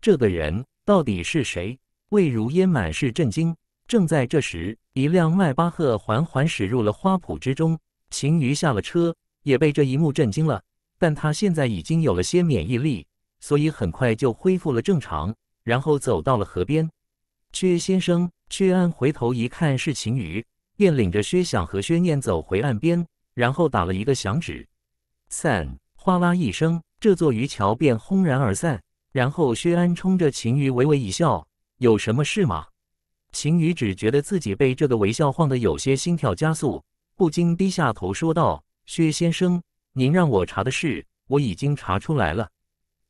这个人到底是谁？魏如烟满是震惊。正在这时，一辆迈巴赫缓缓驶入了花圃之中。秦瑜下了车，也被这一幕震惊了。但他现在已经有了些免疫力，所以很快就恢复了正常，然后走到了河边。薛先生，薛安回头一看是秦宇，便领着薛想和薛念走回岸边，然后打了一个响指，散，哗啦一声，这座渔桥便轰然而散。然后薛安冲着秦宇微微一笑：“有什么事吗？”秦宇只觉得自己被这个微笑晃得有些心跳加速，不禁低下头说道：“薛先生，您让我查的事，我已经查出来了。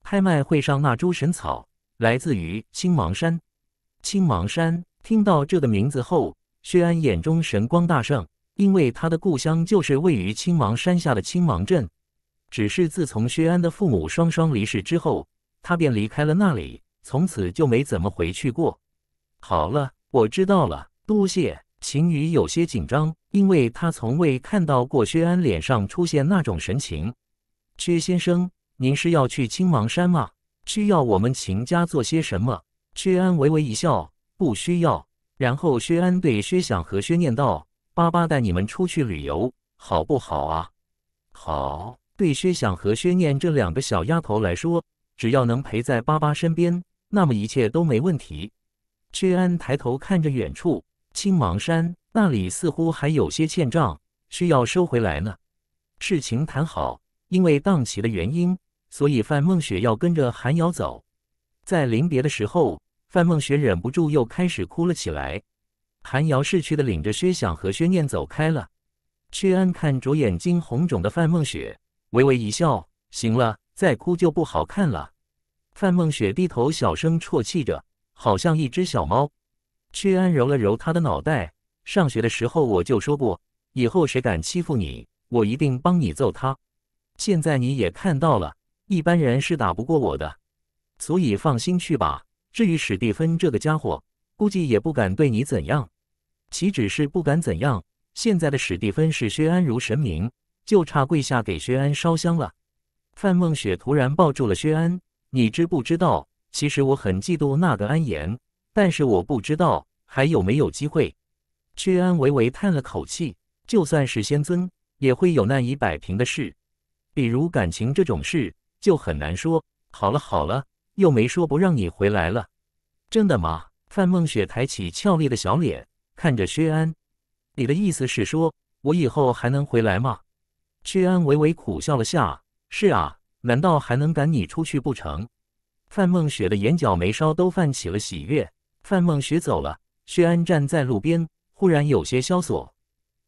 拍卖会上那株神草来自于青芒山。”青芒山，听到这个名字后，薛安眼中神光大盛，因为他的故乡就是位于青芒山下的青芒镇。只是自从薛安的父母双双离世之后，他便离开了那里，从此就没怎么回去过。好了，我知道了，多谢。秦宇有些紧张，因为他从未看到过薛安脸上出现那种神情。薛先生，您是要去青芒山吗？需要我们秦家做些什么？薛安微微一笑，不需要。然后薛安对薛想和薛念道：“爸爸带你们出去旅游，好不好啊？”好。对薛想和薛念这两个小丫头来说，只要能陪在爸爸身边，那么一切都没问题。薛安抬头看着远处青芒山，那里似乎还有些欠账需要收回来呢。事情谈好，因为档期的原因，所以范梦雪要跟着韩瑶走。在临别的时候。范梦雪忍不住又开始哭了起来，韩瑶识趣的领着薛想和薛念走开了。薛安看着眼睛红肿的范梦雪，微微一笑：“行了，再哭就不好看了。”范梦雪低头小声啜泣着，好像一只小猫。薛安揉了揉她的脑袋：“上学的时候我就说过，以后谁敢欺负你，我一定帮你揍他。现在你也看到了，一般人是打不过我的，所以放心去吧。”至于史蒂芬这个家伙，估计也不敢对你怎样。岂止是不敢怎样？现在的史蒂芬是薛安如神明，就差跪下给薛安烧香了。范梦雪突然抱住了薛安，你知不知道？其实我很嫉妒那个安言，但是我不知道还有没有机会。薛安微微叹了口气，就算是仙尊，也会有难以摆平的事，比如感情这种事，就很难说。好了，好了。又没说不让你回来了，真的吗？范梦雪抬起俏丽的小脸，看着薛安，你的意思是说我以后还能回来吗？薛安微微苦笑了下，是啊，难道还能赶你出去不成？范梦雪的眼角眉梢都泛起了喜悦。范梦雪走了，薛安站在路边，忽然有些萧索。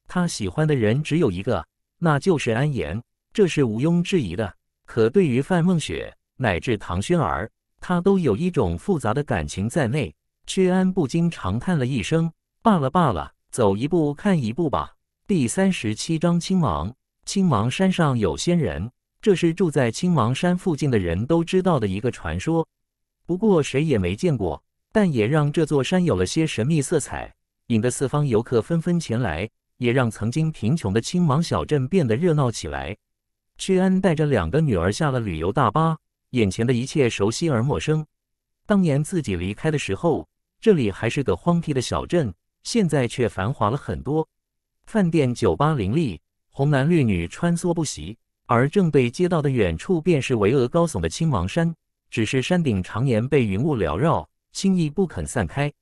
他喜欢的人只有一个，那就是安言，这是毋庸置疑的。可对于范梦雪乃至唐轩儿，他都有一种复杂的感情在内，屈安不禁长叹了一声：“罢了罢了，走一步看一步吧。”第三十七章青芒。青芒山上有仙人，这是住在青芒山附近的人都知道的一个传说，不过谁也没见过，但也让这座山有了些神秘色彩，引得四方游客纷纷前来，也让曾经贫穷的青芒小镇变得热闹起来。屈安带着两个女儿下了旅游大巴。眼前的一切熟悉而陌生。当年自己离开的时候，这里还是个荒僻的小镇，现在却繁华了很多。饭店、酒吧林立，红男绿女穿梭不息。而正对街道的远处，便是巍峨高耸的青芒山，只是山顶常年被云雾缭绕，轻易不肯散开。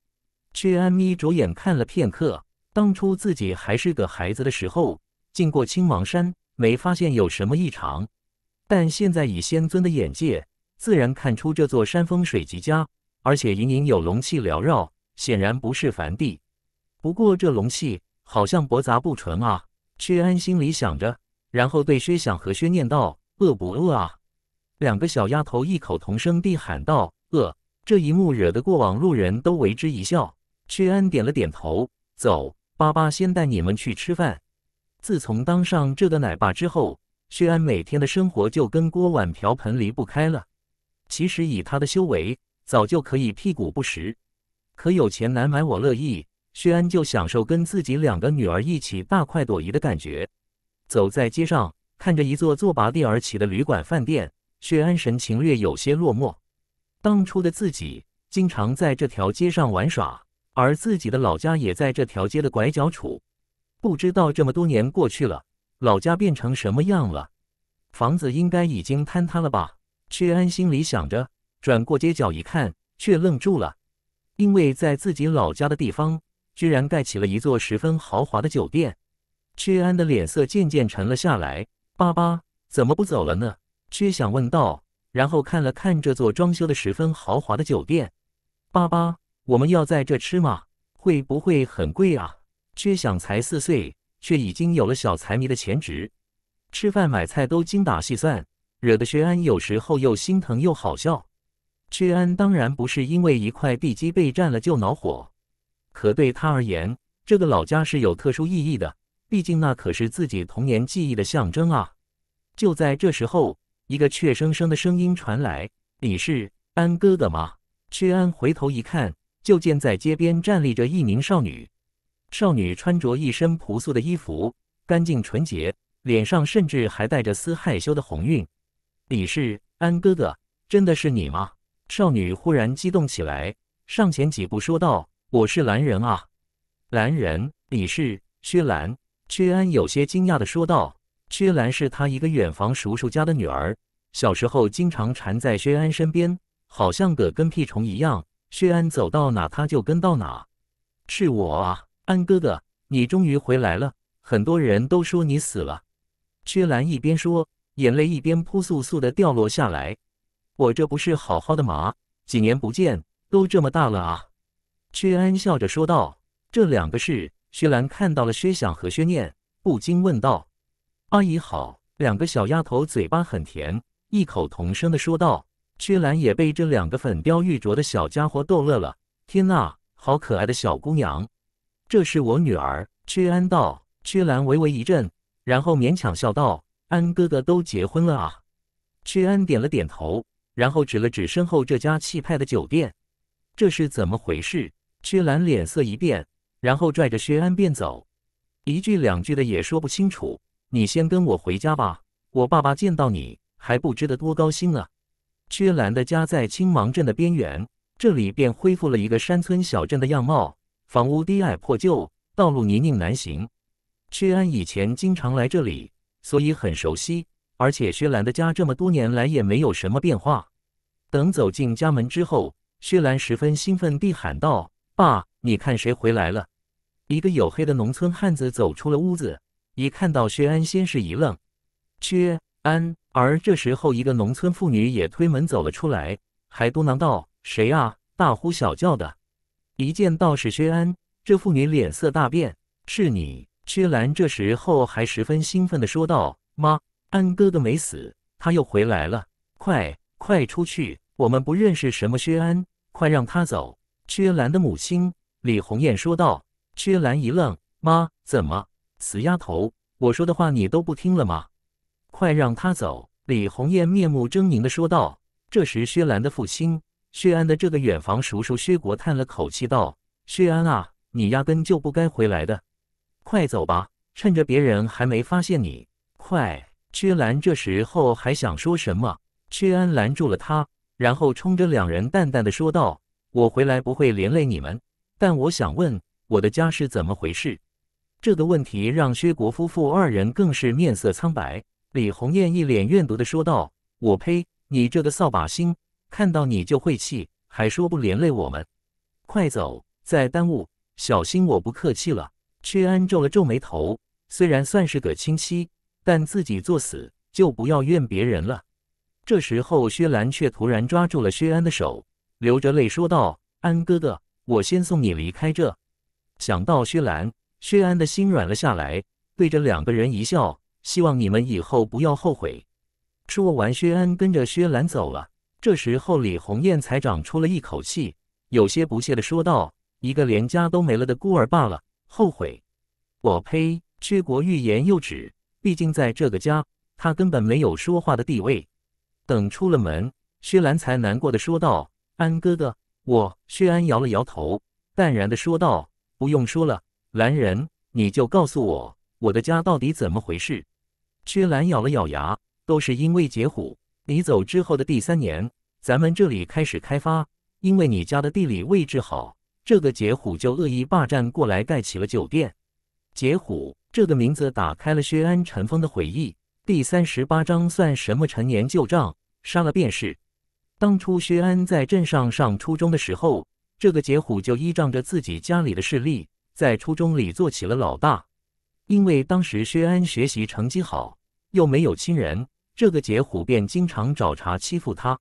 薛安妮着眼看了片刻，当初自己还是个孩子的时候，进过青芒山，没发现有什么异常。但现在以仙尊的眼界，自然看出这座山风水极佳，而且隐隐有龙气缭绕，显然不是凡地。不过这龙气好像驳杂不纯啊，薛安心里想着，然后对薛想和薛念道：“饿不饿啊？”两个小丫头异口同声地喊道：“饿！”这一幕惹得过往路人都为之一笑。薛安点了点头：“走，爸爸先带你们去吃饭。自从当上这个奶爸之后。”薛安每天的生活就跟锅碗瓢盆离不开了。其实以他的修为，早就可以屁股不食。可有钱难买我乐意，薛安就享受跟自己两个女儿一起大快朵颐的感觉。走在街上，看着一座座拔地而起的旅馆饭店，薛安神情略有些落寞。当初的自己经常在这条街上玩耍，而自己的老家也在这条街的拐角处。不知道这么多年过去了。老家变成什么样了？房子应该已经坍塌了吧？薛安心里想着，转过街角一看，却愣住了，因为在自己老家的地方，居然盖起了一座十分豪华的酒店。薛安的脸色渐渐沉了下来。爸爸，怎么不走了呢？薛想问道，然后看了看这座装修得十分豪华的酒店。爸爸，我们要在这吃吗？会不会很贵啊？薛想才四岁。却已经有了小财迷的潜质，吃饭买菜都精打细算，惹得薛安有时候又心疼又好笑。薛安当然不是因为一块地基被占了就恼火，可对他而言，这个老家是有特殊意义的，毕竟那可是自己童年记忆的象征啊。就在这时候，一个怯生生的声音传来：“你是安哥哥吗？”薛安回头一看，就见在街边站立着一名少女。少女穿着一身朴素的衣服，干净纯洁，脸上甚至还带着丝害羞的红晕。李氏，安哥哥，真的是你吗？少女忽然激动起来，上前几步说道：“我是兰人啊，兰人。”李氏，薛兰。薛安有些惊讶的说道：“薛兰是他一个远房叔叔家的女儿，小时候经常缠在薛安身边，好像个跟屁虫一样，薛安走到哪他就跟到哪。”是我啊。安哥哥，你终于回来了！很多人都说你死了。薛兰一边说，眼泪一边扑簌簌的掉落下来。我这不是好好的吗？几年不见，都这么大了啊！薛安笑着说道。这两个是薛兰看到了薛想和薛念，不禁问道：“阿姨好！”两个小丫头嘴巴很甜，异口同声的说道。薛兰也被这两个粉雕玉琢的小家伙逗乐了。天哪，好可爱的小姑娘！这是我女儿，屈安道。屈兰微微一震，然后勉强笑道：“安哥哥都结婚了啊？”屈安点了点头，然后指了指身后这家气派的酒店。“这是怎么回事？”屈兰脸色一变，然后拽着薛安便走，一句两句的也说不清楚。“你先跟我回家吧，我爸爸见到你还不知得多高兴呢。”薛兰的家在青芒镇的边缘，这里便恢复了一个山村小镇的样貌。房屋低矮破旧，道路泥泞难行。薛安以前经常来这里，所以很熟悉。而且薛兰的家这么多年来也没有什么变化。等走进家门之后，薛兰十分兴奋地喊道：“爸，你看谁回来了！”一个黝黑的农村汉子走出了屋子，一看到薛安，先是一愣。薛安。而这时候，一个农村妇女也推门走了出来，还嘟囔道：“谁啊？大呼小叫的。”一见道士薛安，这妇女脸色大变。是你，薛兰。这时候还十分兴奋的说道：“妈，安哥哥没死，他又回来了！快，快出去！我们不认识什么薛安，快让他走。”薛兰的母亲李红艳说道。薛兰一愣：“妈，怎么？死丫头，我说的话你都不听了吗？快让他走！”李红艳面目狰狞的说道。这时，薛兰的父亲。薛安的这个远房叔叔薛国叹了口气道：“薛安啊，你压根就不该回来的，快走吧，趁着别人还没发现你，快！”薛兰这时候还想说什么，薛安拦住了他，然后冲着两人淡淡的说道：“我回来不会连累你们，但我想问我的家是怎么回事。”这个问题让薛国夫妇二人更是面色苍白。李红艳一脸怨毒的说道：“我呸，你这个扫把星！”看到你就晦气，还说不连累我们，快走！再耽误，小心我不客气了。薛安皱了皱眉头，虽然算是个亲戚，但自己作死就不要怨别人了。这时候，薛兰却突然抓住了薛安的手，流着泪说道：“安哥哥，我先送你离开这。”想到薛兰，薛安的心软了下来，对着两个人一笑，希望你们以后不要后悔。说完，薛安跟着薛兰走了。这时候，李红艳才长出了一口气，有些不屑的说道：“一个连家都没了的孤儿罢了，后悔？”我呸！薛国欲言又止，毕竟在这个家，他根本没有说话的地位。等出了门，薛兰才难过的说道：“安哥哥，我……”薛安摇了摇头，淡然的说道：“不用说了，兰人，你就告诉我，我的家到底怎么回事？”薛兰咬了咬牙：“都是因为截虎。”你走之后的第三年，咱们这里开始开发，因为你家的地理位置好，这个杰虎就恶意霸占过来，盖起了酒店。杰虎这个名字打开了薛安尘封的回忆。第三十八章算什么陈年旧账？杀了便是。当初薛安在镇上上初中的时候，这个杰虎就依仗着自己家里的势力，在初中里做起了老大。因为当时薛安学习成绩好，又没有亲人。这个杰虎便经常找茬欺负他。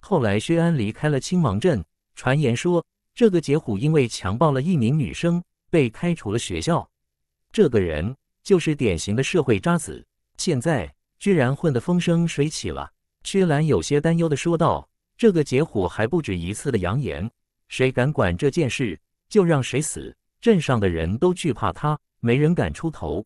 后来薛安离开了青王镇，传言说这个杰虎因为强暴了一名女生，被开除了学校。这个人就是典型的社会渣子，现在居然混得风生水起了。薛兰有些担忧的说道：“这个杰虎还不止一次的扬言，谁敢管这件事，就让谁死。镇上的人都惧怕他，没人敢出头。”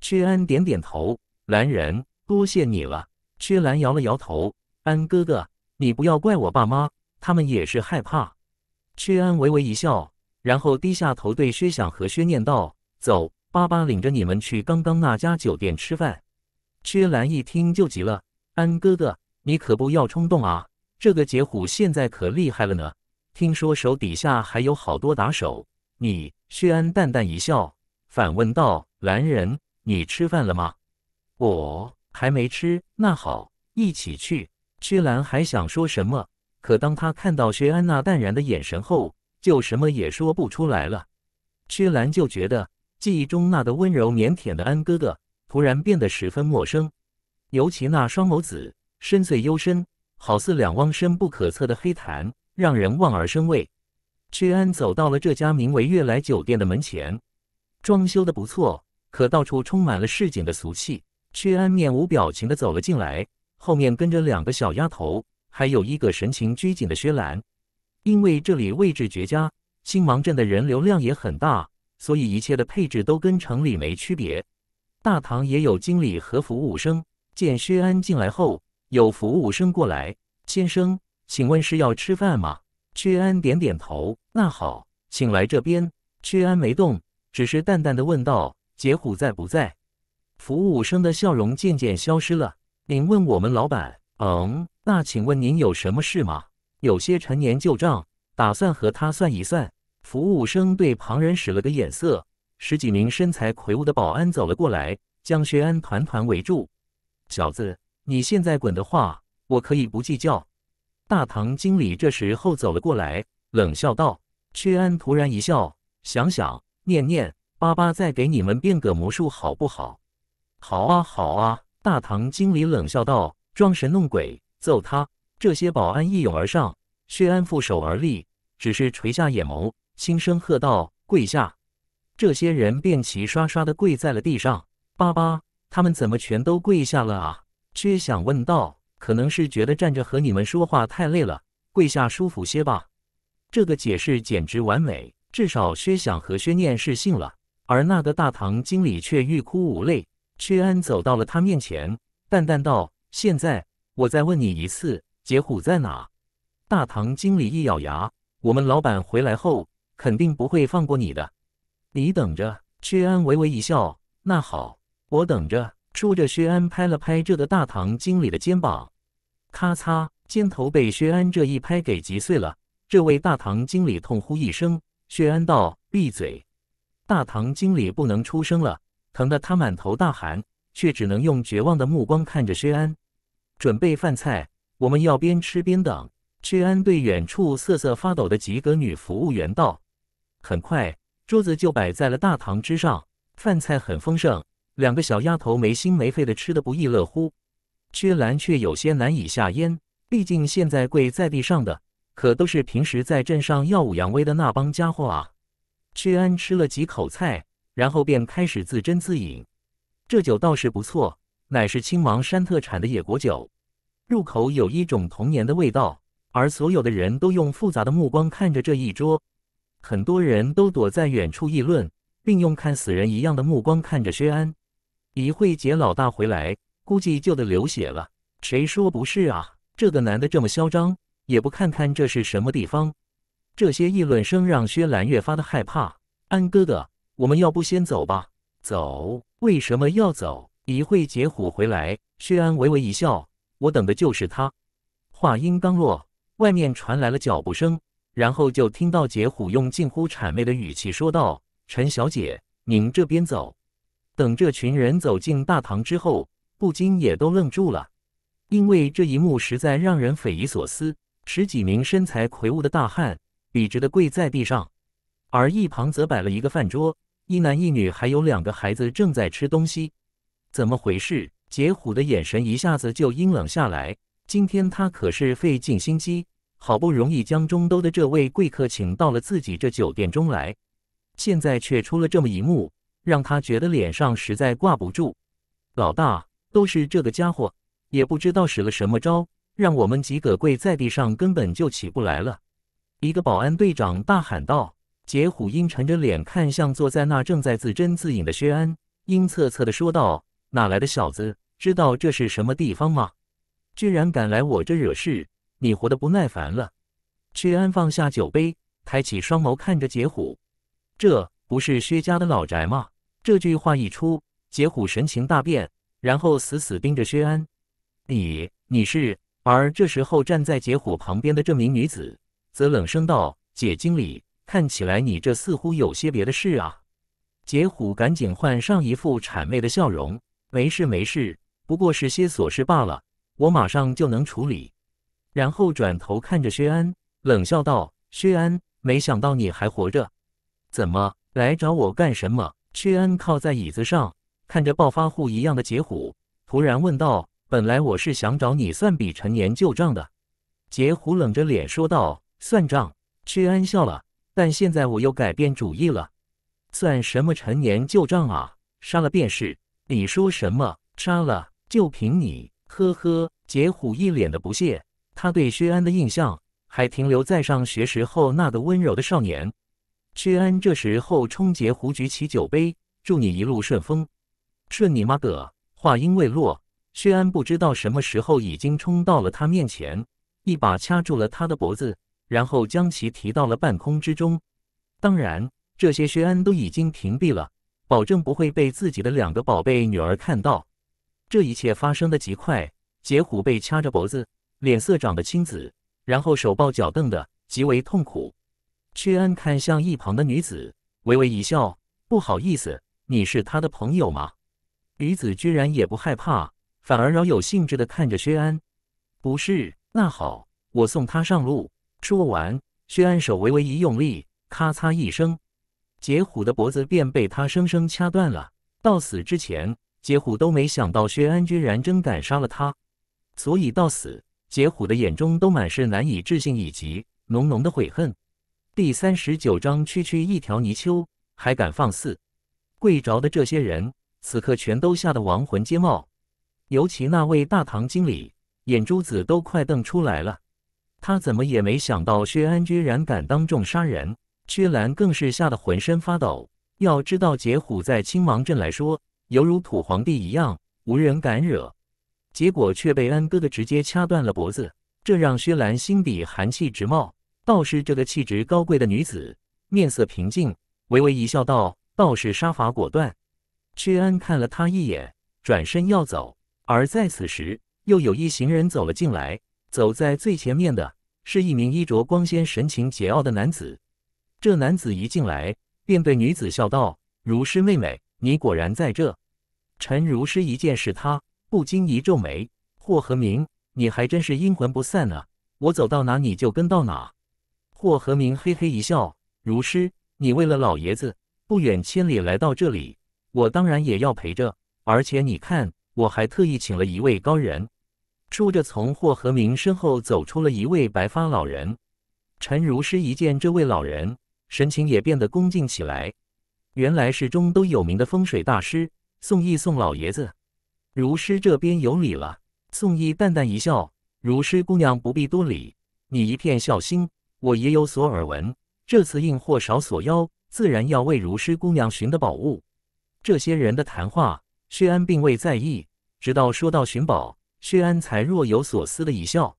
薛安点点头，兰人。多谢你了，薛兰摇了摇头。安哥哥，你不要怪我爸妈，他们也是害怕。薛安微微一笑，然后低下头对薛想和薛念道：“走，爸爸领着你们去刚刚那家酒店吃饭。”薛兰一听就急了：“安哥哥，你可不要冲动啊！这个杰虎现在可厉害了呢，听说手底下还有好多打手。你……”薛安淡淡一笑，反问道：“兰人，你吃饭了吗？”我。还没吃，那好，一起去。薛兰还想说什么，可当她看到薛安娜淡然的眼神后，就什么也说不出来了。薛兰就觉得记忆中那个温柔腼腆的安哥哥，突然变得十分陌生。尤其那双眸子深邃幽深，好似两汪深不可测的黑潭，让人望而生畏。薛安走到了这家名为悦来酒店的门前，装修的不错，可到处充满了市井的俗气。屈安面无表情地走了进来，后面跟着两个小丫头，还有一个神情拘谨的薛兰。因为这里位置绝佳，兴芒镇的人流量也很大，所以一切的配置都跟城里没区别。大堂也有经理和服务生。见薛安进来后，有服务生过来：“先生，请问是要吃饭吗？”薛安点点头。那好，请来这边。薛安没动，只是淡淡的问道：“杰虎在不在？”服务生的笑容渐渐消失了。您问我们老板？嗯，那请问您有什么事吗？有些陈年旧账，打算和他算一算。服务生对旁人使了个眼色，十几名身材魁梧的保安走了过来，将薛安团团围住。小子，你现在滚的话，我可以不计较。大堂经理这时候走了过来，冷笑道。薛安突然一笑，想想念念，爸爸再给你们变个魔术好不好？好啊，好啊！大堂经理冷笑道：“装神弄鬼，揍他！”这些保安一涌而上，薛安负手而立，只是垂下眼眸，轻声喝道：“跪下！”这些人便齐刷刷地跪在了地上。爸爸，他们怎么全都跪下了啊？薛想问道：“可能是觉得站着和你们说话太累了，跪下舒服些吧？”这个解释简直完美，至少薛想和薛念是信了，而那个大堂经理却欲哭无泪。薛安走到了他面前，淡淡道：“现在我再问你一次，杰虎在哪？”大堂经理一咬牙：“我们老板回来后，肯定不会放过你的，你等着。”薛安微微一笑：“那好，我等着。”说着，薛安拍了拍这个大堂经理的肩膀，咔嚓，肩头被薛安这一拍给击碎了。这位大堂经理痛呼一声：“薛安，道闭嘴！”大堂经理不能出声了。疼得他满头大汗，却只能用绝望的目光看着薛安。准备饭菜，我们要边吃边等。薛安对远处瑟瑟发抖的几格女服务员道。很快，桌子就摆在了大堂之上，饭菜很丰盛，两个小丫头没心没肺的吃得不亦乐乎。薛兰却有些难以下咽，毕竟现在跪在地上的可都是平时在镇上耀武扬威的那帮家伙啊。薛安吃了几口菜。然后便开始自斟自饮，这酒倒是不错，乃是青芒山特产的野果酒，入口有一种童年的味道。而所有的人都用复杂的目光看着这一桌，很多人都躲在远处议论，并用看死人一样的目光看着薛安。一会姐老大回来，估计就得流血了。谁说不是啊？这个男的这么嚣张，也不看看这是什么地方。这些议论声让薛兰越发的害怕。安哥哥。我们要不先走吧？走？为什么要走？一会儿杰虎回来。薛安微微一笑：“我等的就是他。”话音刚落，外面传来了脚步声，然后就听到杰虎用近乎谄媚的语气说道：“陈小姐，您这边走。”等这群人走进大堂之后，不禁也都愣住了，因为这一幕实在让人匪夷所思：十几名身材魁梧的大汉笔直的跪在地上，而一旁则摆了一个饭桌。一男一女还有两个孩子正在吃东西，怎么回事？杰虎的眼神一下子就阴冷下来。今天他可是费尽心机，好不容易将中都的这位贵客请到了自己这酒店中来，现在却出了这么一幕，让他觉得脸上实在挂不住。老大，都是这个家伙，也不知道使了什么招，让我们几个跪在地上根本就起不来了。一个保安队长大喊道。杰虎阴沉着脸看向坐在那正在自斟自饮的薛安，阴恻恻地说道：“哪来的小子，知道这是什么地方吗？居然敢来我这惹事！你活得不耐烦了？”薛安放下酒杯，抬起双眸看着杰虎：“这不是薛家的老宅吗？”这句话一出，杰虎神情大变，然后死死盯着薛安：“你你是……”而这时候，站在杰虎旁边的这名女子则冷声道：“姐经理。”看起来你这似乎有些别的事啊，杰虎赶紧换上一副谄媚的笑容。没事没事，不过是些琐事罢了，我马上就能处理。然后转头看着薛安，冷笑道：“薛安，没想到你还活着，怎么来找我干什么？”薛安靠在椅子上，看着暴发户一样的杰虎，突然问道：“本来我是想找你算笔陈年旧账的。”杰虎冷着脸说道：“算账。”薛安笑了。但现在我又改变主意了，算什么陈年旧账啊！杀了便是。你说什么？杀了？就凭你？呵呵，杰虎一脸的不屑。他对薛安的印象还停留在上学时候那个温柔的少年。薛安这时候冲杰虎举起酒杯，祝你一路顺风。顺你妈个！话音未落，薛安不知道什么时候已经冲到了他面前，一把掐住了他的脖子。然后将其提到了半空之中，当然，这些薛安都已经屏蔽了，保证不会被自己的两个宝贝女儿看到。这一切发生的极快，杰虎被掐着脖子，脸色涨得青紫，然后手抱脚蹬的极为痛苦。薛安看向一旁的女子，微微一笑：“不好意思，你是他的朋友吗？”女子居然也不害怕，反而饶有兴致的看着薛安：“不是，那好，我送他上路。”说完，薛安手微微一用力，咔嚓一声，杰虎的脖子便被他生生掐断了。到死之前，杰虎都没想到薛安居然真敢杀了他，所以到死，杰虎的眼中都满是难以置信以及浓浓的悔恨。第三十九章：区区一条泥鳅还敢放肆？跪着的这些人此刻全都吓得亡魂皆冒，尤其那位大堂经理，眼珠子都快瞪出来了。他怎么也没想到，薛安居然敢当众杀人，薛兰更是吓得浑身发抖。要知道，杰虎在青王镇来说，犹如土皇帝一样，无人敢惹。结果却被安哥的直接掐断了脖子，这让薛兰心底寒气直冒。倒是这个气质高贵的女子，面色平静，微微一笑道：“道士杀伐果断。”薛安看了他一眼，转身要走。而在此时，又有一行人走了进来。走在最前面的是一名衣着光鲜、神情桀骜的男子。这男子一进来，便对女子笑道：“如师妹妹，你果然在这。”陈如师一见是他，不禁一皱眉：“霍和明，你还真是阴魂不散啊！我走到哪，你就跟到哪。”霍和明嘿嘿一笑：“如师，你为了老爷子不远千里来到这里，我当然也要陪着。而且你看，我还特意请了一位高人。”说着，从霍和明身后走出了一位白发老人。陈如师一见这位老人，神情也变得恭敬起来。原来是中都有名的风水大师宋义宋老爷子。如师这边有礼了。宋义淡淡一笑：“如师姑娘不必多礼，你一片孝心，我也有所耳闻。这次应霍少所邀，自然要为如师姑娘寻的宝物。”这些人的谈话，薛安并未在意，直到说到寻宝。薛安才若有所思的一笑，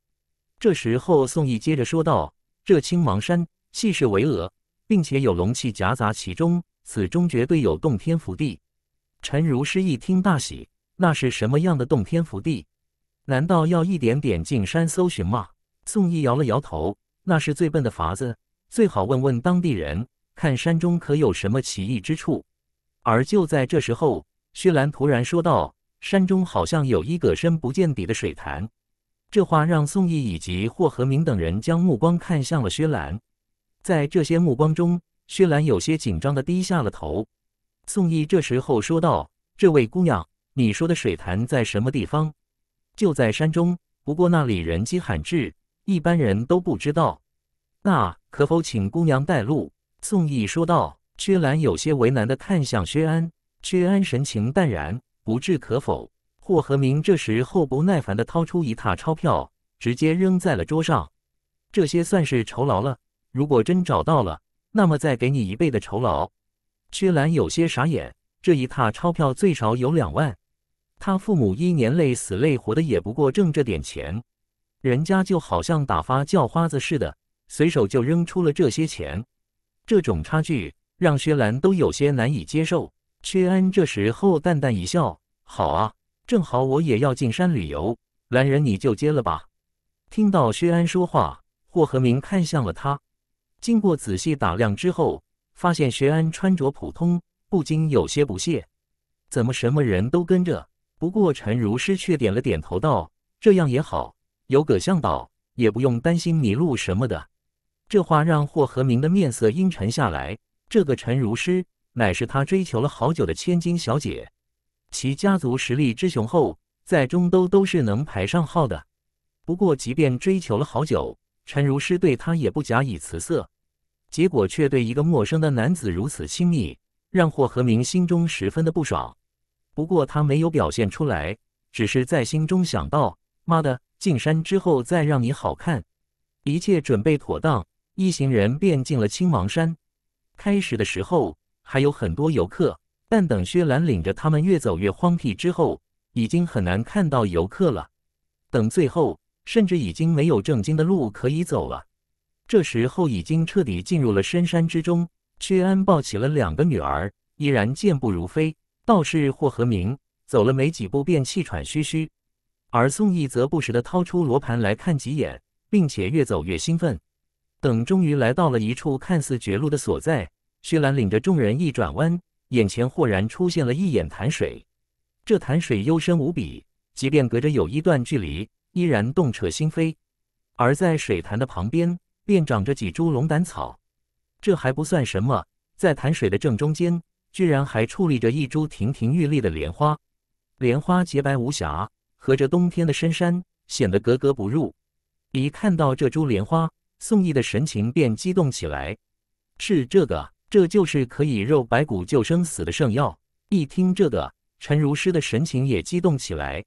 这时候宋义接着说道：“这青芒山气势巍峨，并且有龙气夹杂其中，此中绝对有洞天福地。”陈如师一听大喜：“那是什么样的洞天福地？难道要一点点进山搜寻吗？”宋义摇了摇头：“那是最笨的法子，最好问问当地人，看山中可有什么奇异之处。”而就在这时候，薛兰突然说道。山中好像有一个深不见底的水潭，这话让宋义以及霍和明等人将目光看向了薛兰。在这些目光中，薛兰有些紧张的低下了头。宋义这时候说道：“这位姑娘，你说的水潭在什么地方？就在山中，不过那里人迹罕至，一般人都不知道。那可否请姑娘带路？”宋义说道。薛兰有些为难的看向薛安，薛安神情淡然。不置可否，霍和明这时后不耐烦的掏出一沓钞票，直接扔在了桌上。这些算是酬劳了。如果真找到了，那么再给你一倍的酬劳。薛兰有些傻眼，这一沓钞票最少有两万，他父母一年累死累活的也不过挣这点钱，人家就好像打发叫花子似的，随手就扔出了这些钱。这种差距让薛兰都有些难以接受。薛安这时候淡淡一笑：“好啊，正好我也要进山旅游，来人你就接了吧。”听到薛安说话，霍和明看向了他。经过仔细打量之后，发现薛安穿着普通，不禁有些不屑：“怎么什么人都跟着？”不过陈如师却点了点头道：“这样也好，有葛向导，也不用担心迷路什么的。”这话让霍和明的面色阴沉下来。这个陈如师。乃是他追求了好久的千金小姐，其家族实力之雄厚，在中都都是能排上号的。不过即便追求了好久，陈如师对他也不假以辞色，结果却对一个陌生的男子如此亲密，让霍和明心中十分的不爽。不过他没有表现出来，只是在心中想到：“妈的，进山之后再让你好看。”一切准备妥当，一行人便进了青芒山。开始的时候。还有很多游客，但等薛兰领着他们越走越荒僻之后，已经很难看到游客了。等最后，甚至已经没有正经的路可以走了。这时候，已经彻底进入了深山之中。薛安抱起了两个女儿，依然健步如飞；道士霍和明走了没几步便气喘吁吁，而宋义则不时的掏出罗盘来看几眼，并且越走越兴奋。等终于来到了一处看似绝路的所在。薛兰领着众人一转弯，眼前豁然出现了一眼潭水。这潭水幽深无比，即便隔着有一段距离，依然动彻心扉。而在水潭的旁边，便长着几株龙胆草。这还不算什么，在潭水的正中间，居然还矗立着一株亭亭玉立的莲花。莲花洁白无瑕，和这冬天的深山显得格格不入。一看到这株莲花，宋义的神情便激动起来。是这个。这就是可以肉白骨救生死的圣药。一听这个，陈如师的神情也激动起来。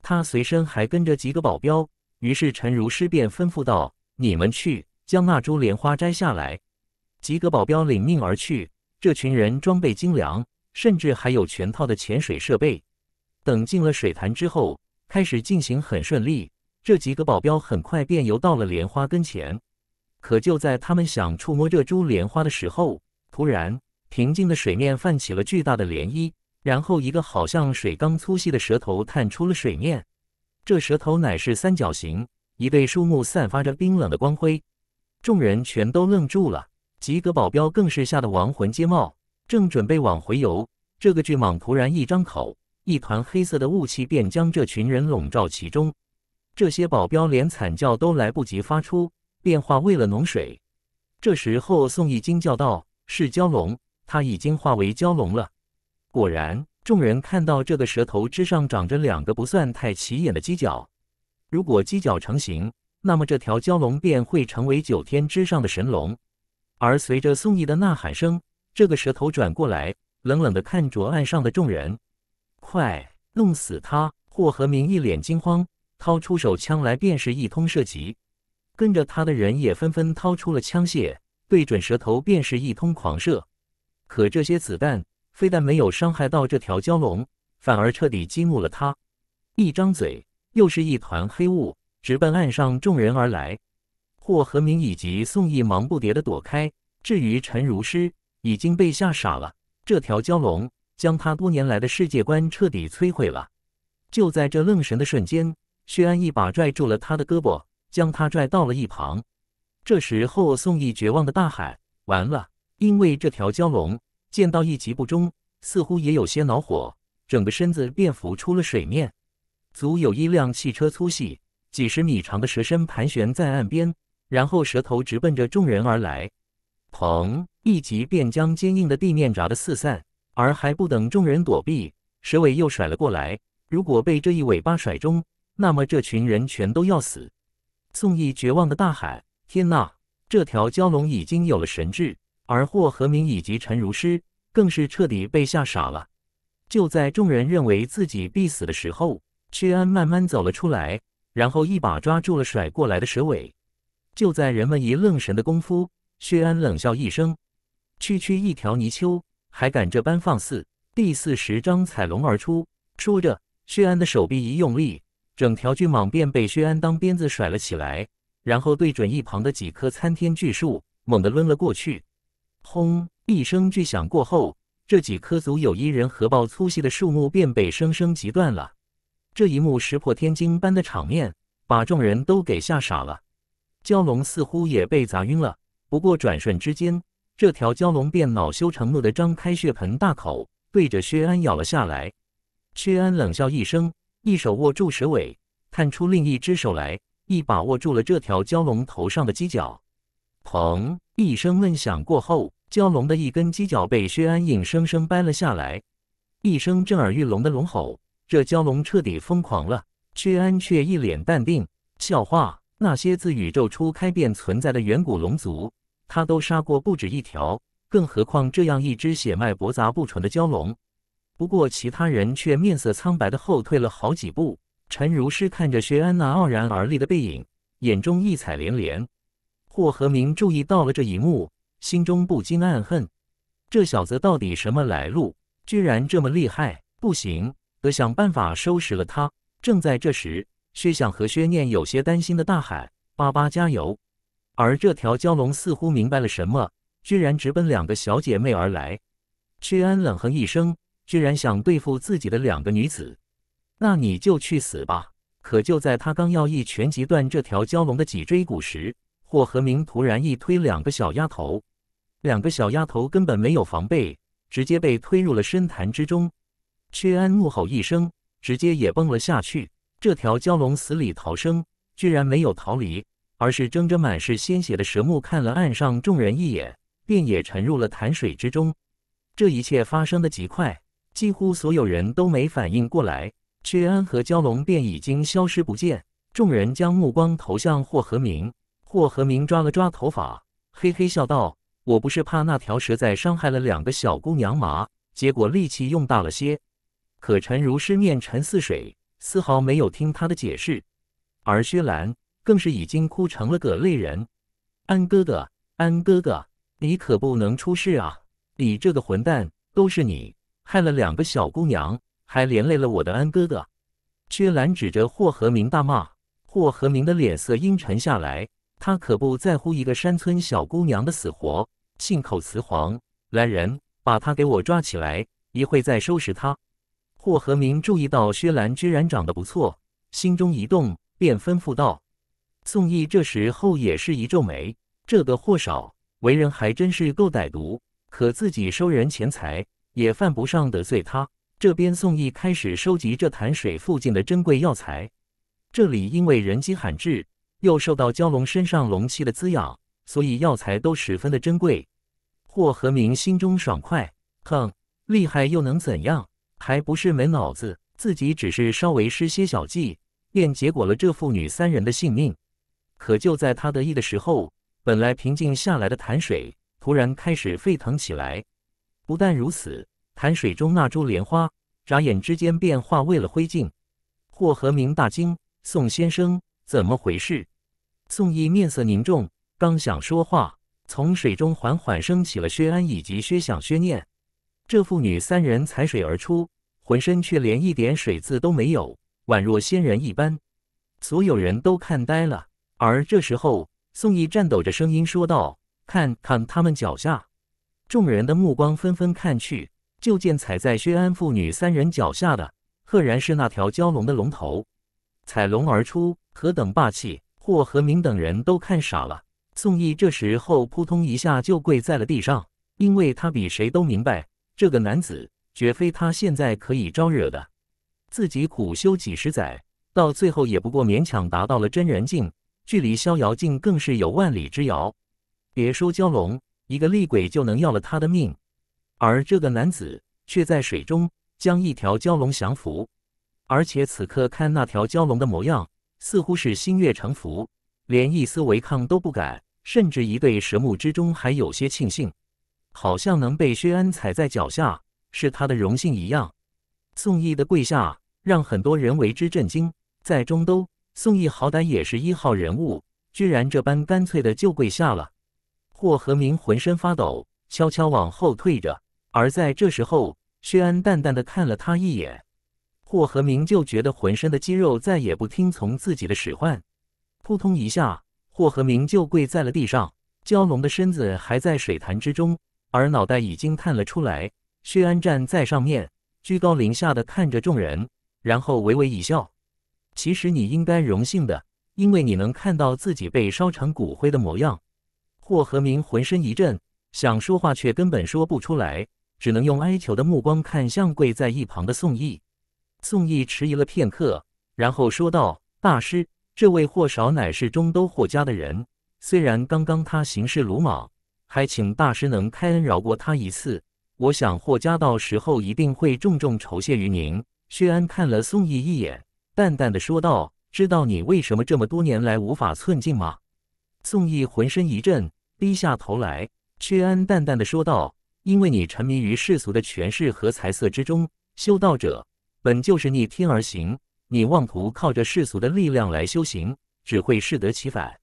他随身还跟着几个保镖，于是陈如师便吩咐道：“你们去将那株莲花摘下来。”几个保镖领命而去。这群人装备精良，甚至还有全套的潜水设备。等进了水潭之后，开始进行很顺利。这几个保镖很快便游到了莲花跟前。可就在他们想触摸这株莲花的时候，突然，平静的水面泛起了巨大的涟漪，然后一个好像水缸粗细的蛇头探出了水面。这蛇头乃是三角形，一对树木散发着冰冷的光辉。众人全都愣住了，几个保镖更是吓得亡魂皆冒，正准备往回游，这个巨蟒突然一张口，一团黑色的雾气便将这群人笼罩其中。这些保镖连惨叫都来不及发出，便化为了脓水。这时候，宋义惊叫道。是蛟龙，它已经化为蛟龙了。果然，众人看到这个蛇头之上长着两个不算太起眼的犄角。如果犄角成型，那么这条蛟龙便会成为九天之上的神龙。而随着宋义的呐喊声，这个蛇头转过来，冷冷地看着岸上的众人：“快弄死他！”霍和明一脸惊慌，掏出手枪来，便是一通射击。跟着他的人也纷纷掏出了枪械。对准蛇头便是一通狂射，可这些子弹非但没有伤害到这条蛟龙，反而彻底激怒了它。一张嘴，又是一团黑雾直奔岸上众人而来。霍和明以及宋义忙不迭地躲开，至于陈如诗，已经被吓傻了。这条蛟龙将他多年来的世界观彻底摧毁了。就在这愣神的瞬间，薛安一把拽住了他的胳膊，将他拽到了一旁。这时候，宋义绝望的大喊：“完了！”因为这条蛟龙见到一即不中，似乎也有些恼火，整个身子便浮出了水面，足有一辆汽车粗细、几十米长的蛇身盘旋在岸边，然后蛇头直奔着众人而来。砰！一即便将坚硬的地面砸得四散，而还不等众人躲避，蛇尾又甩了过来。如果被这一尾巴甩中，那么这群人全都要死。宋义绝望的大喊。天呐，这条蛟龙已经有了神智，而霍和明以及陈如师更是彻底被吓傻了。就在众人认为自己必死的时候，薛安慢慢走了出来，然后一把抓住了甩过来的蛇尾。就在人们一愣神的功夫，薛安冷笑一声：“区区一条泥鳅，还敢这般放肆？”第四十章彩龙而出。说着，薛安的手臂一用力，整条巨蟒便被薛安当鞭子甩了起来。然后对准一旁的几棵参天巨树，猛地抡了过去。轰！一声巨响过后，这几棵足有一人合抱粗细的树木便被生生截断了。这一幕石破天惊般的场面，把众人都给吓傻了。蛟龙似乎也被砸晕了，不过转瞬之间，这条蛟龙便恼羞成怒地张开血盆大口，对着薛安咬了下来。薛安冷笑一声，一手握住蛇尾，探出另一只手来。一把握住了这条蛟龙头上的犄角，砰！一声闷响过后，蛟龙的一根犄角被薛安硬生生掰了下来。一声震耳欲聋的龙吼，这蛟龙彻底疯狂了。薛安却一脸淡定，笑话那些自宇宙初开便存在的远古龙族，他都杀过不止一条，更何况这样一只血脉驳杂不纯的蛟龙？不过其他人却面色苍白的后退了好几步。陈如诗看着薛安娜傲然而立的背影，眼中异彩连连。霍和明注意到了这一幕，心中不禁暗恨：这小子到底什么来路？居然这么厉害！不行，得想办法收拾了他。正在这时，薛想和薛念有些担心的大喊：“爸爸加油！”而这条蛟龙似乎明白了什么，居然直奔两个小姐妹而来。薛安冷哼一声：“居然想对付自己的两个女子！”那你就去死吧！可就在他刚要一拳击断这条蛟龙的脊椎骨时，霍和明突然一推两个小丫头，两个小丫头根本没有防备，直接被推入了深潭之中。薛安怒吼一声，直接也蹦了下去。这条蛟龙死里逃生，居然没有逃离，而是睁着满是鲜血的蛇目看了岸上众人一眼，便也沉入了潭水之中。这一切发生的极快，几乎所有人都没反应过来。薛安和蛟龙便已经消失不见，众人将目光投向霍和明。霍和明抓了抓头发，嘿嘿笑道：“我不是怕那条蛇再伤害了两个小姑娘吗？结果力气用大了些。”可陈如诗面沉似水，丝毫没有听他的解释。而薛兰更是已经哭成了个泪人：“安哥哥，安哥哥，你可不能出事啊！你这个混蛋，都是你害了两个小姑娘。”还连累了我的安哥哥，薛兰指着霍和明大骂。霍和明的脸色阴沉下来，他可不在乎一个山村小姑娘的死活，信口雌黄。来人，把他给我抓起来，一会再收拾他。霍和明注意到薛兰居然长得不错，心中一动，便吩咐道：“宋义这时候也是一皱眉，这个霍少为人还真是够歹毒，可自己收人钱财，也犯不上得罪他。”这边宋义开始收集这潭水附近的珍贵药材。这里因为人迹罕至，又受到蛟龙身上龙气的滋养，所以药材都十分的珍贵。霍和明心中爽快，哼，厉害又能怎样？还不是没脑子，自己只是稍微施些小计，便结果了这父女三人的性命。可就在他得意的时候，本来平静下来的潭水突然开始沸腾起来。不但如此。潭水中那株莲花，眨眼之间便化为了灰烬。霍和明大惊：“宋先生，怎么回事？”宋义面色凝重，刚想说话，从水中缓缓升起了薛安以及薛想、薛念这父女三人，踩水而出，浑身却连一点水渍都没有，宛若仙人一般。所有人都看呆了。而这时候，宋义颤抖着声音说道：“看看他们脚下。”众人的目光纷纷看去。就见踩在薛安父女三人脚下的，赫然是那条蛟龙的龙头，踩龙而出，何等霸气！霍和明等人都看傻了。宋义这时候扑通一下就跪在了地上，因为他比谁都明白，这个男子绝非他现在可以招惹的。自己苦修几十载，到最后也不过勉强达到了真人境，距离逍遥境更是有万里之遥。别说蛟龙，一个厉鬼就能要了他的命。而这个男子却在水中将一条蛟龙降服，而且此刻看那条蛟龙的模样，似乎是心悦诚服，连一丝违抗都不敢，甚至一对蛇目之中还有些庆幸，好像能被薛安踩在脚下是他的荣幸一样。宋义的跪下让很多人为之震惊，在中都，宋义好歹也是一号人物，居然这般干脆的就跪下了。霍和明浑身发抖，悄悄往后退着。而在这时候，薛安淡淡的看了他一眼，霍和明就觉得浑身的肌肉再也不听从自己的使唤，扑通一下，霍和明就跪在了地上。蛟龙的身子还在水潭之中，而脑袋已经探了出来。薛安站在上面，居高临下的看着众人，然后微微一笑：“其实你应该荣幸的，因为你能看到自己被烧成骨灰的模样。”霍和明浑身一震，想说话却根本说不出来。只能用哀求的目光看向跪在一旁的宋义。宋义迟疑了片刻，然后说道：“大师，这位霍少乃是中都霍家的人，虽然刚刚他行事鲁莽，还请大师能开恩饶过他一次。我想霍家到时候一定会重重酬谢于您。”薛安看了宋义一眼，淡淡的说道：“知道你为什么这么多年来无法寸进吗？”宋义浑身一震，低下头来。薛安淡淡的说道。因为你沉迷于世俗的权势和财色之中，修道者本就是逆天而行，你妄图靠着世俗的力量来修行，只会适得其反。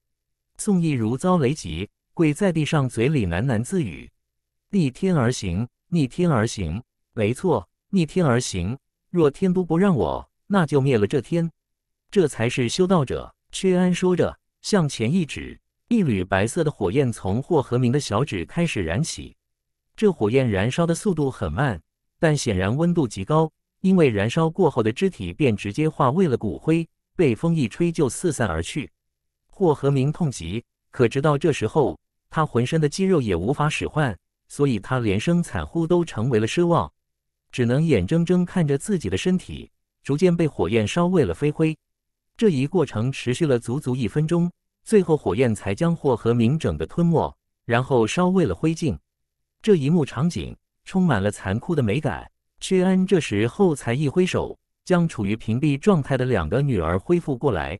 宋义如遭雷击，跪在地上，嘴里喃喃自语：“逆天而行，逆天而行，没错，逆天而行。若天都不让我，那就灭了这天，这才是修道者。”薛安说着，向前一指，一缕白色的火焰从霍和明的小指开始燃起。这火焰燃烧的速度很慢，但显然温度极高，因为燃烧过后的肢体便直接化为了骨灰，被风一吹就四散而去。霍和明痛极，可直到这时候，他浑身的肌肉也无法使唤，所以他连声惨呼都成为了奢望，只能眼睁睁看着自己的身体逐渐被火焰烧为了飞灰。这一过程持续了足足一分钟，最后火焰才将霍和明整的吞没，然后烧为了灰烬。这一幕场景充满了残酷的美感。屈安这时候才一挥手，将处于屏蔽状态的两个女儿恢复过来。